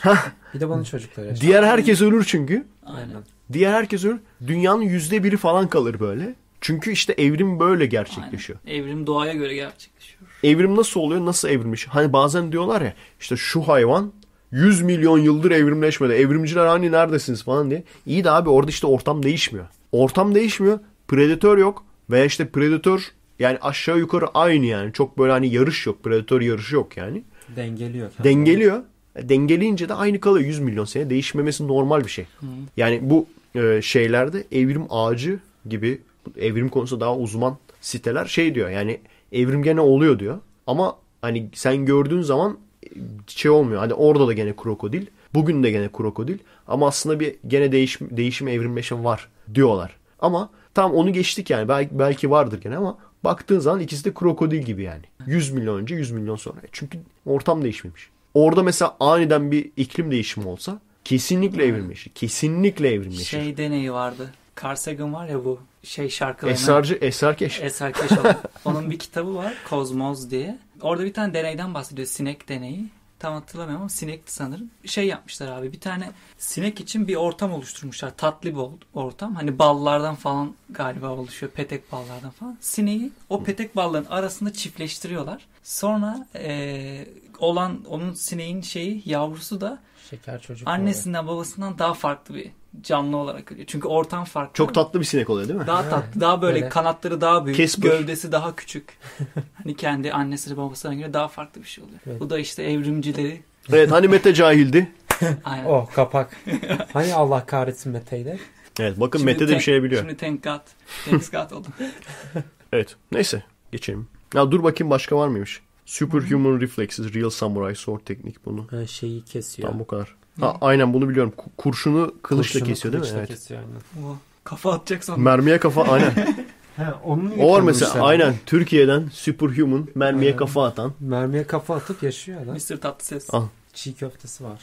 bir de bunun çocukları yaşar. Diğer herkes ölür çünkü. Aynen. Diğer herkes ölür. Dünyanın yüzde biri falan kalır böyle. Çünkü işte evrim böyle gerçekleşiyor. Aynen. Evrim doğaya göre gerçekleşiyor. Evrim nasıl oluyor? Nasıl evrilmiş? Hani bazen diyorlar ya işte şu hayvan 100 milyon yıldır evrimleşmedi. Evrimciler hani neredesiniz falan diye. İyi de abi orada işte ortam değişmiyor. Ortam değişmiyor. Predatör yok. Veya işte predatör yani aşağı yukarı aynı yani. Çok böyle hani yarış yok. Predator yarışı yok yani. Dengeliyor. Kendini. Dengeliyor. E, dengeleyince de aynı kalıyor. 100 milyon sene değişmemesi normal bir şey. Hı. Yani bu e, şeylerde evrim ağacı gibi evrim konusu daha uzman siteler şey diyor yani evrim gene oluyor diyor. Ama hani sen gördüğün zaman e, şey olmuyor. Hani orada da gene krokodil. Bugün de gene krokodil. Ama aslında bir gene değişim, değişim evrimleşme var diyorlar. Ama tam onu geçtik yani. Belki, belki vardır gene ama Baktığın zaman ikisi de krokodil gibi yani. 100 milyon önce 100 milyon sonra. Çünkü ortam değişmemiş. Orada mesela aniden bir iklim değişimi olsa kesinlikle evrimleşir. Kesinlikle evrimleşir. Şey deneyi vardı. Carl Sagan var ya bu şey şarkılarına. Esrarcı, esarkeş. Esarkeş olan. Onun bir kitabı var. Kozmoz diye. Orada bir tane deneyden bahsediyor. Sinek deneyi tam hatırlamıyorum ama sinekti sanırım. Şey yapmışlar abi bir tane sinek için bir ortam oluşturmuşlar. Tatlı bir ortam. Hani ballardan falan galiba oluşuyor. Petek ballardan falan. Sineği o petek balların arasında çiftleştiriyorlar. Sonra e, olan onun sineğin şeyi yavrusu da Şeker çocuk annesinden babasından daha farklı bir canlı olarak ölüyor. Çünkü ortam farklı. Çok tatlı bir sinek oluyor değil mi? Daha tatlı. Daha böyle Öyle. kanatları daha büyük. Kesper. Gövdesi daha küçük. <laughs> hani kendi annesine babasına göre daha farklı bir şey oluyor. Evet. Bu da işte evrimcileri. Evet hani Mete cahildi. <laughs> Aynen. Oh kapak. hani Allah kahretsin Mete'yi de. Evet bakın şimdi Mete de bir şey biliyor. Şimdi thank God. Thanks God oldu. <laughs> evet neyse geçelim. Ya dur bakayım başka var mıymış? Superhuman hmm. Reflexes, Real Samurai Sword Teknik bunu. Ha, şeyi kesiyor. Tam bu kadar. Ha, aynen bunu biliyorum. Kurşunu kılıçla Kurşunu kesiyor değil mi? Kılıçla evet. kesiyor aynen. Oha, kafa atacak sandım. Mermiye kafa aynen. onun o var mesela yani. aynen Türkiye'den superhuman mermiye aynen. kafa atan. Mermiye kafa atıp yaşıyor adam. Mr. Tatlıses. Ah. Çiğ köftesi var.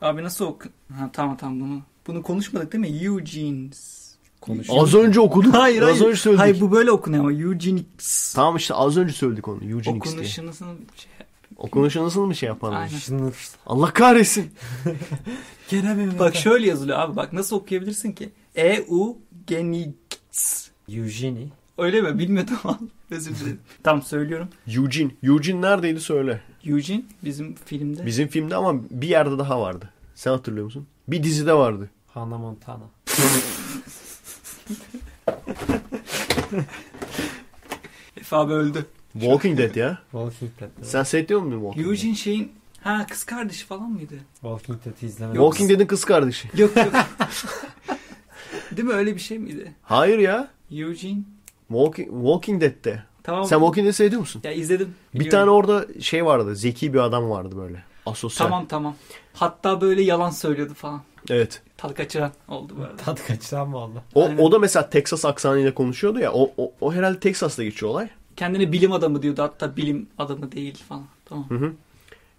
Aa. Abi nasıl ok... Ha, tamam tamam bunu. Bunu konuşmadık değil mi? Eugene's. Konuşuyor. Az önce okuduk. Hayır, hayır. önce söyledik. Hayır bu böyle okunuyor ama Eugenics. Tamam işte az önce söyledik onu. Eugenics Okunuşunu diye. Okunuşunu şey Okunuşu nasıl mı şey yapalım? Şınıf. Allah kahretsin. <laughs> Kerem Emre. Bak şöyle yazılıyor abi bak nasıl okuyabilirsin ki? E U Genix. Eugeni. Öyle mi? Bilmiyordum abi. <laughs> Özür dilerim. Tam söylüyorum. Eugene. Eugene neredeydi söyle. Eugene bizim filmde. Bizim filmde ama bir yerde daha vardı. Sen hatırlıyor musun? Bir dizide vardı. Hannah Montana. Efe abi öldü. Walking Dead ya. Walking Dead. Sen seyrediyor musun Walking Dead? Eugene şeyin ha kız kardeşi falan mıydı? Walking Dead'i izlemedim. Walking Dead'in kız kardeşi. <laughs> Yok yok. <laughs> Değil mi öyle bir şey miydi? Hayır ya. Eugene. Walking, Walking Dead'te. Tamam. Sen Walking Dead'i seyrediyor musun? Ya izledim. Bir tane orada şey vardı. Zeki bir adam vardı böyle. Asosyal. Tamam tamam. Hatta böyle yalan söylüyordu falan. Evet. Tadı kaçıran oldu bu arada. Tat kaçıran mı oldu? O, o da mesela Texas aksanıyla konuşuyordu ya. O, o, o herhalde Texas'ta geçiyor olay kendini bilim adamı diyordu hatta bilim adamı değil falan. Tamam. Hı hı.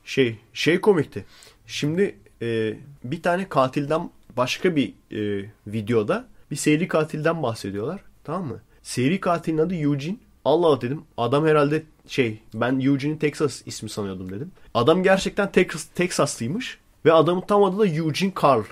Şey şey komikti. Şimdi e, bir tane katilden başka bir e, videoda bir seri katilden bahsediyorlar. Tamam mı? Seri katilin adı Eugene. Allah dedim. Adam herhalde şey ben Eugene'i Texas ismi sanıyordum dedim. Adam gerçekten Texas, Texaslıymış. Ve adamın tam adı da Eugene Carl.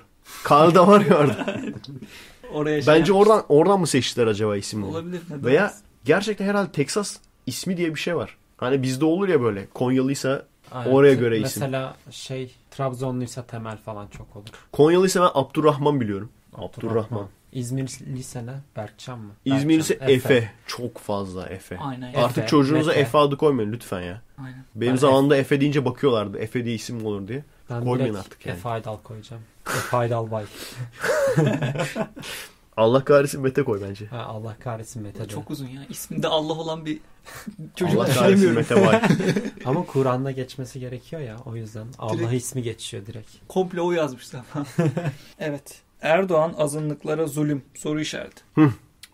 Carl da var ya orada. <laughs> Oraya şey Bence yapmış. oradan oradan mı seçtiler acaba isimleri? Olabilir. Neden? Veya Gerçekten herhalde Texas ismi diye bir şey var. Hani bizde olur ya böyle Konyalıysa Aynen. oraya göre Mesela isim. Mesela şey Trabzonluysa Temel falan çok olur. Konyalıysa ben Abdurrahman biliyorum. Abdurrahman. Abdurrahman. İzmirliyse ne? Berkcan mı? İzmirliyse Efe. Efe. Çok fazla Efe. Aynen. Artık Efe, çocuğunuza Efe. Efe adı koymayın lütfen ya. Aynen. Benim ben zamanımda Efe. Efe deyince bakıyorlardı. Efe diye isim olur diye. Ben Koymayın artık yani. Efe Aydal koyacağım. Efe Aydal Bay. <laughs> <laughs> Allah kahretsin Mete koy bence. Ha, Allah kahretsin Mete. Çok uzun ya. İsminde Allah olan bir <laughs> çocuk Allah kahretsin düşünemiyorum. Mete var. <laughs> Ama Kur'an'da geçmesi gerekiyor ya o yüzden Allah Direkt- ismi geçiyor direkt. Komple o yazmış zaten. <laughs> evet. Erdoğan azınlıklara zulüm soru işareti.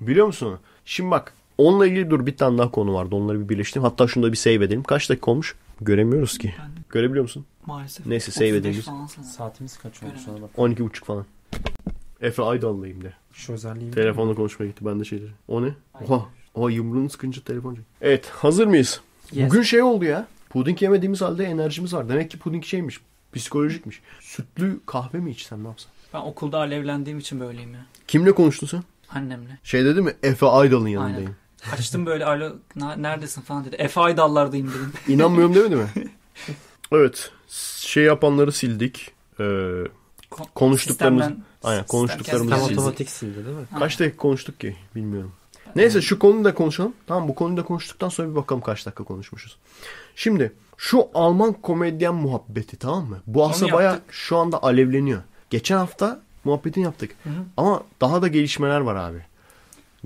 Biliyor musun? Şimdi bak onunla ilgili dur bir tane daha konu vardı. Onları bir birleştirdim. Hatta şunu da bir save edelim. Kaç dakika olmuş? Göremiyoruz ki. Ben Görebiliyor musun? maalesef. Neyse, save edelim. Saatimiz kaç olmuş 12.30 falan. Efe Aydal'layım de. Şu özelliği. Telefonla konuşmaya gitti. Ben de şeyleri. O ne? Oha. Oha yumruğunu sıkınca telefon. Evet hazır mıyız? Yes. Bugün şey oldu ya. Puding yemediğimiz halde enerjimiz var. Demek ki puding şeymiş. Psikolojikmiş. Sütlü kahve mi içsem ne yapsam? Ben okulda alevlendiğim için böyleyim ya. Kimle konuştun sen? Annemle. Şey dedi mi? Efe Aydal'ın yanındayım. Aynen. Açtım böyle alo neredesin falan dedi. Efe Aydallar'dayım dedim. İnanmıyorum demedi mi? <laughs> evet. Şey yapanları sildik. Ee, Kon konuştuklarımız sistemden, aynen konuştuklarımız sistem otomatiksin değil mi? Kaç dakika konuştuk ki bilmiyorum. Ee, Neyse şu konuyu da konuşalım. Tamam bu konuyu da konuştuktan sonra bir bakalım kaç dakika konuşmuşuz. Şimdi şu Alman komedyen muhabbeti tamam mı? Bu aslında baya şu anda alevleniyor. Geçen hafta muhabbetini yaptık. Hı hı. Ama daha da gelişmeler var abi.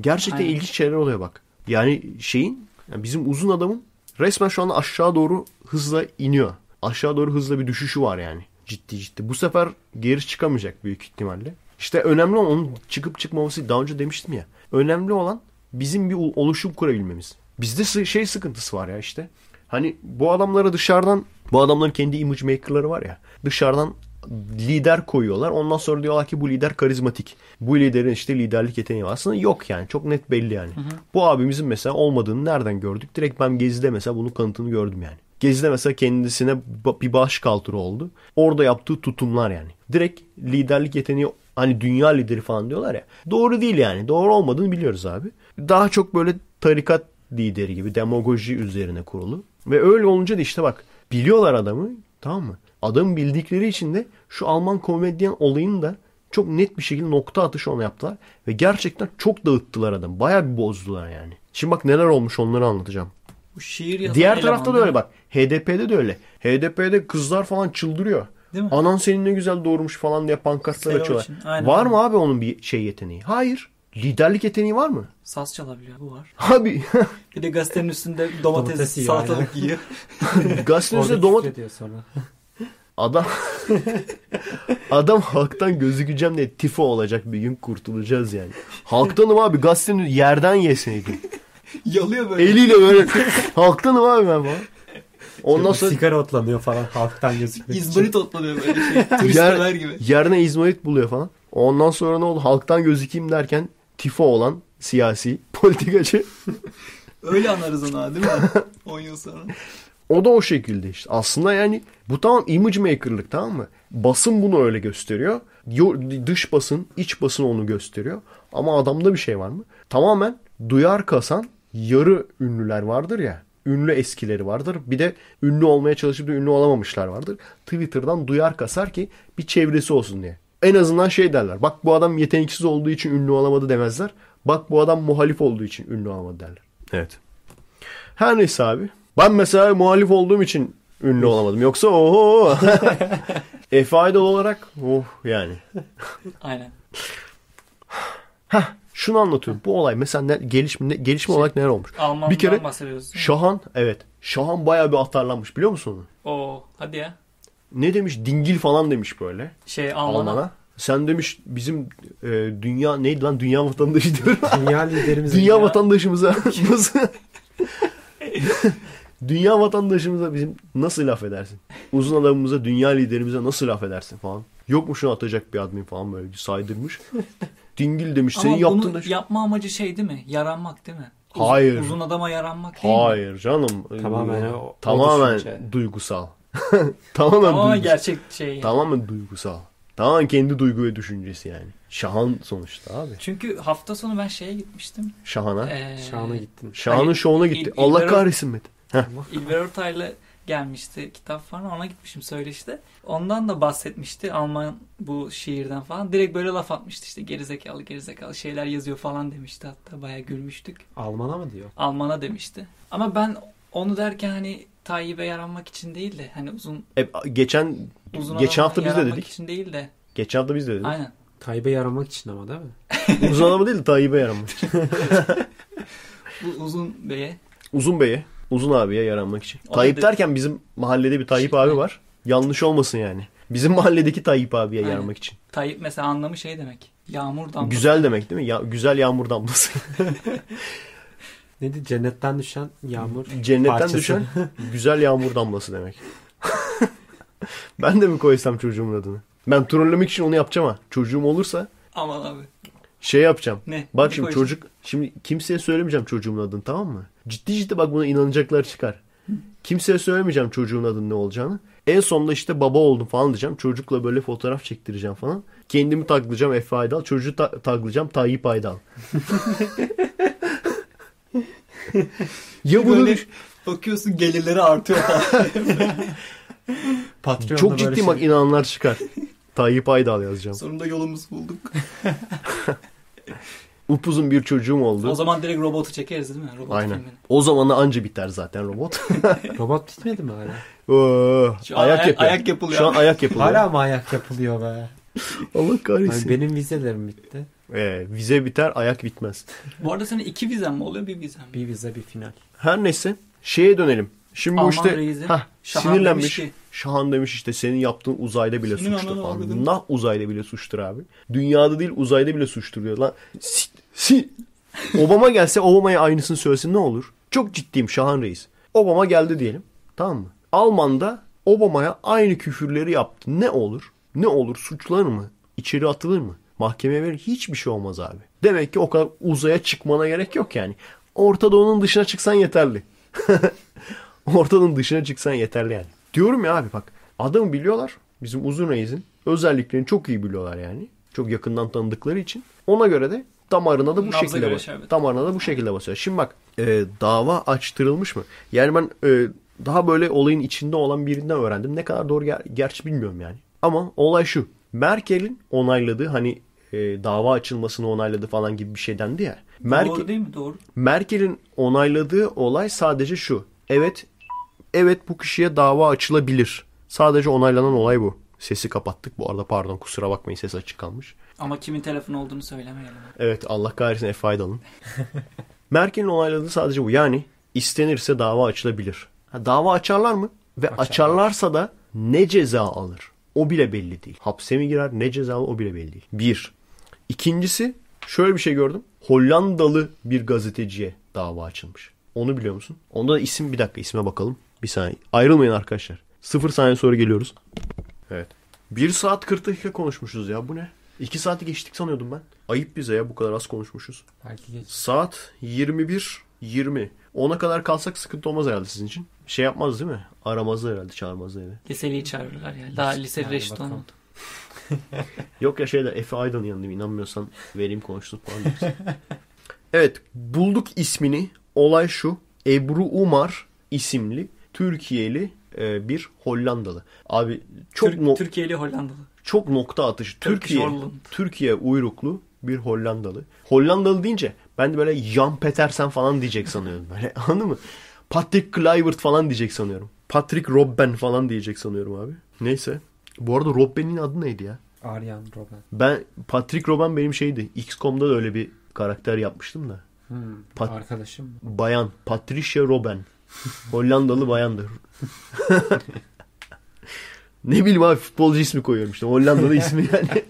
Gerçekten Aynen. ilginç şeyler oluyor bak. Yani şeyin yani bizim uzun adamın resmen şu anda aşağı doğru hızla iniyor. Aşağı doğru hızla bir düşüşü var yani. Ciddi ciddi. Bu sefer geri çıkamayacak büyük ihtimalle. İşte önemli olan onun çıkıp çıkmaması daha önce demiştim ya. Önemli olan bizim bir oluşum kurabilmemiz. Bizde şey sıkıntısı var ya işte. Hani bu adamlara dışarıdan bu adamların kendi image maker'ları var ya. Dışarıdan lider koyuyorlar. Ondan sonra diyorlar ki bu lider karizmatik. Bu liderin işte liderlik yeteneği var. Aslında yok yani. Çok net belli yani. Hı hı. Bu abimizin mesela olmadığını nereden gördük? Direkt ben Gezi'de mesela bunun kanıtını gördüm yani. Gezi'de mesela kendisine bir baş kaltırı oldu. Orada yaptığı tutumlar yani. Direkt liderlik yeteneği hani dünya lideri falan diyorlar ya. Doğru değil yani. Doğru olmadığını biliyoruz abi. Daha çok böyle tarikat lideri gibi demagoji üzerine kurulu. Ve öyle olunca da işte bak biliyorlar adamı tamam mı? Adamı bildikleri için de şu Alman komedyen olayını da çok net bir şekilde nokta atışı ona yaptılar. Ve gerçekten çok dağıttılar adam. Bayağı bir bozdular yani. Şimdi bak neler olmuş onları anlatacağım. Bu şiir Diğer tarafta da öyle bak. HDP'de de öyle. HDP'de kızlar falan çıldırıyor. Değil mi? Anan senin ne güzel doğurmuş falan diye pankartlar Terör açıyorlar. Için, var mı abi onun bir şey yeteneği? Hayır. Liderlik yeteneği var mı? Saz çalabiliyor. Bu var. Abi. <laughs> bir de gazetenin üstünde domates, domates yiyor, salatalık yani. yiyor. <laughs> gazetenin üstünde domates. <laughs> Adam adam halktan gözükeceğim diye tifo olacak bir gün kurtulacağız yani. Halktanım abi gazetenin yerden yeseydin. <laughs> Yalıyor böyle. Eliyle böyle. <laughs> Halktan mı abi ben bu? Ondan sonra sigara otlanıyor falan halktan gözükmek İzmarit otlanıyor böyle şey. Yer, gibi. Yerine İzmarit buluyor falan. Ondan sonra ne oldu? Halktan gözükeyim derken tifo olan siyasi <laughs> politikacı. Öyle anlarız onu değil mi? 10 yıl sonra. O da o şekilde işte. Aslında yani bu tamam image maker'lık tamam mı? Basın bunu öyle gösteriyor. Dış basın, iç basın onu gösteriyor. Ama adamda bir şey var mı? Tamamen duyar kasan yarı ünlüler vardır ya. Ünlü eskileri vardır. Bir de ünlü olmaya çalışıp da ünlü olamamışlar vardır. Twitter'dan duyar kasar ki bir çevresi olsun diye. En azından şey derler. Bak bu adam yeteneksiz olduğu için ünlü olamadı demezler. Bak bu adam muhalif olduğu için ünlü olamadı derler. Evet. Her neyse abi. Ben mesela muhalif olduğum için ünlü olamadım. Yoksa oho. <laughs> e faydalı olarak oh yani. Aynen. Hah şunu anlatıyorum. Bu olay mesela ne, gelişme, ne, gelişme şey, olarak neler olmuş? Alman'dan bir kere Şahan evet. Şahan bayağı bir atarlanmış biliyor musun onu? Oo hadi ya. Ne demiş? Dingil falan demiş böyle. Şey Alman'a. Alman'a. Sen demiş bizim e, dünya neydi lan dünya vatandaşı <laughs> Dünya liderimiz. dünya ya. vatandaşımıza <laughs> <laughs> dünya vatandaşımıza bizim nasıl laf edersin? Uzun adamımıza dünya liderimize nasıl laf edersin falan. Yok mu şunu atacak bir admin falan böyle saydırmış dingil demiş. Ama Senin bunu yaptığın... yapma amacı şey değil mi? Yaranmak değil mi? Uzun, Hayır. Uzun adama yaranmak değil Hayır mi? canım. Tamamen ee, o, tamamen o şey. düşünce. duygusal. <laughs> tamamen Ama duygusal. gerçek şey. Yani. Tamamen duygusal. Tamamen kendi duygu ve düşüncesi yani. Şahan sonuçta abi. Çünkü hafta sonu ben şeye gitmiştim. Şahana. Ee, Şahana gittim. Şahan'ın hani, şovuna gitti. İl, İl, Allah İlber kahretsin Metin. İlber Ortaylı gelmişti kitap falan ona gitmişim söyleşte. Ondan da bahsetmişti Alman bu şiirden falan. Direkt böyle laf atmıştı işte gerizekalı gerizekalı şeyler yazıyor falan demişti hatta bayağı gülmüştük. Alman'a mı diyor? Alman'a demişti. Ama ben onu derken hani Tayyip'e yaranmak için değil de hani uzun... E, geçen uzun geçen hafta biz de dedik. için değil de. Geçen hafta biz de dedik. Aynen. Tayyip'e yaramak için ama değil mi? <laughs> uzun adamı değil de Tayyip'e yaramak için. <laughs> bu uzun beye. Uzun beye. Uzun abiye yaranmak için. Abi Tayyip de... derken bizim mahallede bir Tayyip şey, abi var. Yanlış olmasın yani. Bizim mahalledeki Tayyip abiye Aynen. yaranmak için. Tayyip mesela anlamı şey demek. Yağmur damlası. Güzel demek değil mi? Ya, güzel yağmur damlası. <laughs> Neydi? Cennetten düşen yağmur Cennetten parçası. düşen <laughs> güzel yağmur damlası demek. ben de mi koysam çocuğumun adını? Ben trollemek için onu yapacağım ha. Çocuğum olursa. Aman abi. Şey yapacağım. Ne? Bak ne şimdi koyacağım? çocuk şimdi kimseye söylemeyeceğim çocuğumun adını tamam mı? Ciddi ciddi bak buna inanacaklar çıkar. Kimseye söylemeyeceğim çocuğun adının ne olacağını. En sonunda işte baba oldum falan diyeceğim. Çocukla böyle fotoğraf çektireceğim falan. Kendimi taklayacağım Efe Aydal. Çocuğu ta- taklayacağım Tayyip Aydal. <laughs> ya bunu... bakıyorsun gelirleri artıyor falan. <laughs> Çok ciddi şey. bak inananlar çıkar. Tayyip Aydal yazacağım. Sonunda yolumuzu bulduk. <laughs> upuzun bir çocuğum oldu. O zaman direkt robotu çekeriz değil mi? Robot Aynen. Filmini. O zamanı anca biter zaten robot. <laughs> robot bitmedi mi hala? Oo, ee, Şu ayak, yapıyor. ayak yapılıyor. Şu an ayak yapılıyor. hala mı ayak yapılıyor be? Allah kahretsin. Yani benim vizelerim bitti. Ee, vize biter ayak bitmez. Bu arada senin iki vizen mi oluyor bir vizen mi? Bir vize bir final. Her neyse şeye dönelim. Şimdi Alman bu işte reizi, heh, Şahan sinirlenmiş. Demiş ki, Şahan demiş işte senin yaptığın uzayda bile suçtur falan. Nah uzayda bile suçtur abi. Dünyada değil uzayda bile suçtur diyor lan. Sik Si Obama gelse Obama'ya aynısını söylesin ne olur? Çok ciddiyim Şahan Reis. Obama geldi diyelim. Tamam mı? Alman'da Obama'ya aynı küfürleri yaptı. Ne olur? Ne olur? Suçlanır mı? İçeri atılır mı? Mahkemeye verir hiçbir şey olmaz abi. Demek ki o kadar uzaya çıkmana gerek yok yani. Orta Doğu'nun dışına çıksan yeterli. <laughs> Ortadan dışına çıksan yeterli yani. Diyorum ya abi bak adamı biliyorlar. Bizim uzun reisin özelliklerini çok iyi biliyorlar yani. Çok yakından tanıdıkları için. Ona göre de damarına da bu Nabza şekilde basıyor. Evet. Damarına da bu şekilde basıyor. Şimdi bak e, dava açtırılmış mı? Yani ben e, daha böyle olayın içinde olan birinden öğrendim. Ne kadar doğru ger gerçi bilmiyorum yani. Ama olay şu. Merkel'in onayladığı hani e, dava açılmasını onayladı falan gibi bir şeyden diye. Merkel, doğru değil mi? Doğru. Merkel'in onayladığı olay sadece şu. Evet evet bu kişiye dava açılabilir. Sadece onaylanan olay bu. Sesi kapattık bu arada pardon kusura bakmayın ses açık kalmış. Ama kimin telefonu olduğunu söylemeyelim. Evet Allah kahretsin F5 <laughs> Merkel'in onayladığı sadece bu. Yani istenirse dava açılabilir. Ha, dava açarlar mı? Ve açarlar. açarlarsa da ne ceza alır? O bile belli değil. Hapse mi girer ne ceza alır o bile belli değil. Bir. İkincisi şöyle bir şey gördüm. Hollandalı bir gazeteciye dava açılmış. Onu biliyor musun? Onda da isim bir dakika isme bakalım. Bir saniye. Ayrılmayın arkadaşlar. Sıfır saniye sonra geliyoruz. Evet. Bir saat 40 dakika konuşmuşuz ya bu ne? İki saati geçtik sanıyordum ben. Ayıp bize ya bu kadar az konuşmuşuz. Belki geç. Saat 21:20. Ona kadar kalsak sıkıntı olmaz herhalde sizin için. Şey yapmaz değil mi? Aramazdı herhalde çağırmazdı eve. Liseliği çağırırlar ya. Daha lise yani reşit bakalım. olmadı. <laughs> Yok ya şeyde Efe Aydın yanındayım. İnanmıyorsan vereyim konuşsun falan. <laughs> evet bulduk ismini. Olay şu. Ebru Umar isimli Türkiye'li e, bir Hollandalı. Abi çok Tür- no- Türkiye'li Hollandalı çok nokta atışı. Türkiye, Türkiye, uyruklu bir Hollandalı. Hollandalı deyince ben de böyle Jan Petersen falan diyecek sanıyorum. Böyle <laughs> anladın mı? Patrick Kluivert falan diyecek sanıyorum. Patrick Robben falan diyecek sanıyorum abi. Neyse. Bu arada Robben'in adı neydi ya? Arjan Robben. Ben Patrick Robben benim şeydi. XCOM'da da öyle bir karakter yapmıştım da. Hmm, Pat- arkadaşım. Bayan. Patricia Robben. Hollandalı bayandır. <laughs> Ne bileyim abi futbolcu ismi koyuyorum işte. Hollanda'da <laughs> ismi yani.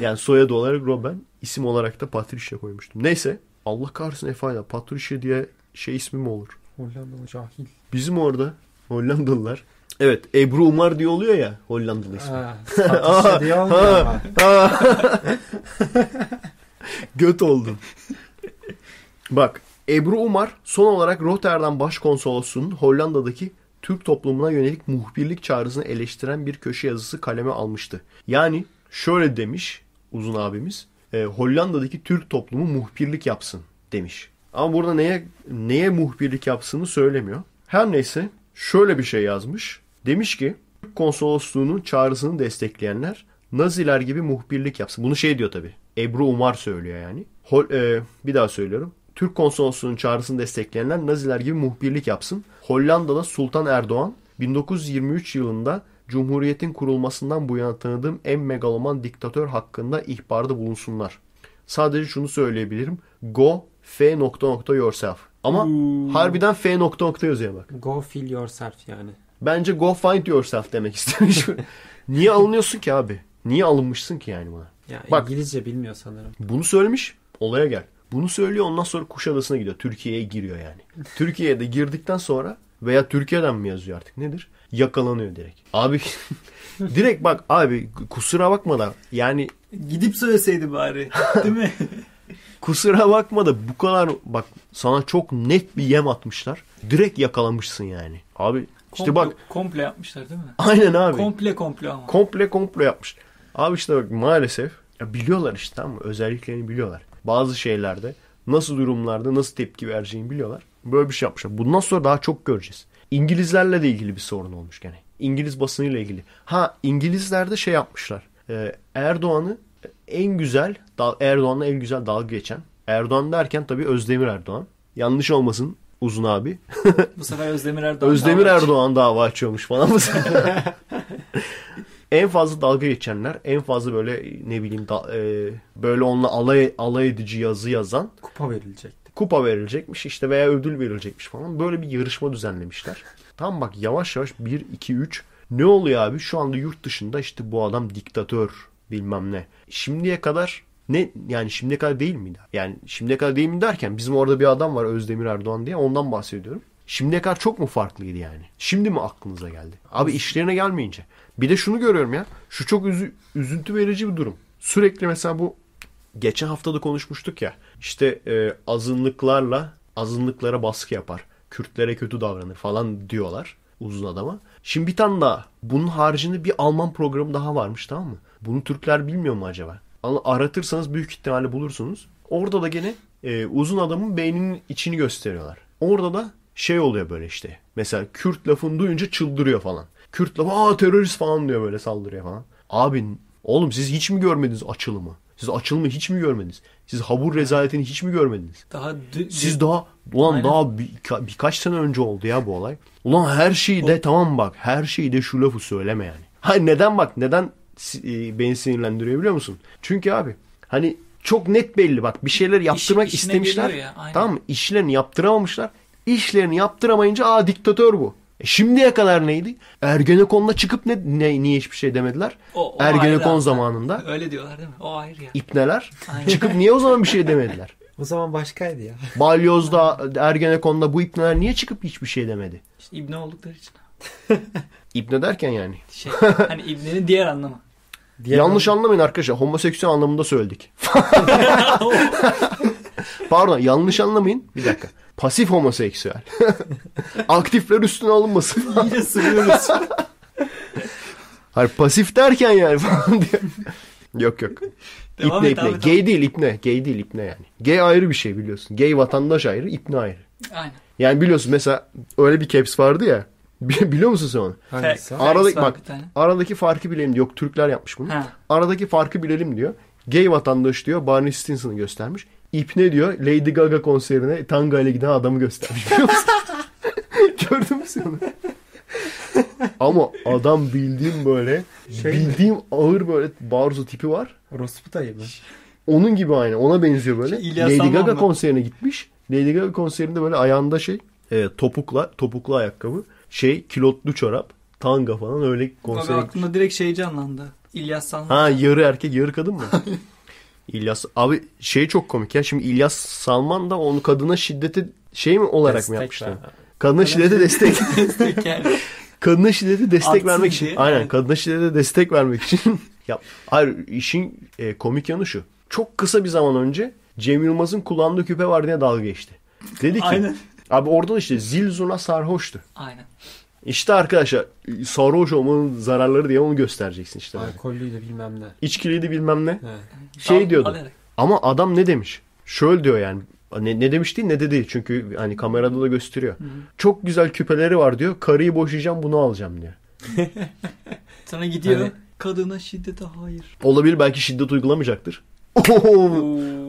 yani soyadı olarak Robben. isim olarak da Patricia koymuştum. Neyse. Allah kahretsin Efe'yle. Patricia diye şey ismi mi olur? Hollandalı cahil. Bizim orada Hollandalılar Evet Ebru Umar diye oluyor ya Hollandalı ismi. Ha, <laughs> ah, diye ha, ha. <laughs> Göt oldum. Bak Ebru Umar son olarak Rotterdam Başkonsolosu'nun Hollanda'daki Türk toplumuna yönelik muhbirlik çağrısını eleştiren bir köşe yazısı kaleme almıştı. Yani şöyle demiş uzun abimiz. E, Hollanda'daki Türk toplumu muhbirlik yapsın demiş. Ama burada neye neye muhbirlik yapsını söylemiyor. Her neyse şöyle bir şey yazmış. Demiş ki Türk konsolosluğunun çağrısını destekleyenler Naziler gibi muhbirlik yapsın. Bunu şey diyor tabi. Ebru Umar söylüyor yani. Hol, e, bir daha söylüyorum. Türk konsolosunun çağrısını destekleyenler Naziler gibi muhbirlik yapsın. Hollanda'da Sultan Erdoğan 1923 yılında Cumhuriyetin kurulmasından bu yana tanıdığım en megaloman diktatör hakkında ihbarda bulunsunlar. Sadece şunu söyleyebilirim. Go F nokta nokta yourself. Ama hmm. harbiden F nokta nokta yazıyor bak. Go feel yourself yani. Bence go find yourself demek istemiş. <laughs> Niye alınıyorsun ki abi? Niye alınmışsın ki yani buna? Ya bak, İngilizce bilmiyor sanırım. Bunu söylemiş. Olaya gel. Bunu söylüyor ondan sonra Kuşadası'na gidiyor. Türkiye'ye giriyor yani. Türkiye'de girdikten sonra veya Türkiye'den mi yazıyor artık nedir? Yakalanıyor direkt. Abi <laughs> direkt bak abi kusura bakma da yani. Gidip söyleseydi bari değil mi? <laughs> kusura bakma da bu kadar bak sana çok net bir yem atmışlar. Direkt yakalamışsın yani. Abi işte komplo, bak. Komple yapmışlar değil mi? Aynen abi. Komple komple ama. Komple komple yapmış. Abi işte bak maalesef ya biliyorlar işte tamam mı? Özelliklerini biliyorlar bazı şeylerde nasıl durumlarda nasıl tepki vereceğini biliyorlar. Böyle bir şey yapmışlar. Bundan sonra daha çok göreceğiz. İngilizlerle de ilgili bir sorun olmuş gene. İngiliz basınıyla ilgili. Ha İngilizler de şey yapmışlar. Ee, Erdoğan'ı en güzel Erdoğan'la en güzel dalga geçen Erdoğan derken tabii Özdemir Erdoğan. Yanlış olmasın uzun abi. bu sefer Özdemir <laughs> Erdoğan Özdemir dava Erdoğan dava açıyormuş falan bu <laughs> en fazla dalga geçenler, en fazla böyle ne bileyim da, e, böyle onunla alay alay edici yazı yazan kupa verilecekti. Kupa verilecekmiş işte veya ödül verilecekmiş falan. Böyle bir yarışma düzenlemişler. Tam bak yavaş yavaş 1 2 3 ne oluyor abi? Şu anda yurt dışında işte bu adam diktatör bilmem ne. Şimdiye kadar ne yani şimdiye kadar değil miydi? Yani şimdiye kadar değil mi derken bizim orada bir adam var Özdemir Erdoğan diye ondan bahsediyorum. Şimdiye kadar çok mu farklıydı yani? Şimdi mi aklınıza geldi? Abi işlerine gelmeyince. Bir de şunu görüyorum ya. Şu çok üzü, üzüntü verici bir durum. Sürekli mesela bu geçen hafta da konuşmuştuk ya. İşte e, azınlıklarla azınlıklara baskı yapar. Kürtlere kötü davranır falan diyorlar uzun adama. Şimdi bir tane daha. Bunun haricinde bir Alman programı daha varmış tamam mı? Bunu Türkler bilmiyor mu acaba? Aratırsanız büyük ihtimalle bulursunuz. Orada da gene e, uzun adamın beyninin içini gösteriyorlar. Orada da şey oluyor böyle işte. Mesela Kürt lafını duyunca çıldırıyor falan. Kürtler lafı aa terörist falan diyor böyle saldırıyor falan. Abi oğlum siz hiç mi görmediniz açılımı? Siz açılımı hiç mi görmediniz? Siz habur rezaletini hiç mi görmediniz? Daha siz daha ulan Aynen. daha bir, birkaç sene önce oldu ya bu olay. Ulan her şeyi de o... tamam bak her şeyi de şu lafı söyleme yani. Hayır neden bak neden e, beni sinirlendiriyor biliyor musun? Çünkü abi hani çok net belli bak bir şeyler yaptırmak İş, istemişler. Ya, aynen. tamam mı? İşlerini yaptıramamışlar. İşlerini yaptıramayınca aa diktatör bu. E şimdiye kadar neydi? Ergenekon'la çıkıp ne, ne niye hiçbir şey demediler? O, o Ergenekon zamanında. Öyle diyorlar değil mi? O ayrı ya. İpneler. Aynen. Çıkıp niye o zaman bir şey demediler? <laughs> O zaman başkaydı ya. <laughs> Balyoz'da, Ergenekon'da bu ipneler niye çıkıp hiçbir şey demedi? İşte ibne oldukları için. <laughs> ibne derken yani. Şey, hani ibnenin diğer anlamı. Diğer Yanlış anlamayın arkadaşlar. Homoseksüel anlamında söyledik. Pardon yanlış anlamayın. Bir dakika. Pasif homoseksüel. <laughs> Aktifler üstüne alınmasın. <laughs> Yine sığıyoruz. <laughs> Hayır pasif derken yani falan diyor. Yok yok. Devam ipne et, ipne. Gay değil ipne. Gay değil ipne yani. Gay ayrı bir şey biliyorsun. Gay vatandaş ayrı, ipne ayrı. Aynen. Yani biliyorsun mesela öyle bir caps vardı ya. Biliyor musun sen onu? Hangisi? Aradaki, bak, aradaki farkı bilelim diyor. Türkler yapmış bunu. Ha. Aradaki farkı bilelim diyor. Gay vatandaş diyor. Barney Stinson'ı göstermiş. İpne diyor Lady Gaga konserine tanga ile giden adamı göstermiş biliyor <laughs> musun? <laughs> Gördün mü sen onu? Ama adam bildiğim böyle şey bildiğim mi? ağır böyle barzo tipi var. Rosputay mı? Onun gibi aynı. Ona benziyor böyle. Şey, İlyas Lady Gaga mı? konserine gitmiş. Lady Gaga konserinde böyle ayağında şey e, topukla topuklu ayakkabı şey kilotlu çorap tanga falan öyle konser. Abi aklımda direkt şey canlandı. İlyas Sanmaz. Ha yarı erkek yarı kadın mı? <laughs> İlyas abi şey çok komik ya. Şimdi İlyas Salman da onu kadına şiddeti şey mi olarak destek mı yapmıştı? Kadına şiddete destek. destek <laughs> kadına şiddete destek vermek için. Aynen kadına şiddete destek vermek için. ya, hayır işin e, komik yanı şu. Çok kısa bir zaman önce Cem Yılmaz'ın kullandığı küpe var diye dalga geçti. Dedi ki Aynen. abi orada işte Zil Zuna sarhoştu. Aynen. İşte arkadaşlar sarhoş olmanın zararları diye onu göstereceksin işte. Alkollüydü bilmem ne. İçkiliydi bilmem ne. Evet. Şey Tam, diyordu. Alarak. Ama adam ne demiş? Şöyle diyor yani. Ne, ne demiş değil ne dedi? Çünkü hani kamerada da gösteriyor. Hı-hı. Çok güzel küpeleri var diyor. Karıyı boşayacağım bunu alacağım diyor. <laughs> Sana gidiyor. Hani, Kadına şiddete hayır. Olabilir belki şiddet uygulamayacaktır. <laughs>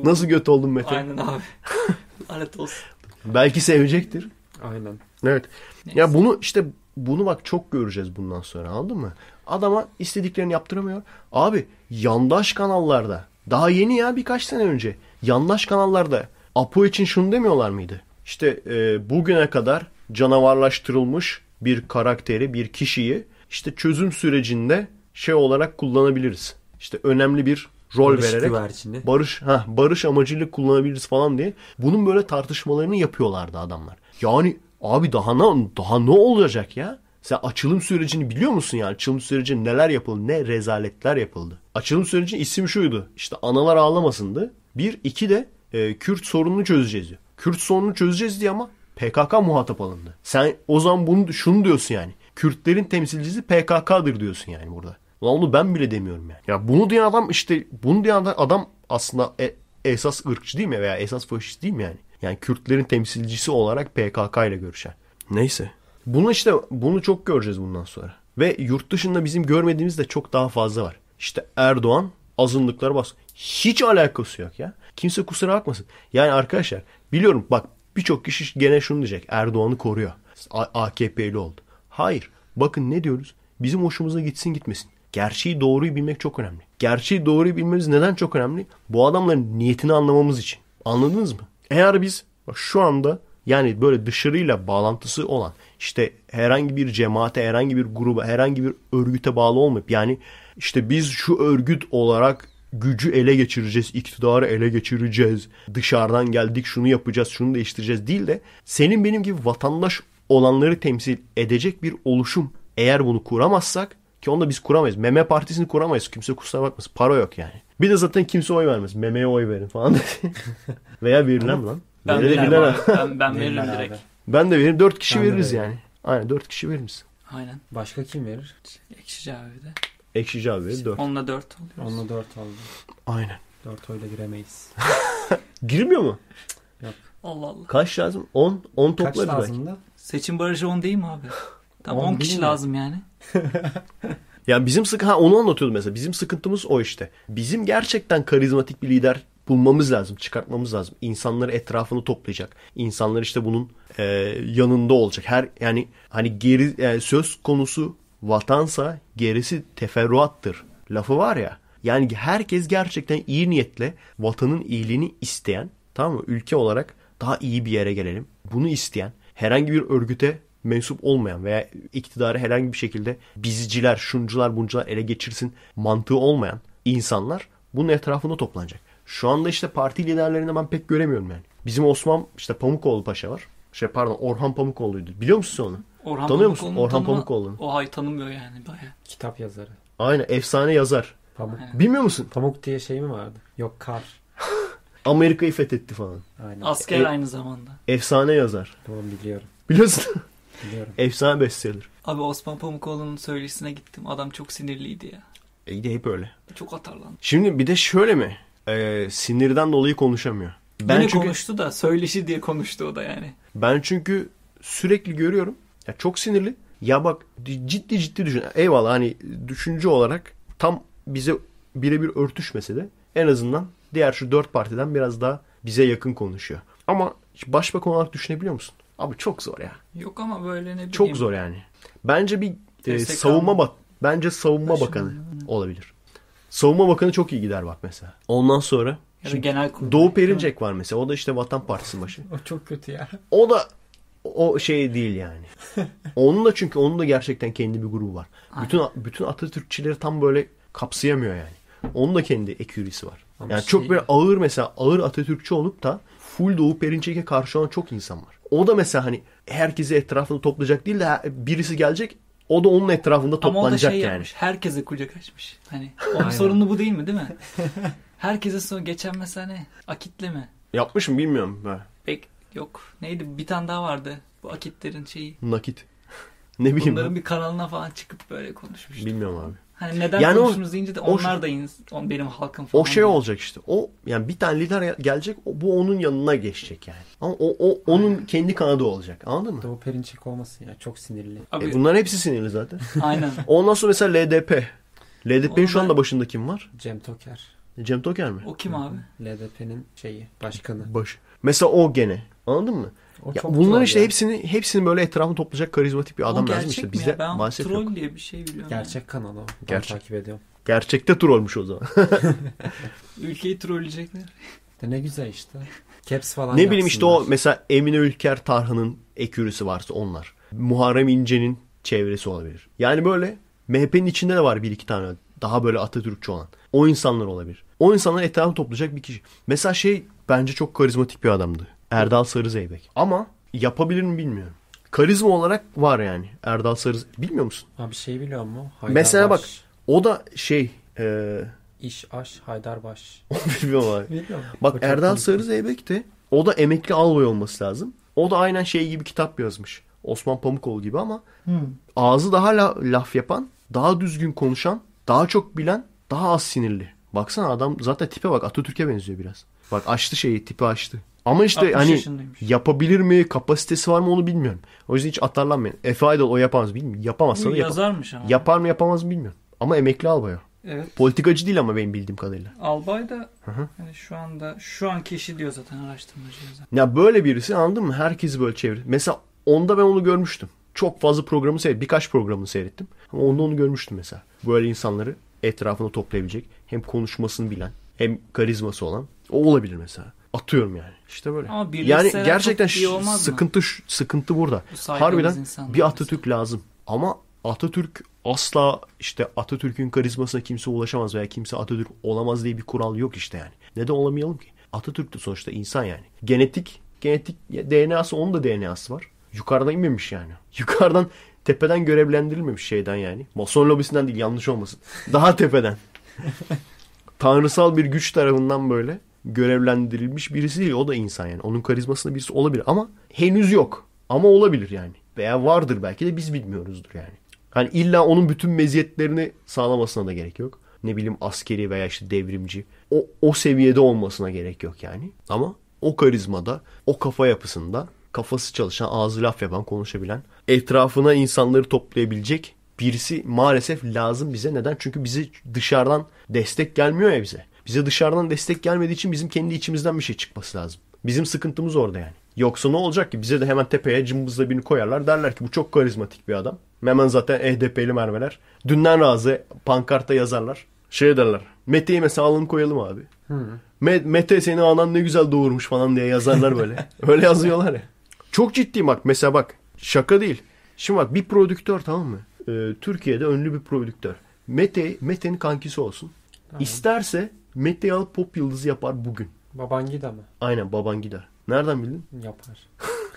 nasıl göt oldun Mete? Aynen abi. <laughs> Lanet olsun. Belki sevecektir. Aynen. Evet. Neyse. Ya bunu işte bunu bak çok göreceğiz bundan sonra anladın mı? Adama istediklerini yaptıramıyor. Abi yandaş kanallarda daha yeni ya birkaç sene önce yandaş kanallarda Apo için şunu demiyorlar mıydı? İşte e, bugüne kadar canavarlaştırılmış bir karakteri, bir kişiyi işte çözüm sürecinde şey olarak kullanabiliriz. İşte önemli bir rol barış vererek güvercini. barış ha barış amacıyla kullanabiliriz falan diye bunun böyle tartışmalarını yapıyorlardı adamlar. Yani Abi daha ne, daha ne olacak ya? Sen açılım sürecini biliyor musun yani? Açılım sürecinde neler yapıldı, ne rezaletler yapıldı. Açılım sürecinin isim şuydu. İşte analar ağlamasındı. Bir, iki de e, Kürt sorununu çözeceğiz diyor. Kürt sorununu çözeceğiz diye ama PKK muhatap alındı. Sen o zaman bunu, şunu diyorsun yani. Kürtlerin temsilcisi PKK'dır diyorsun yani burada. Ulan onu ben bile demiyorum yani. Ya bunu diyen adam işte bunu diyen adam aslında e, esas ırkçı değil mi veya esas faşist değil mi yani? Yani Kürtlerin temsilcisi olarak PKK ile görüşen. Neyse. Bunu işte bunu çok göreceğiz bundan sonra. Ve yurt dışında bizim görmediğimiz de çok daha fazla var. İşte Erdoğan azınlıklara bas. Hiç alakası yok ya. Kimse kusura bakmasın. Yani arkadaşlar biliyorum bak birçok kişi gene şunu diyecek. Erdoğan'ı koruyor. AKP'li oldu. Hayır. Bakın ne diyoruz? Bizim hoşumuza gitsin gitmesin. Gerçeği doğruyu bilmek çok önemli. Gerçeği doğruyu bilmemiz neden çok önemli? Bu adamların niyetini anlamamız için. Anladınız mı? Eğer biz bak şu anda yani böyle dışarıyla bağlantısı olan işte herhangi bir cemaate, herhangi bir gruba, herhangi bir örgüte bağlı olmayıp yani işte biz şu örgüt olarak gücü ele geçireceğiz, iktidarı ele geçireceğiz, dışarıdan geldik şunu yapacağız, şunu değiştireceğiz değil de senin benim gibi vatandaş olanları temsil edecek bir oluşum eğer bunu kuramazsak ki onu da biz kuramayız. Meme partisini kuramayız. Kimse kusura bakmasın. Para yok yani. Bir de zaten kimse oy vermez. Memeye oy verin falan dedi. <laughs> Veya verilem lan. Ben veririm, ben, ben, ben veririm direkt. Abi. Ben de veririm. Dört kişi ben veririz yani. Aynen dört kişi veririz. Aynen. Başka kim verir? Ekşici abi de. Ekşici abi verir dört. Onunla dört oluyoruz. Onunla dört oldu. Aynen. Dört oyla giremeyiz. <laughs> Girmiyor mu? Yok. Allah Allah. Kaç lazım? On. On toplarız belki. Kaç lazım da? Seçim barajı on değil mi abi? Tamam on, on kişi lazım yani. <laughs> Yani bizim sıkı ha onu anlatıyordum mesela. Bizim sıkıntımız o işte. Bizim gerçekten karizmatik bir lider bulmamız lazım, çıkartmamız lazım. İnsanları etrafını toplayacak. İnsanlar işte bunun e, yanında olacak. Her yani hani geri e, söz konusu vatansa gerisi teferruattır lafı var ya. Yani herkes gerçekten iyi niyetle vatanın iyiliğini isteyen, tamam mı? Ülke olarak daha iyi bir yere gelelim. Bunu isteyen herhangi bir örgüte mensup olmayan veya iktidarı herhangi bir şekilde bizciler, şuncular, buncular ele geçirsin mantığı olmayan insanlar bunun etrafında toplanacak. Şu anda işte parti liderlerini ben pek göremiyorum yani. Bizim Osman işte Pamukoğlu Paşa var. Şey pardon Orhan Pamukoğlu'ydu. Biliyor musun onu? Orhan Tanıyor musun Orhan tanıma, Pamukoğlu'nu? O hay tanımıyor yani baya. Kitap yazarı. Aynen efsane yazar. Pamuk. Aynen. Bilmiyor musun? Pamuk diye şey mi vardı? Yok kar. <laughs> Amerika'yı fethetti falan. Aynen. Asker e, aynı zamanda. Efsane yazar. Tamam biliyorum. Biliyorsun. <laughs> Biliyorum. Efsane bestseller. Abi Osman Pamukoğlu'nun söyleşisine gittim. Adam çok sinirliydi ya. E yine hep öyle. Çok atarlandı. Şimdi bir de şöyle mi? Ee, sinirden dolayı konuşamıyor. Ben Yine çünkü, konuştu da söyleşi diye konuştu o da yani. Ben çünkü sürekli görüyorum. Ya çok sinirli. Ya bak ciddi ciddi düşün. Eyvallah hani düşünce olarak tam bize birebir örtüşmese de en azından diğer şu dört partiden biraz daha bize yakın konuşuyor. Ama başbakan olarak düşünebiliyor musun? Abi çok zor ya. Yok ama böyle ne bileyim. Çok zor yani. Bence bir e, savunma bak bence savunma Başım bakanı yani. olabilir. Savunma bakanı çok iyi gider bak mesela. Ondan sonra ya şimdi, genel kurulu. Doğu Perinçek var mesela. O da işte Vatan Partisi başı. <laughs> o çok kötü ya. O da o şey değil yani. <laughs> onun da çünkü onun da gerçekten kendi bir grubu var. Aynen. Bütün bütün Atatürkçileri tam böyle kapsayamıyor yani. Onun da kendi ekürisi var. Ama yani şey... çok böyle ağır mesela ağır Atatürkçü olup da full Doğu Perinçek'e karşı olan çok insan var. O da mesela hani herkesi etrafında toplayacak değil de birisi gelecek o da onun etrafında toplanacak o da şey yani. Yapmış, herkese kucak açmış. Hani <laughs> onun sorunu bu değil mi değil mi? <laughs> herkese son geçen mesela ne? Akitle mi? Yapmış mı bilmiyorum. Ben. Pek yok. Neydi bir tane daha vardı. Bu akitlerin şeyi. Nakit. <laughs> ne bileyim. Bunların ben. bir kanalına falan çıkıp böyle konuşmuş. Bilmiyorum abi. Hani neden yani konuştunuz deyince de onlar o, da in, on, benim halkım falan. O şey diye. olacak işte. O yani bir tane lider gelecek bu onun yanına geçecek yani. Ama o, o onun Aynen. kendi kanadı olacak. Anladın mı? Doğu Perinçek olmasın ya. Çok sinirli. Abi, e, bunların hepsi sinirli zaten. <laughs> Aynen. <laughs> Ondan sonra mesela LDP. LDP'nin şu anda ben... başında kim var? Cem Toker. Cem Toker mi? O kim abi? LDP'nin şeyi, başkanı. Baş. Mesela o gene. Anladın mı? ya bunların işte ya. hepsini hepsini böyle etrafını toplayacak karizmatik bir adam lazım işte bizde ben maalesef troll yok. diye bir şey biliyorum. Gerçek kanalı. o. Ben Gerçek. takip ediyorum. Gerçekte trollmüş o zaman. <laughs> Ülkeyi trolleyecekler. De ne güzel işte. Caps falan Ne bileyim işte o mesela Emine Ülker Tarhan'ın ekürüsü varsa onlar. Muharrem İnce'nin çevresi olabilir. Yani böyle MHP'nin içinde de var bir iki tane daha böyle Atatürkçü olan. O insanlar olabilir. O insanlar etrafını toplayacak bir kişi. Mesela şey bence çok karizmatik bir adamdı. Erdal Sarızeybek. Ama yapabilir mi bilmiyorum. Karizma olarak var yani Erdal Sarı. Bilmiyor musun? Ha bir şey biliyor mu? Mesela bak o da şey e... İş Aş Haydar Haydarbaş. <laughs> Bilmiyorum abi. Bilmiyorum. Bak Hocam Erdal Sarızeybek de o da emekli albay olması lazım. O da aynen şey gibi kitap yazmış. Osman Pamukoğlu gibi ama hmm. ağzı daha la, laf yapan, daha düzgün konuşan, daha çok bilen, daha az sinirli. Baksana adam zaten tipe bak Atatürk'e benziyor biraz. Bak açtı şeyi tipi açtı. Ama işte hani yapabilir mi, kapasitesi var mı onu bilmiyorum. O yüzden hiç atarlanmayın. Efe Aydal o yapamaz bilmiyorum. Yapamazsa da yazarmış yap- ama. Yapar mı yapamaz mı bilmiyorum. Ama emekli albay Evet. Politikacı değil ama benim bildiğim kadarıyla. Albay da hani şu anda şu an kişi diyor zaten araştırmacı yazar. Ya böyle birisi anladın mı? Herkesi böyle çevir. Mesela onda ben onu görmüştüm. Çok fazla programı seyrettim. Birkaç programını seyrettim. Ama onda onu görmüştüm mesela. Böyle insanları etrafına toplayabilecek. Hem konuşmasını bilen hem karizması olan. O olabilir mesela atıyorum yani. İşte böyle. Ama yani gerçekten sıkıntı mı? sıkıntı burada. Harbiden bir Atatürk mesela. lazım. Ama Atatürk asla işte Atatürk'ün karizmasına kimse ulaşamaz veya kimse Atatürk olamaz diye bir kural yok işte yani. Neden olamayalım ki? Atatürk de sonuçta insan yani. Genetik, genetik DNA'sı onun da DNA'sı var. Yukarıdan inmemiş yani. <laughs> Yukarıdan tepeden görevlendirilmemiş şeyden yani. Mason lobisinden değil yanlış olmasın. Daha tepeden. <laughs> Tanrısal bir güç tarafından böyle görevlendirilmiş birisi değil. O da insan yani. Onun karizmasında birisi olabilir ama henüz yok. Ama olabilir yani. Veya vardır belki de biz bilmiyoruzdur yani. Hani illa onun bütün meziyetlerini sağlamasına da gerek yok. Ne bileyim askeri veya işte devrimci. O, o seviyede olmasına gerek yok yani. Ama o karizmada, o kafa yapısında kafası çalışan, ağzı laf yapan, konuşabilen, etrafına insanları toplayabilecek birisi maalesef lazım bize. Neden? Çünkü bizi dışarıdan destek gelmiyor ya bize. Bize dışarıdan destek gelmediği için bizim kendi içimizden bir şey çıkması lazım. Bizim sıkıntımız orada yani. Yoksa ne olacak ki? Bize de hemen tepeye cımbızla birini koyarlar. Derler ki bu çok karizmatik bir adam. Hemen zaten HDP'li e merveler. Dünden razı pankarta yazarlar. Şey derler. Mete'yi mesela alalım koyalım abi. Hı. Hmm. Mete seni anan ne güzel doğurmuş falan diye yazarlar böyle. <laughs> Öyle yazıyorlar ya. Çok ciddi bak mesela bak şaka değil. Şimdi bak bir prodüktör tamam mı? Ee, Türkiye'de önlü bir prodüktör. Mete Mete'nin kankisi olsun. Tamam. İsterse Mette'yi alıp pop yıldızı yapar bugün. Baban gider mi? Aynen baban gider. Nereden bildin? Yapar.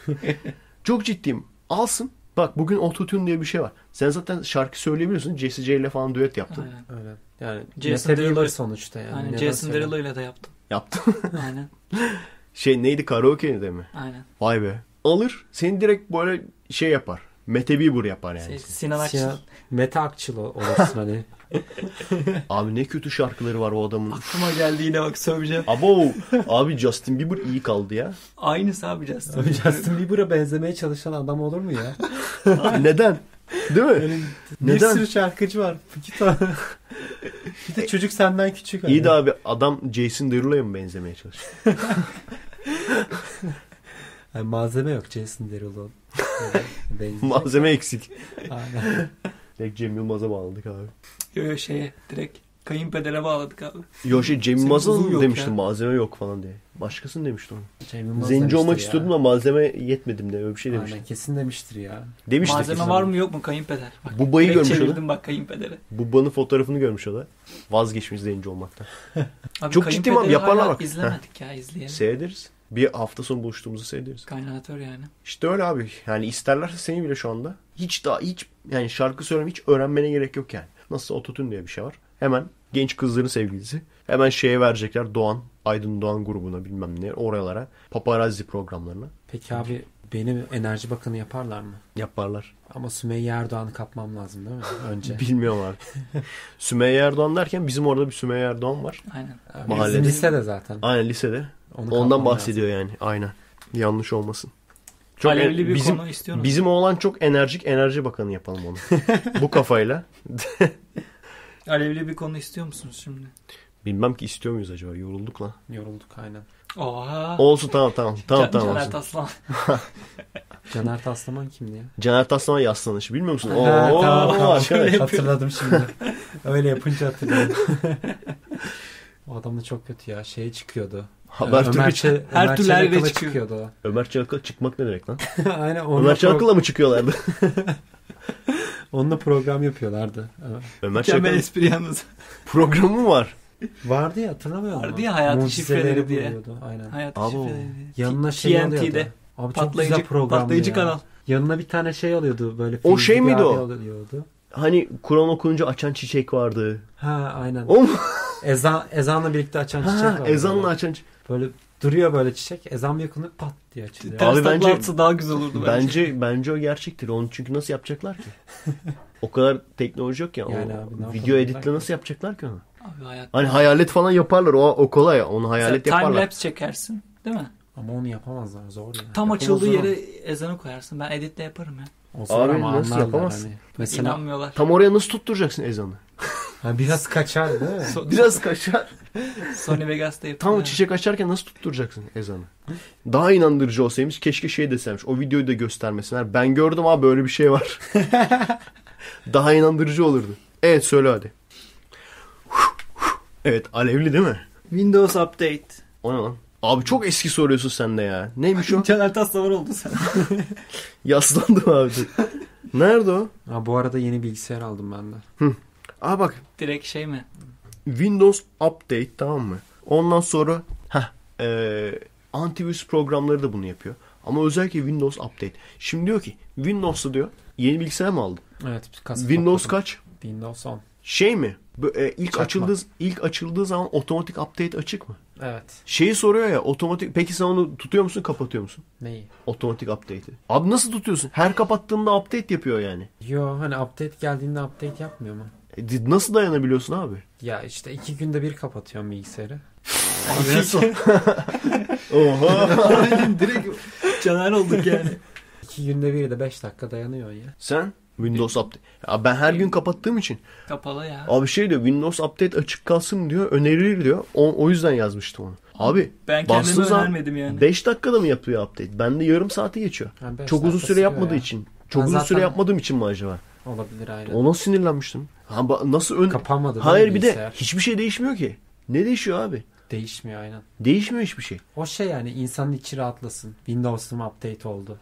<laughs> Çok ciddiyim. Alsın. Bak bugün autotune diye bir şey var. Sen zaten şarkı söyleyebiliyorsun. Jesse J ile falan düet yaptın. Aynen. Öyle. Yani Jason Derulo sonuçta yani. Aynen. Jason Derulo ile de yaptım. Yaptım. <laughs> Aynen. <laughs> şey neydi karaoke'de mi? Aynen. Vay be. Alır seni direkt böyle şey yapar. Mete Bieber yapar yani. Şey, Sinan Akçıl. Sinan, Mete Akçıl olursun hani. <laughs> abi ne kötü şarkıları var o adamın. Aklıma geldi yine bak söyleyeceğim. Abo abi Justin Bieber iyi kaldı ya. Aynısı abi Justin Bieber. Justin Bieber'a benzemeye çalışan adam olur mu ya? <laughs> Neden? Değil mi? Yani bir sürü şarkıcı var. İki tane. bir de çocuk senden küçük. İyi de hani. abi adam Jason Derulo'ya mı benzemeye çalışıyor? <laughs> yani malzeme yok Jason Derulo. Malzeme eksik. Aynen. Direkt Cem Yılmaz'a bağladık abi. Yo yo şeye direkt kayınpedere bağladık abi. Yo şey Cem Yılmaz'ın demiştim ya. malzeme yok falan diye. Başkasını demişti onu. Zenci olmak ya. istiyordum da malzeme yetmedim de öyle bir şey demişti. Aynen kesin demiştir ya. Demişti malzeme var mı yok mu kayınpeder. Bak, Bubayı görmüş oldu. bak kayınpedere. Bubanın fotoğrafını görmüş o da. Vazgeçmiş zenci olmaktan. abi, Çok ciddi abi yaparlar bak. İzlemedik ya izleyelim. Seyrederiz bir hafta sonu buluştuğumuzu seyrediyoruz. Kaynatör yani. İşte öyle abi. Yani isterlerse seni bile şu anda hiç daha hiç yani şarkı söyleme hiç öğrenmene gerek yok yani. Nasıl ototun diye bir şey var. Hemen genç kızların sevgilisi. Hemen şeye verecekler Doğan. Aydın Doğan grubuna bilmem ne. Oralara. Paparazzi programlarına. Peki abi Beni enerji bakanı yaparlar mı? Yaparlar. Ama Sümeyye Erdoğan'ı kapmam lazım değil mi? Önce. <laughs> Bilmiyorum abi. <laughs> Sümeyye Erdoğan derken bizim orada bir Sümeyye Erdoğan var. Aynen. Abi, Mahallede. Bizim lisede zaten. Aynen lisede. Onu Ondan bahsediyor lazım. yani. Aynen. Yanlış olmasın. Çok Alevli en, bir bizim, konu istiyorum. Bizim oğlan çok enerjik enerji bakanı yapalım onu. <laughs> Bu kafayla. Alevli bir konu istiyor musunuz şimdi? Bilmem ki istiyor muyuz acaba? Yorulduk lan. Yorulduk aynen. Oha. Olsun tamam tamam. Tamam Can, tamam. Caner Taslan <laughs> Caner Taslaman kimdi ya? Caner Taslaman yaslanışı. Bilmiyor musun? Oo, ha, tamam, tamam. Şimdi <laughs> hatırladım şimdi. Öyle yapınca hatırladım. <laughs> o adam da çok kötü ya. şey çıkıyordu. Haber Ömer, türlü Ç- her Ömer türlü her çıkıyor. çıkıyordu. Ömer Çakıl çıkmak ne demek lan? Aynen. Ömer Çakıl'la pro- mı çıkıyorlardı? onunla program yapıyorlardı. Ömer Çakıl. Mükemmel espri yalnız. Programı mı var? Vardı ya hatırlamıyorum. Vardı ya hayat şifreleri diye. Buluyordu. Aynen. Hayat Abi, şifreleri Yanına şey TNT'de. alıyordu. Abi patlayıcı, çok güzel programdı patlayıcı ya. kanal. Yanına bir tane şey alıyordu böyle. O şey miydi o? Alıyordu. Hani Kur'an okununca açan çiçek vardı. Ha aynen. O Ezan, ezanla birlikte açan ha, vardı. Ezanla böyle. açan Böyle duruyor böyle çiçek. Ezan bir yakını pat diye açılıyor. Ters Abi bence, daha güzel olurdu bence. Bence, bence o gerçektir. Onu çünkü nasıl yapacaklar ki? <laughs> o kadar teknoloji yok ya. Yani o, abi, video editle nasıl yapacaklar ki onu? abi hayatta. Hani hayalet falan yaparlar o, o kolay onu hayalet Mesela yaparlar. Time lapse çekersin değil mi? Ama onu yapamazlar zor yani. Tam Yapamaz açıldığı yere ezanı koyarsın. Ben editle yaparım ya. O Abi nasıl yapamazsın? Hani. Mesela İnanmıyorlar. tam oraya nasıl tutturacaksın ezanı? <laughs> Ha, biraz kaçar değil mi? biraz kaçar. Sony Vegas'ta yapıyor. Tam çiçek açarken nasıl tutturacaksın ezanı? Daha inandırıcı olsaymış keşke şey deseymiş. O videoyu da göstermesinler. Ben gördüm abi böyle bir şey var. <laughs> Daha inandırıcı olurdu. Evet söyle hadi. Evet alevli değil mi? Windows Update. O ne lan? Abi çok eski soruyorsun sen de ya. Neymiş o? <laughs> İnternet hastalar oldu sen. <laughs> Yaslandım abi. Nerede o? Ha, bu arada yeni bilgisayar aldım ben de. Hı. Aa bak. Direkt şey mi? Windows Update tamam mı? Ondan sonra ha, e, antivirüs programları da bunu yapıyor. Ama özellikle Windows Update. Şimdi diyor ki Windows'u diyor yeni bilgisayar mı aldın? Evet. Windows topladım. kaç? Windows 10. Şey mi? E, ilk Çakma. açıldığı ilk açıldığı zaman otomatik update açık mı? Evet. Şeyi soruyor ya otomatik peki sen onu tutuyor musun kapatıyor musun? Neyi? Otomatik update'i. Abi nasıl tutuyorsun? Her kapattığında update yapıyor yani. Yo hani update geldiğinde update yapmıyor mu? E, nasıl dayanabiliyorsun abi? Ya işte iki günde bir kapatıyorum bilgisayarı. <laughs> abi nasıl? <laughs> Oha. Aynen <laughs> direkt caner olduk yani. İki günde bir de beş dakika dayanıyor ya. Sen? Windows update. Ya ben her gün kapattığım için. Kapalı ya. Abi şey diyor Windows update açık kalsın diyor. Önerilir diyor. O, o yüzden yazmıştım onu. Abi ben kendimi önermedim yani. 5 dakikada mı yapıyor update? Ben de yarım saati geçiyor. Yani Çok uzun süre yapmadığı ya. için. Çok ben uzun süre yapmadığım için mi acaba? Olabilir ayrı. Ona sinirlenmiştim. Ha, nasıl ön... Kapanmadı. Hayır bir de hiçbir şey değişmiyor ki. Ne değişiyor abi? Değişmiyor aynen. Değişmiyor hiçbir şey. O şey yani insanın içi rahatlasın. Windows'um update oldu.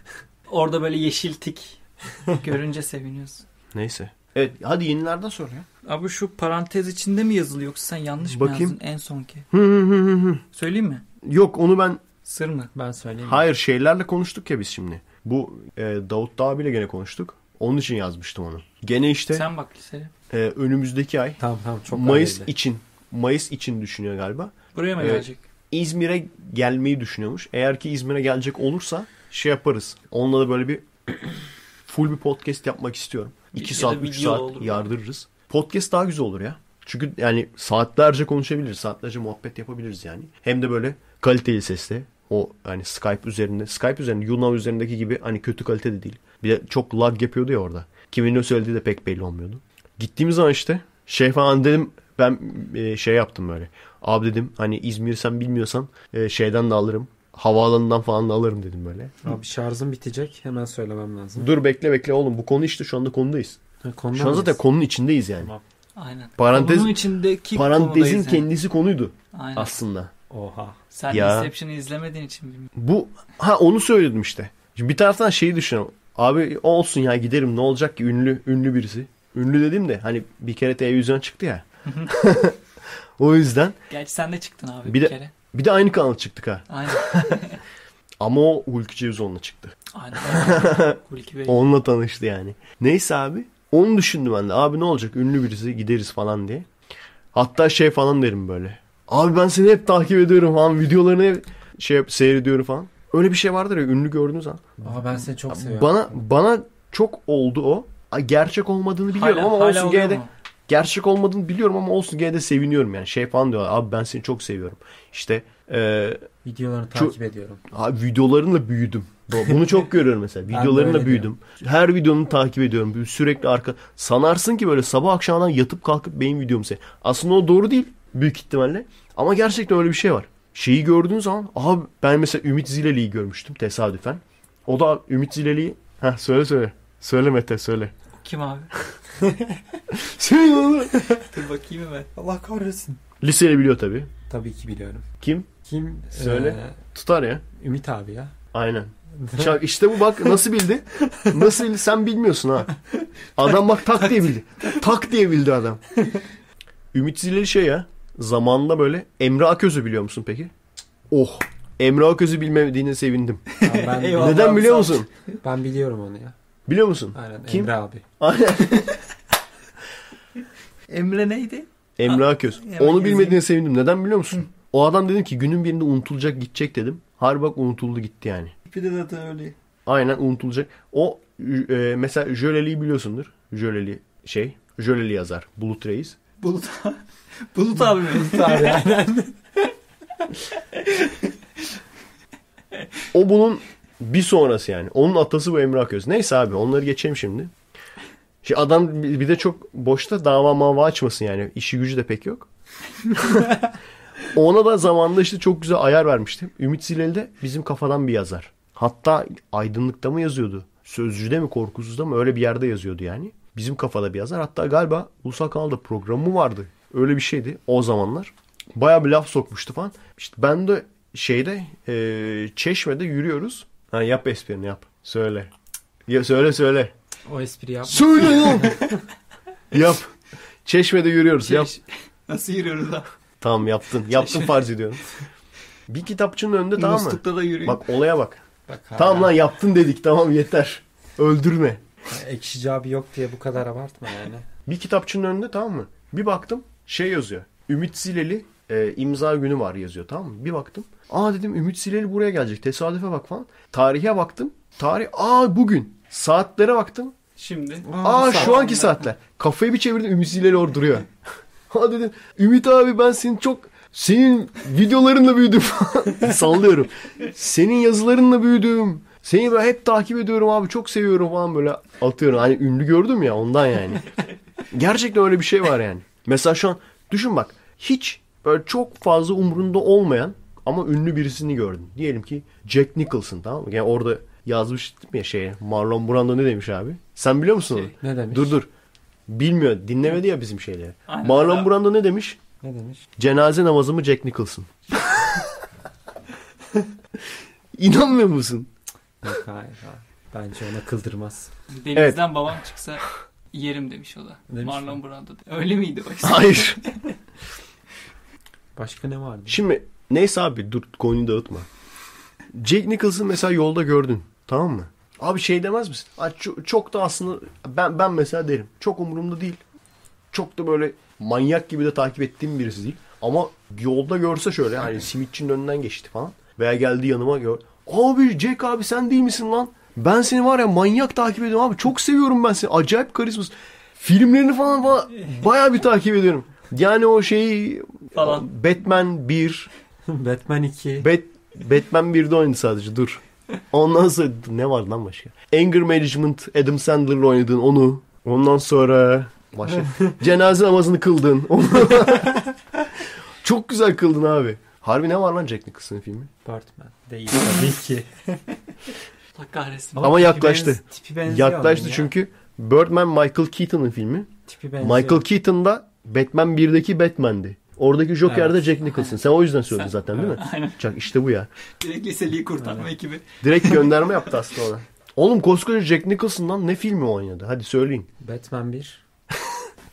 <laughs> Orada böyle yeşil tik <laughs> Görünce seviniyorsun. Neyse. Evet hadi yenilerden sor ya. Abi şu parantez içinde mi yazılı yoksa sen yanlış Bakayım. mı yazdın en son ki. Söyleyeyim mi? Yok onu ben... Sır mı? Ben söyleyeyim. Hayır şeylerle konuştuk ya biz şimdi. Bu e, Davut Dağ abiyle gene konuştuk. Onun için yazmıştım onu. Gene işte... Sen bak liseye. E, önümüzdeki ay. Tamam tamam çok Mayıs ayrıydı. için. Mayıs için düşünüyor galiba. Buraya mı e, gelecek? İzmir'e gelmeyi düşünüyormuş. Eğer ki İzmir'e gelecek olursa şey yaparız. Onunla da böyle bir Full bir podcast yapmak istiyorum. 2 saat, 3 saat olur. yardırırız. Podcast daha güzel olur ya. Çünkü yani saatlerce konuşabiliriz. Saatlerce muhabbet yapabiliriz yani. Hem de böyle kaliteli sesle. O hani Skype üzerinde. Skype üzerinde Yunan üzerindeki gibi hani kötü kalite de değil. Bir de çok lag yapıyordu ya orada. Kimin ne söylediği de pek belli olmuyordu. Gittiğimiz zaman işte şey falan dedim ben e, şey yaptım böyle. Abi dedim hani İzmirsen bilmiyorsan e, şeyden de alırım havaalanından falan da alırım dedim böyle. Abi şarjım bitecek hemen söylemem lazım. Dur bekle bekle oğlum bu konu işte şu anda konudayız. Ha, şu an zaten konunun içindeyiz yani. Tamam. Aynen. Parantez, Konunun içindeki parantezin yani. kendisi konuydu Aynen. aslında. Oha. Sen ya. Inception'ı izlemediğin için bilmiyorum. Bu ha onu söyledim işte. Şimdi bir taraftan şeyi düşünüyorum. Abi olsun ya giderim ne olacak ki ünlü ünlü birisi. Ünlü dedim de hani bir kere televizyon çıktı ya. <laughs> o yüzden. Gerçi sen de çıktın abi bir, bir de, kere. Bir de aynı kanal çıktık ha. Aynen. <laughs> Ama o Hulk Cevizon'la çıktı. Aynen. <laughs> Hulk Bey. Onunla tanıştı yani. Neyse abi. Onu düşündüm ben de. Abi ne olacak ünlü birisi gideriz falan diye. Hatta şey falan derim böyle. Abi ben seni hep takip ediyorum falan. Videolarını hep şey seyrediyorum falan. Öyle bir şey vardır ya ünlü gördüğünüz an. Aa ben seni çok seviyorum. Bana bana çok oldu o. Gerçek olmadığını biliyorum hala, ama hala olsun gene de. Mu? Gerçek olmadığını biliyorum ama olsun gene de seviniyorum yani. Şey falan diyorlar abi ben seni çok seviyorum. İşte e, videolarını çok, takip ediyorum. Abi videolarınla büyüdüm. Bunu çok <laughs> görüyorum mesela. Videolarınla büyüdüm. Diyorum. Her videonu takip ediyorum. Sürekli arka sanarsın ki böyle sabah akşamdan yatıp kalkıp benim videomu se. Aslında o doğru değil büyük ihtimalle. Ama gerçekten öyle bir şey var. Şeyi gördüğün zaman abi ben mesela Ümit Zileli'yi görmüştüm tesadüfen. O da Ümit Zileli'yi ha söyle söyle. Söyle Mete söyle. Kim abi? Söyle <laughs> şey oğlum. Dur bakayım hemen. Allah kahretsin. Liseli biliyor tabii. Tabii ki biliyorum. Kim? Kim? Söyle. Ee, Tutar ya. Ümit abi ya. Aynen. Ya <laughs> işte bu bak nasıl bildi? Nasıl bildi? Sen bilmiyorsun ha. Adam bak tak diye bildi. Tak diye bildi adam. Ümit Zileri şey ya. Zamanında böyle Emre Aköz'ü biliyor musun peki? Oh. Emre Aköz'ü bilmediğine sevindim. Ya ben, Neden biliyor musun? Ben biliyorum onu ya. Biliyor musun? Aynen Kim? Emre abi. <laughs> Aynen. Emre neydi? Emre Aköz. Onu bilmediğine sevindim. Neden biliyor musun? Hı. O adam dedim ki günün birinde unutulacak gidecek dedim. Harbi unutuldu gitti yani. Bir de zaten öyle. Aynen unutulacak. O e, mesela Jöleli'yi biliyorsundur. Jöleli şey. Jöleli yazar. Bulut Reis. Bulut, <laughs> Bulut abi Bulut abi aynen. o bunun bir sonrası yani. Onun atası bu Emre Aköz. Neyse abi onları geçeyim şimdi. Şimdi şey, adam bir de çok boşta dava mava açmasın yani. işi gücü de pek yok. <laughs> Ona da zamanında işte çok güzel ayar vermiştim. Ümit Zileli de bizim kafadan bir yazar. Hatta aydınlıkta mı yazıyordu? Sözcüde mi korkusuzda mı öyle bir yerde yazıyordu yani. Bizim kafada bir yazar. Hatta galiba Ulusal Kanal'da programı vardı. Öyle bir şeydi o zamanlar. Baya bir laf sokmuştu falan. İşte ben de şeyde e, Çeşme'de yürüyoruz. Ha, yap esprini yap. Söyle. Ya, söyle söyle. O espri yap. Söyle yap. <laughs> yap. Çeşmede yürüyoruz Çeş... yap. Nasıl yürüyoruz ha? Tamam yaptın. Yaptın farz ediyorum. Bir kitapçının önünde tamam mı? da yürüyün. Bak olaya bak. bak tamam lan yaptın dedik tamam yeter. Öldürme. Ekşici abi yok diye bu kadar abartma yani. Bir kitapçının önünde tamam mı? Bir baktım şey yazıyor. Ümit Zileli e, imza günü var yazıyor tamam mı? Bir baktım. Aa dedim Ümit Sileli buraya gelecek. Tesadüfe bak falan. Tarihe baktım. Tarih aa bugün. Saatlere baktım. Şimdi. Aa, aa şu anki saatler. Kafayı bir çevirdim Ümit Sileli orada duruyor. ha <laughs> dedim Ümit abi ben senin çok senin videolarınla büyüdüm <laughs> Sallıyorum. Senin yazılarınla büyüdüm. Seni ben hep takip ediyorum abi çok seviyorum falan böyle atıyorum. Hani ünlü gördüm ya ondan yani. <laughs> Gerçekten öyle bir şey var yani. Mesela şu an düşün bak hiç böyle çok fazla umrunda olmayan ama ünlü birisini gördün. Diyelim ki Jack Nicholson tamam mı? Yani orada yazmıştım ya şeye Marlon Brando ne demiş abi? Sen biliyor musun şey, onu? Ne demiş? Dur dur. Bilmiyor. Dinlemedi ya bizim şeyleri. Aynen. Marlon Brando ne demiş? Ne demiş? Cenaze namazımı Jack Nicholson. <laughs> İnanmıyor musun? Yok hayır, hayır. Bence ona kıldırmaz. Denizden evet. babam çıksa yerim demiş o da. Demiş Marlon mi? Brando. Öyle miydi o? Hayır. <laughs> Başka ne vardı? Şimdi neyse abi dur konuyu dağıtma. Jack Nicholson mesela yolda gördün. Tamam mı? Abi şey demez misin? Abi çok, çok da aslında ben ben mesela derim. Çok umurumda değil. Çok da böyle manyak gibi de takip ettiğim birisi değil. Ama yolda görse şöyle yani simitçinin önünden geçti falan. Veya geldi yanıma gör. Abi Jack abi sen değil misin lan? Ben seni var ya manyak takip ediyorum abi. Çok seviyorum ben seni. Acayip karizmasın. Filmlerini falan <laughs> baya bir takip ediyorum. Yani o şey falan. Batman 1. <laughs> Batman 2. Bat, Batman 1'de oynadı sadece dur. Ondan sonra ne var lan başka? Anger Management Adam Sandler'la oynadın onu. Ondan sonra başka. <laughs> Cenaze namazını kıldın. <laughs> Çok güzel kıldın abi. Harbi ne var lan Jack Nicholson filmi? Birdman. Değil tabii ki. Allah kahretsin. Ama, Ama yaklaştı. tipi benziyor yaklaştı ya. çünkü Birdman Michael Keaton'ın filmi. Tipi benziyor. Michael Keaton da Batman 1'deki Batman'di. Oradaki Joker'da evet. Jack Nicholson. Sen o yüzden söyledin Sen, zaten değil mi? <laughs> Aynen. Çak işte bu ya. Direkt liseliği kurtarma Aynen. ekibi. Direkt <laughs> gönderme yaptı aslında ona. Oğlum koskoca Jack Nicholson'dan ne filmi oynadı? Hadi söyleyin. Batman 1. <laughs>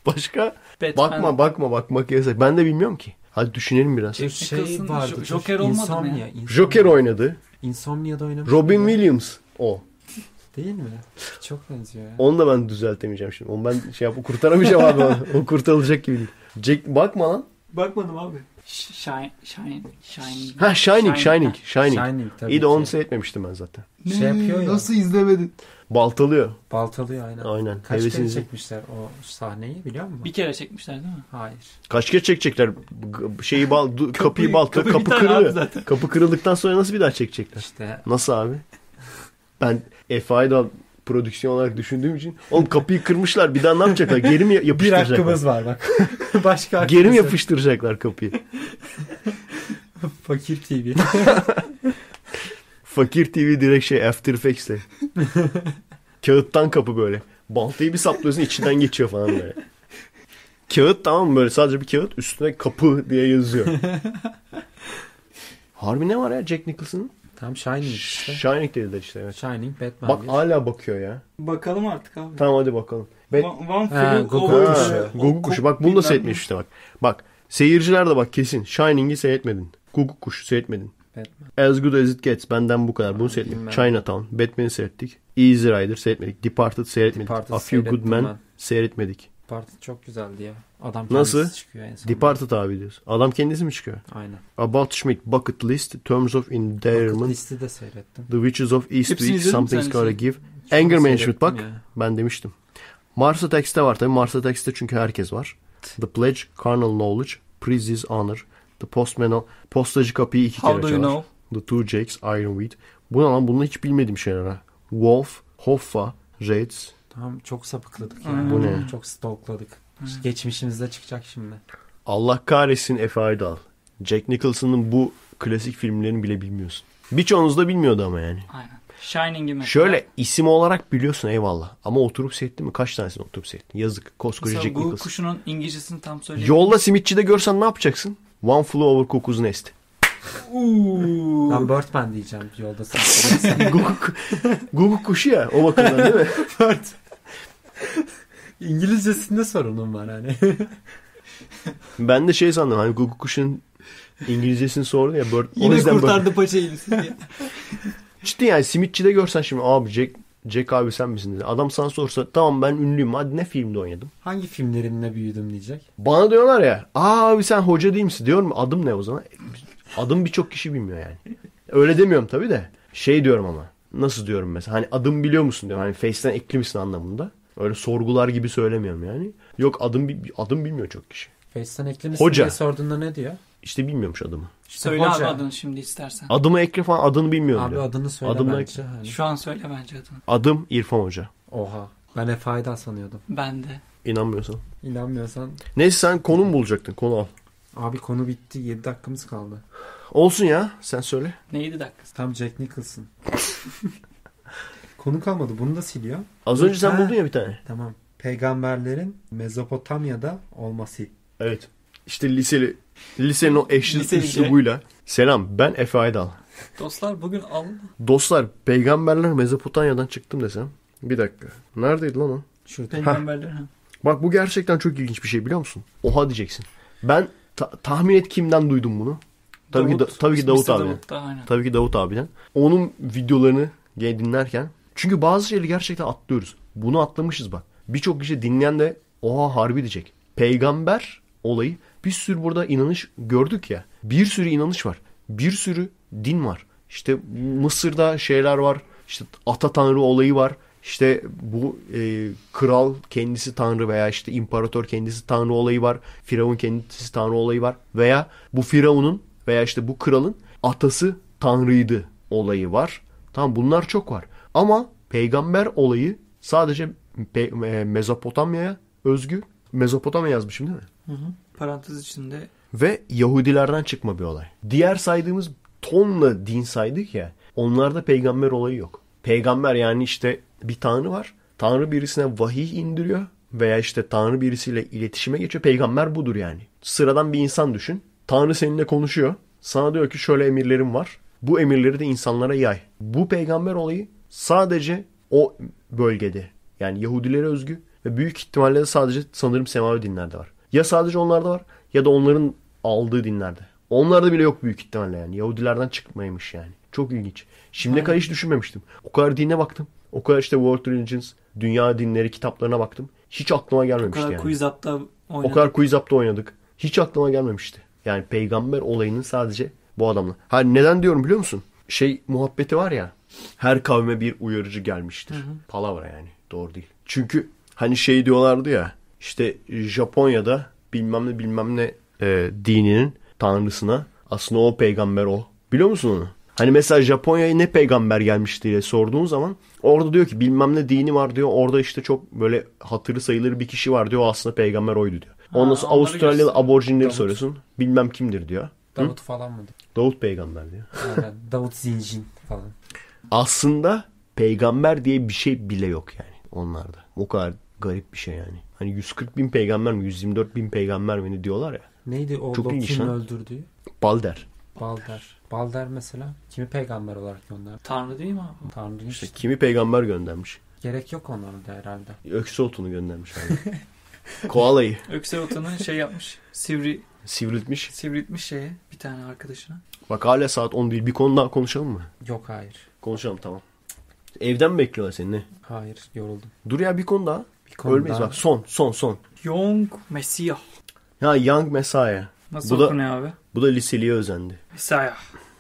Başka? Batman. Bakma bakma bakmak yasak. Ben de bilmiyorum ki. Hadi düşünelim biraz. Jack şey Nicholson vardı. Joker olmadı mı ya? Insomnia. Joker oynadı. Insomnia'da oynadı. Robin Williams o. Değil mi? Çok benziyor ya. Onu da ben düzeltemeyeceğim şimdi. Onu ben şey yapıp kurtaramayacağım abi onu. O kurtarılacak gibi değil. Jack bakma lan. Bakmadım abi. Shine, shine, shining. Ha Shining, Shining, Shining. Shining. tabii İyi de onu seyretmemiştim ben zaten. Ne? Şey yapıyor ya. Nasıl izlemedin? Baltalıyor. Baltalıyor aynen. Aynen. Kaç kere çekmişler o sahneyi biliyor musun? Bir kere çekmişler değil mi? Hayır. Kaç kere çekecekler? Şeyi bal, du- kapıyı baltı, kapı, kapı kırılıyor. zaten. Kapı kırıldıktan sonra nasıl bir daha çekecekler? İşte Nasıl abi? Ben FI'da prodüksiyon olarak düşündüğüm için. Oğlum kapıyı kırmışlar bir daha ne yapacaklar? Geri mi <laughs> yapıştıracaklar? Bir hakkımız var bak. <laughs> Başka hakkımız Geri mi yapıştıracaklar kapıyı? Fakir TV. <laughs> Fakir TV direkt şey After Effects'te. Kağıttan kapı böyle. Baltayı bir saplıyorsun içinden geçiyor falan böyle. Kağıt tamam böyle sadece bir kağıt üstüne kapı diye yazıyor. Harbi ne var ya Jack Nicholson'ın? Tam Shining işte. Shining dediler işte evet. Shining, Batman. Bak bir. hala bakıyor ya. Bakalım artık abi. Tamam hadi bakalım. Bat... One, one ha, Goku kuşu. Goku kuşu. Bak bunu da seyretmiş işte bak. Bak seyirciler de bak kesin. Shining'i seyretmedin. Goku kuşu seyretmedin. Batman. As Good As It Gets benden bu kadar. Bunu seyrettik. Chinatown. Batman'i seyrettik. Easy Rider seyretmedik. Departed seyretmedik. Departed A Few Good Men seyretmedik. Departed çok güzeldi ya. Adam kendisi Nasıl? çıkıyor en sonunda. Departed abi diyorsun. Adam kendisi mi çıkıyor? Aynen. About Schmidt, Bucket List, Terms of Endearment, Bucket List'i de seyrettim. The Witches of Eastwick, Something's Gotta izledin. Give, Çok Anger Management seyrettim bak ya. ben demiştim. Mars Attacks'te var tabii. Mars Attacks'te çünkü herkes var. The Pledge, Carnal Knowledge, Praise Honor, The Postman, Postacı Kapıyı iki How kere do you know? The Two Jakes, Ironweed. Bu ne lan? Bunu hiç bilmedim şeyler Wolf, Hoffa, Raids, Tamam çok sapıkladık yani. Bu ne? Çok stalkladık. İşte geçmişimizde çıkacak şimdi. Allah kahretsin Efe Aydal. Jack Nicholson'ın bu klasik filmlerini bile bilmiyorsun. Birçoğunuz da bilmiyordu ama yani. Aynen. Shining'i mesela. Şöyle isim olarak biliyorsun eyvallah. Ama oturup seyrettin mi? Kaç tanesini oturup seyrettin? Yazık. Koskoca mesela Jack Nicholson. kuşunun İngilizcesini tam söyleyeyim. Yolda simitçide görsen ne yapacaksın? One Flew Over Cuckoo's Nest. ben Birdman diyeceğim yolda. <laughs> Guguk, guguk kuşu ya o bakımdan değil mi? <laughs> Bird. <laughs> İngilizcesinde sorunum var hani. <laughs> ben de şey sandım hani Google Kuş'un İngilizcesini sordu ya. Bird, Yine kurtardı böyle... paça iyilisi diye. <laughs> Ciddi yani simitçide görsen şimdi abi Jack, Jack abi sen misin dedi. Adam sana sorsa tamam ben ünlüyüm hadi ne filmde oynadım? Hangi filmlerinde büyüdüm diyecek. Bana diyorlar ya aa abi sen hoca değil misin? Diyorum adım ne o zaman? Adım birçok kişi bilmiyor yani. Öyle demiyorum tabii de. Şey diyorum ama. Nasıl diyorum mesela? Hani adım biliyor musun diyorum. Hani face'ten ekli misin anlamında. Öyle sorgular gibi söylemiyorum yani. Yok adım adım bilmiyor çok kişi. Face'den eklemişsin Hoca. diye sorduğunda ne diyor? İşte bilmiyormuş adımı. İşte söyle hoca. abi adını şimdi istersen. Adımı ekle falan adını bilmiyorum. Abi diyor. adını söyle Adımla bence. Ek... Hani. Şu an söyle bence adını. Adım İrfan Hoca. Oha. Ben Efe sanıyordum. Ben de. İnanmıyorsan. İnanmıyorsan. Neyse sen konu mu bulacaktın? Konu al. Abi konu bitti. 7 dakikamız kaldı. Olsun ya. Sen söyle. Ne 7 dakikası? Tam Jack Nicholson. <laughs> Konu kalmadı. Bunu da siliyor. Az önce sen ha, buldun ya bir tane. Tamam. Peygamberlerin Mezopotamya'da olması. Evet. İşte liseli lisenin o eşsiz üslubuyla. Selam ben Efe Aydal. Dostlar bugün al. Dostlar peygamberler Mezopotamya'dan çıktım desem. Bir dakika. Neredeydi lan o? Şurada. Peygamberler. Ha. Bak bu gerçekten çok ilginç bir şey biliyor musun? Oha diyeceksin. Ben ta- tahmin et kimden duydum bunu? Tabii Davut, ki da- tabii ki Davut abi. tabii ki Davut abiden. Onun videolarını dinlerken çünkü bazı şeyleri gerçekten atlıyoruz. Bunu atlamışız bak. Birçok kişi dinleyen de oha harbi diyecek. Peygamber olayı bir sürü burada inanış gördük ya. Bir sürü inanış var. Bir sürü din var. İşte Mısır'da şeyler var. İşte ata tanrı olayı var. İşte bu e, kral kendisi tanrı veya işte imparator kendisi tanrı olayı var. Firavun kendisi tanrı olayı var. Veya bu firavunun veya işte bu kralın atası tanrıydı olayı var. Tamam bunlar çok var. Ama peygamber olayı sadece e, Mezopotamya'ya özgü. Mezopotamya yazmışım değil mi? Hı hı. Parantez içinde. Ve Yahudilerden çıkma bir olay. Diğer saydığımız tonla din saydık ya. Onlarda peygamber olayı yok. Peygamber yani işte bir tanrı var. Tanrı birisine vahiy indiriyor veya işte Tanrı birisiyle iletişime geçiyor. Peygamber budur yani. Sıradan bir insan düşün. Tanrı seninle konuşuyor. Sana diyor ki şöyle emirlerim var. Bu emirleri de insanlara yay. Bu peygamber olayı sadece o bölgede yani Yahudilere özgü ve büyük ihtimalle de sadece sanırım semavi dinlerde var. Ya sadece onlarda var ya da onların aldığı dinlerde. Onlarda bile yok büyük ihtimalle yani. Yahudilerden çıkmaymış yani. Çok ilginç. Şimdiye kadar hiç düşünmemiştim. O kadar dine baktım. O kadar işte World Religions, Dünya Dinleri kitaplarına baktım. Hiç aklıma gelmemişti yani. O kadar yani. quiz up'ta oynadık. O kadar quiz up'ta oynadık. Hiç aklıma gelmemişti. Yani peygamber olayının sadece bu adamla. Ha neden diyorum biliyor musun? Şey muhabbeti var ya her kavme bir uyarıcı gelmiştir. Hı hı. Palavra yani doğru değil. Çünkü hani şey diyorlardı ya işte Japonya'da bilmem ne bilmem ne e, dininin tanrısına aslında o peygamber o. Biliyor musun onu? Hani mesela Japonya'ya ne peygamber gelmişti diye sorduğun zaman orada diyor ki bilmem ne dini var diyor. Orada işte çok böyle hatırı sayılır bir kişi var diyor. Aslında peygamber oydu diyor. Ondan sonra Avustralyalı aborjinleri Davut. soruyorsun. Bilmem kimdir diyor. Davut Hı? falan mı? Davut peygamber diyor. Aynen. Davut Zincin falan aslında peygamber diye bir şey bile yok yani onlarda. O kadar garip bir şey yani. Hani 140 bin peygamber mi 124 bin peygamber mi diyorlar ya. Neydi o Çok ilginç, kimin öldürdüğü? Balder. Balder. Balder mesela kimi peygamber olarak gönder Tanrı değil mi abi? Tanrı işte. işte. Kimi peygamber göndermiş? Gerek yok onların da herhalde. Öksü otunu göndermiş abi. <laughs> Koalayı. Öksü otunu şey yapmış. Sivri. Sivriltmiş. Sivriltmiş şeye bir tane arkadaşına. Bak hala saat 10 değil. Bir konu daha konuşalım mı? Yok hayır. Konuşalım tamam. Evden mi bekliyorlar seni ne? Hayır yoruldum. Dur ya bir konu daha. Bir konu Ölmeyiz daha. bak son son son. Young Messiah. Ha Young Messiah. Nasıl bu da ne abi? Bu da liseliye özendi. Messiah.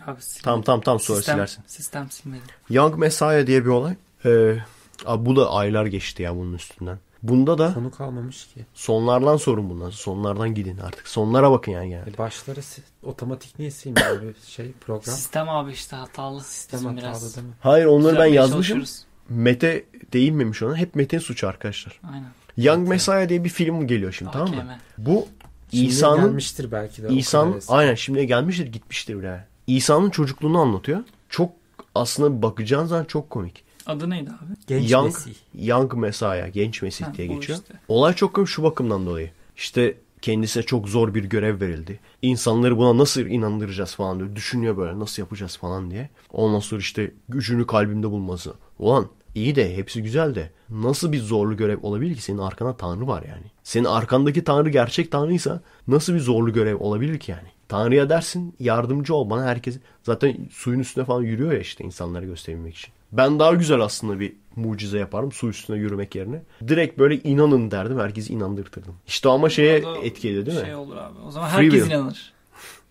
Abi, sil- tam tam tam sonra sistem, silersin. Sistem silmedi. Young Messiah diye bir olay. Ee, abi bu da aylar geçti ya bunun üstünden. Bunda da konu kalmamış ki. Sonlardan sorun bunlar. Sonlardan gidin artık. Sonlara bakın yani genelde. başları otomatik niye silmiyor abi şey program? Sistem abi işte hatalı sistem Bizim hatalı biraz. değil mi? Hayır onları ben yazmışım. Mete değinmemiş ona. Hep Mete'nin suçu arkadaşlar. Aynen. Young Mete. Messiah diye bir film geliyor şimdi AKM. tamam mı? Bu İsa'nın gelmiştir belki de. İsa'nın aynen şimdi gelmiştir gitmiştir bile. İsa'nın çocukluğunu anlatıyor. Çok aslında bakacağın zaman çok komik. Adı neydi abi? Genç Young, Mesih. Young Mesaya, Genç Mesih ha, diye geçiyor. Işte. Olay çok kötü şu bakımdan dolayı. İşte kendisine çok zor bir görev verildi. İnsanları buna nasıl inandıracağız falan diyor. Düşünüyor böyle nasıl yapacağız falan diye. Ondan sonra işte gücünü kalbimde bulması. Ulan iyi de hepsi güzel de nasıl bir zorlu görev olabilir ki senin arkana tanrı var yani. Senin arkandaki tanrı gerçek tanrıysa nasıl bir zorlu görev olabilir ki yani. Tanrı'ya dersin yardımcı ol bana herkes. Zaten suyun üstüne falan yürüyor ya işte insanları göstermek için. Ben daha güzel aslında bir mucize yaparım su üstüne yürümek yerine. Direkt böyle inanın derdim. Herkesi inandırtırdım. İşte ama şeye etki ediyor değil mi? Şey olur abi. O zaman herkes will. inanır.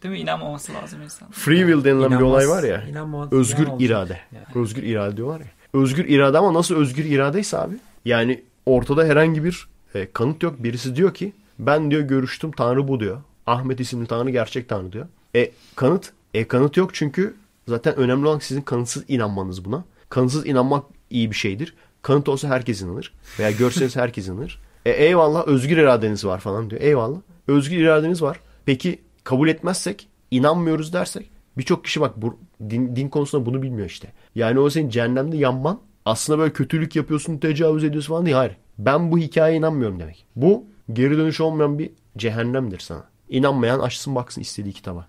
Değil mi? İnanmaması lazım insan. Free will denilen İnanmaz, bir olay var ya. İnanmaz, özgür irade. Yani. Özgür irade diyorlar ya. Özgür irade ama nasıl özgür iradeyse abi. Yani ortada herhangi bir e, kanıt yok. Birisi diyor ki ben diyor görüştüm Tanrı bu diyor. Ahmet isimli Tanrı gerçek Tanrı diyor. E kanıt? E kanıt yok çünkü zaten önemli olan sizin kanıtsız inanmanız buna. Kanıtsız inanmak iyi bir şeydir. Kanıt olsa herkes inanır. Veya görseniz herkes inanır. E, eyvallah özgür iradeniz var falan diyor. Eyvallah. Özgür iradeniz var. Peki kabul etmezsek, inanmıyoruz dersek birçok kişi bak bu, din, din konusunda bunu bilmiyor işte. Yani o senin cehennemde yanman aslında böyle kötülük yapıyorsun, tecavüz ediyorsun falan değil. Hayır. Ben bu hikayeye inanmıyorum demek. Bu geri dönüş olmayan bir cehennemdir sana. İnanmayan açsın baksın istediği kitaba.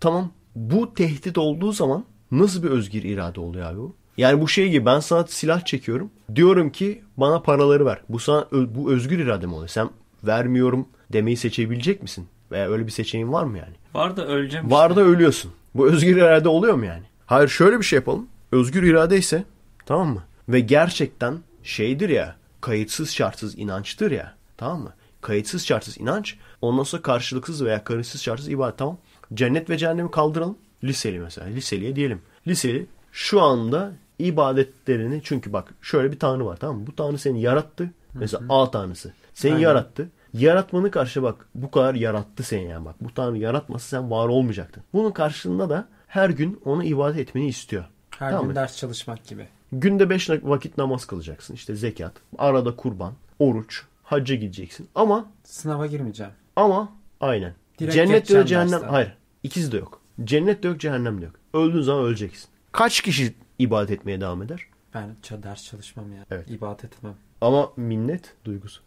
Tamam. Bu tehdit olduğu zaman nasıl bir özgür irade oluyor abi bu? Yani bu şey gibi ben sana silah çekiyorum. Diyorum ki bana paraları ver. Bu sana bu özgür iradem oluyor. Sen vermiyorum demeyi seçebilecek misin? Veya öyle bir seçeneğin var mı yani? Var da öleceğim. Var da ölüyorsun. Bu özgür irade oluyor mu yani? Hayır şöyle bir şey yapalım. Özgür irade ise tamam mı? Ve gerçekten şeydir ya kayıtsız şartsız inançtır ya tamam mı? Kayıtsız şartsız inanç ondan sonra karşılıksız veya karışsız şartsız ibadet tamam. Cennet ve cehennemi kaldıralım. Liseli mesela. Liseliye diyelim. Liseli şu anda ibadetlerini çünkü bak şöyle bir tanrı var tamam mı? Bu tanrı seni yarattı. Mesela hı hı. A tanrısı. Seni Aynen. yarattı. Yaratmanı karşı bak bu kadar yarattı seni yani bak. Bu tanrı yaratmasa sen var olmayacaktın. Bunun karşılığında da her gün ona ibadet etmeni istiyor. Her tamam gün mı? ders çalışmak gibi. Günde 5 vakit namaz kılacaksın. İşte zekat, arada kurban, oruç, hacca gideceksin. Ama sınava girmeyeceğim. Ama aynen. Direkt Cennet ya cehennem. Hayır. İkisi de yok. Cennet de yok, cehennem de yok. Öldüğün zaman öleceksin kaç kişi ibadet etmeye devam eder? Ben ders çalışmam yani. Evet. İbadet etmem. Ama minnet duygusu.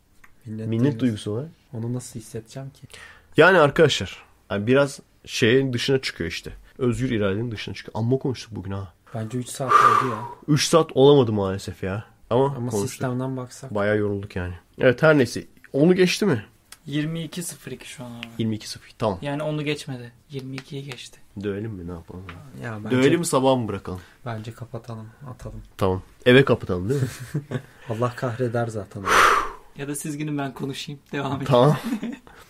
Minnet, minnet duygusu. duygusu olarak. Onu nasıl hissedeceğim ki? Yani arkadaşlar yani biraz şeyin dışına çıkıyor işte. Özgür iradenin dışına çıkıyor. Amma konuştuk bugün ha. Bence 3 saat oldu ya. 3 saat olamadı maalesef ya. Ama, Ama konuştuk. sistemden baksak. Baya yorulduk yani. Evet her neyse. Onu geçti mi? 22.02 şu an abi. 22.02 tamam. Yani onu geçmedi. 22'ye geçti. Dövelim mi ne yapalım? Abi? Ya bence, Dövelim mi sabah mı bırakalım? Bence kapatalım atalım. Tamam. Eve kapatalım değil mi? <laughs> Allah kahreder zaten. <laughs> ya da siz gidin ben konuşayım. Devam edin. Tamam. <laughs>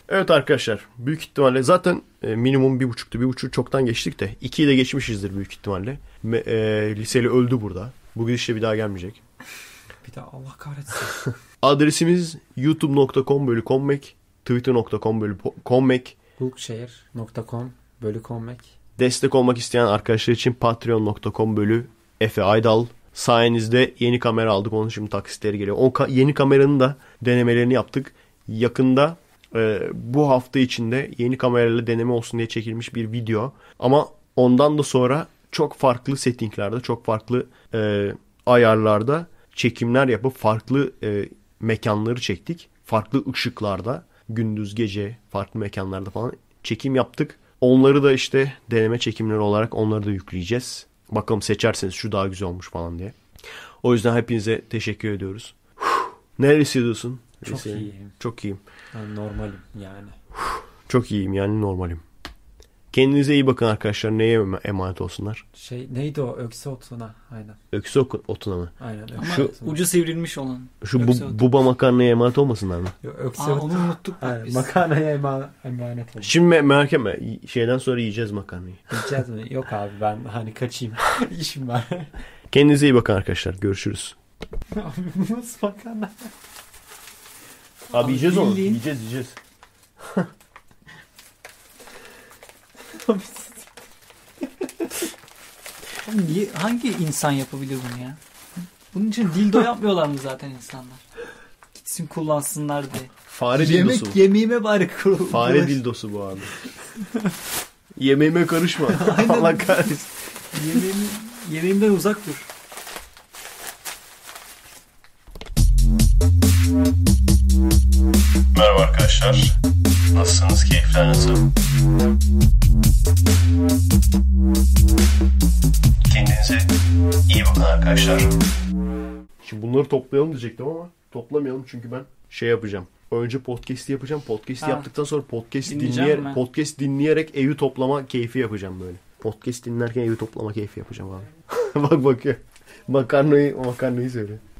evet arkadaşlar büyük ihtimalle zaten e, minimum bir buçuktu. Bir buçuk çoktan geçtik de. ikiyi de geçmişizdir büyük ihtimalle. Me, e, liseli öldü burada. Bu gidişle bir daha gelmeyecek. bir daha Allah kahretsin. Adresimiz youtube.com bölü twitter.com bölü konmek Hulkşehir.com bölü konmek Destek olmak isteyen arkadaşlar için patreon.com bölü Efe Aydal sayenizde yeni kamera aldık. Onun şimdi taksitleri geliyor. O ka- yeni kameranın da denemelerini yaptık. Yakında e, bu hafta içinde yeni kamerayla deneme olsun diye çekilmiş bir video. Ama ondan da sonra çok farklı settinglerde, çok farklı e, ayarlarda çekimler yapıp farklı e, mekanları çektik. Farklı ışıklarda gündüz gece farklı mekanlarda falan çekim yaptık. Onları da işte deneme çekimleri olarak onları da yükleyeceğiz. Bakalım seçerseniz şu daha güzel olmuş falan diye. O yüzden hepinize teşekkür ediyoruz. Neresi hissediyorsun? Çok Neyse. iyiyim. Çok iyiyim. Ben normalim yani. Çok iyiyim yani normalim. Kendinize iyi bakın arkadaşlar. Neye emanet olsunlar? Şey neydi o? Öksü otuna. Aynen. Öksü otuna mı? Aynen. Ama şu, ucu sivrilmiş olan. Şu bu, buba makarnaya emanet olmasınlar mı? Yok, öksü Aa, onu unuttuk Aynen, biz. Makarnaya emanet, emanet olmuş. Şimdi merak etme. Şeyden sonra yiyeceğiz makarnayı. <laughs> Yiyeceğiz mi? Yok abi ben hani kaçayım. <laughs> İşim var. Kendinize iyi bakın arkadaşlar. Görüşürüz. Abi nasıl makarna? Abi, abi yiyeceğiz onu. Yiyeceğiz yiyeceğiz. Yapabilirsin. Niye, hangi insan yapabilir bunu ya? Bunun için dildo <laughs> yapmıyorlar mı zaten insanlar? Gitsin kullansınlar diye. Fare Yemek dildosu. yemeğime bari kurul. Fare dildosu bu abi. Yemeğime karışma. <laughs> Allah kahretsin. Yemeğim, yemeğimden uzak dur. Merhaba arkadaşlar. Nasılsınız? Keyifler nasıl? Kendinize iyi bakın arkadaşlar. Şimdi bunları toplayalım diyecektim ama toplamayalım çünkü ben şey yapacağım. Önce podcast'i yapacağım. Podcast'i Ha. yaptıktan sonra podcast Dinleyeceğim dinleyerek, podcast dinleyerek evi toplama keyfi yapacağım böyle. Podcast dinlerken evi toplama keyfi yapacağım abi. <laughs> bak bakıyor. Makarnayı, makarnayı söylüyor.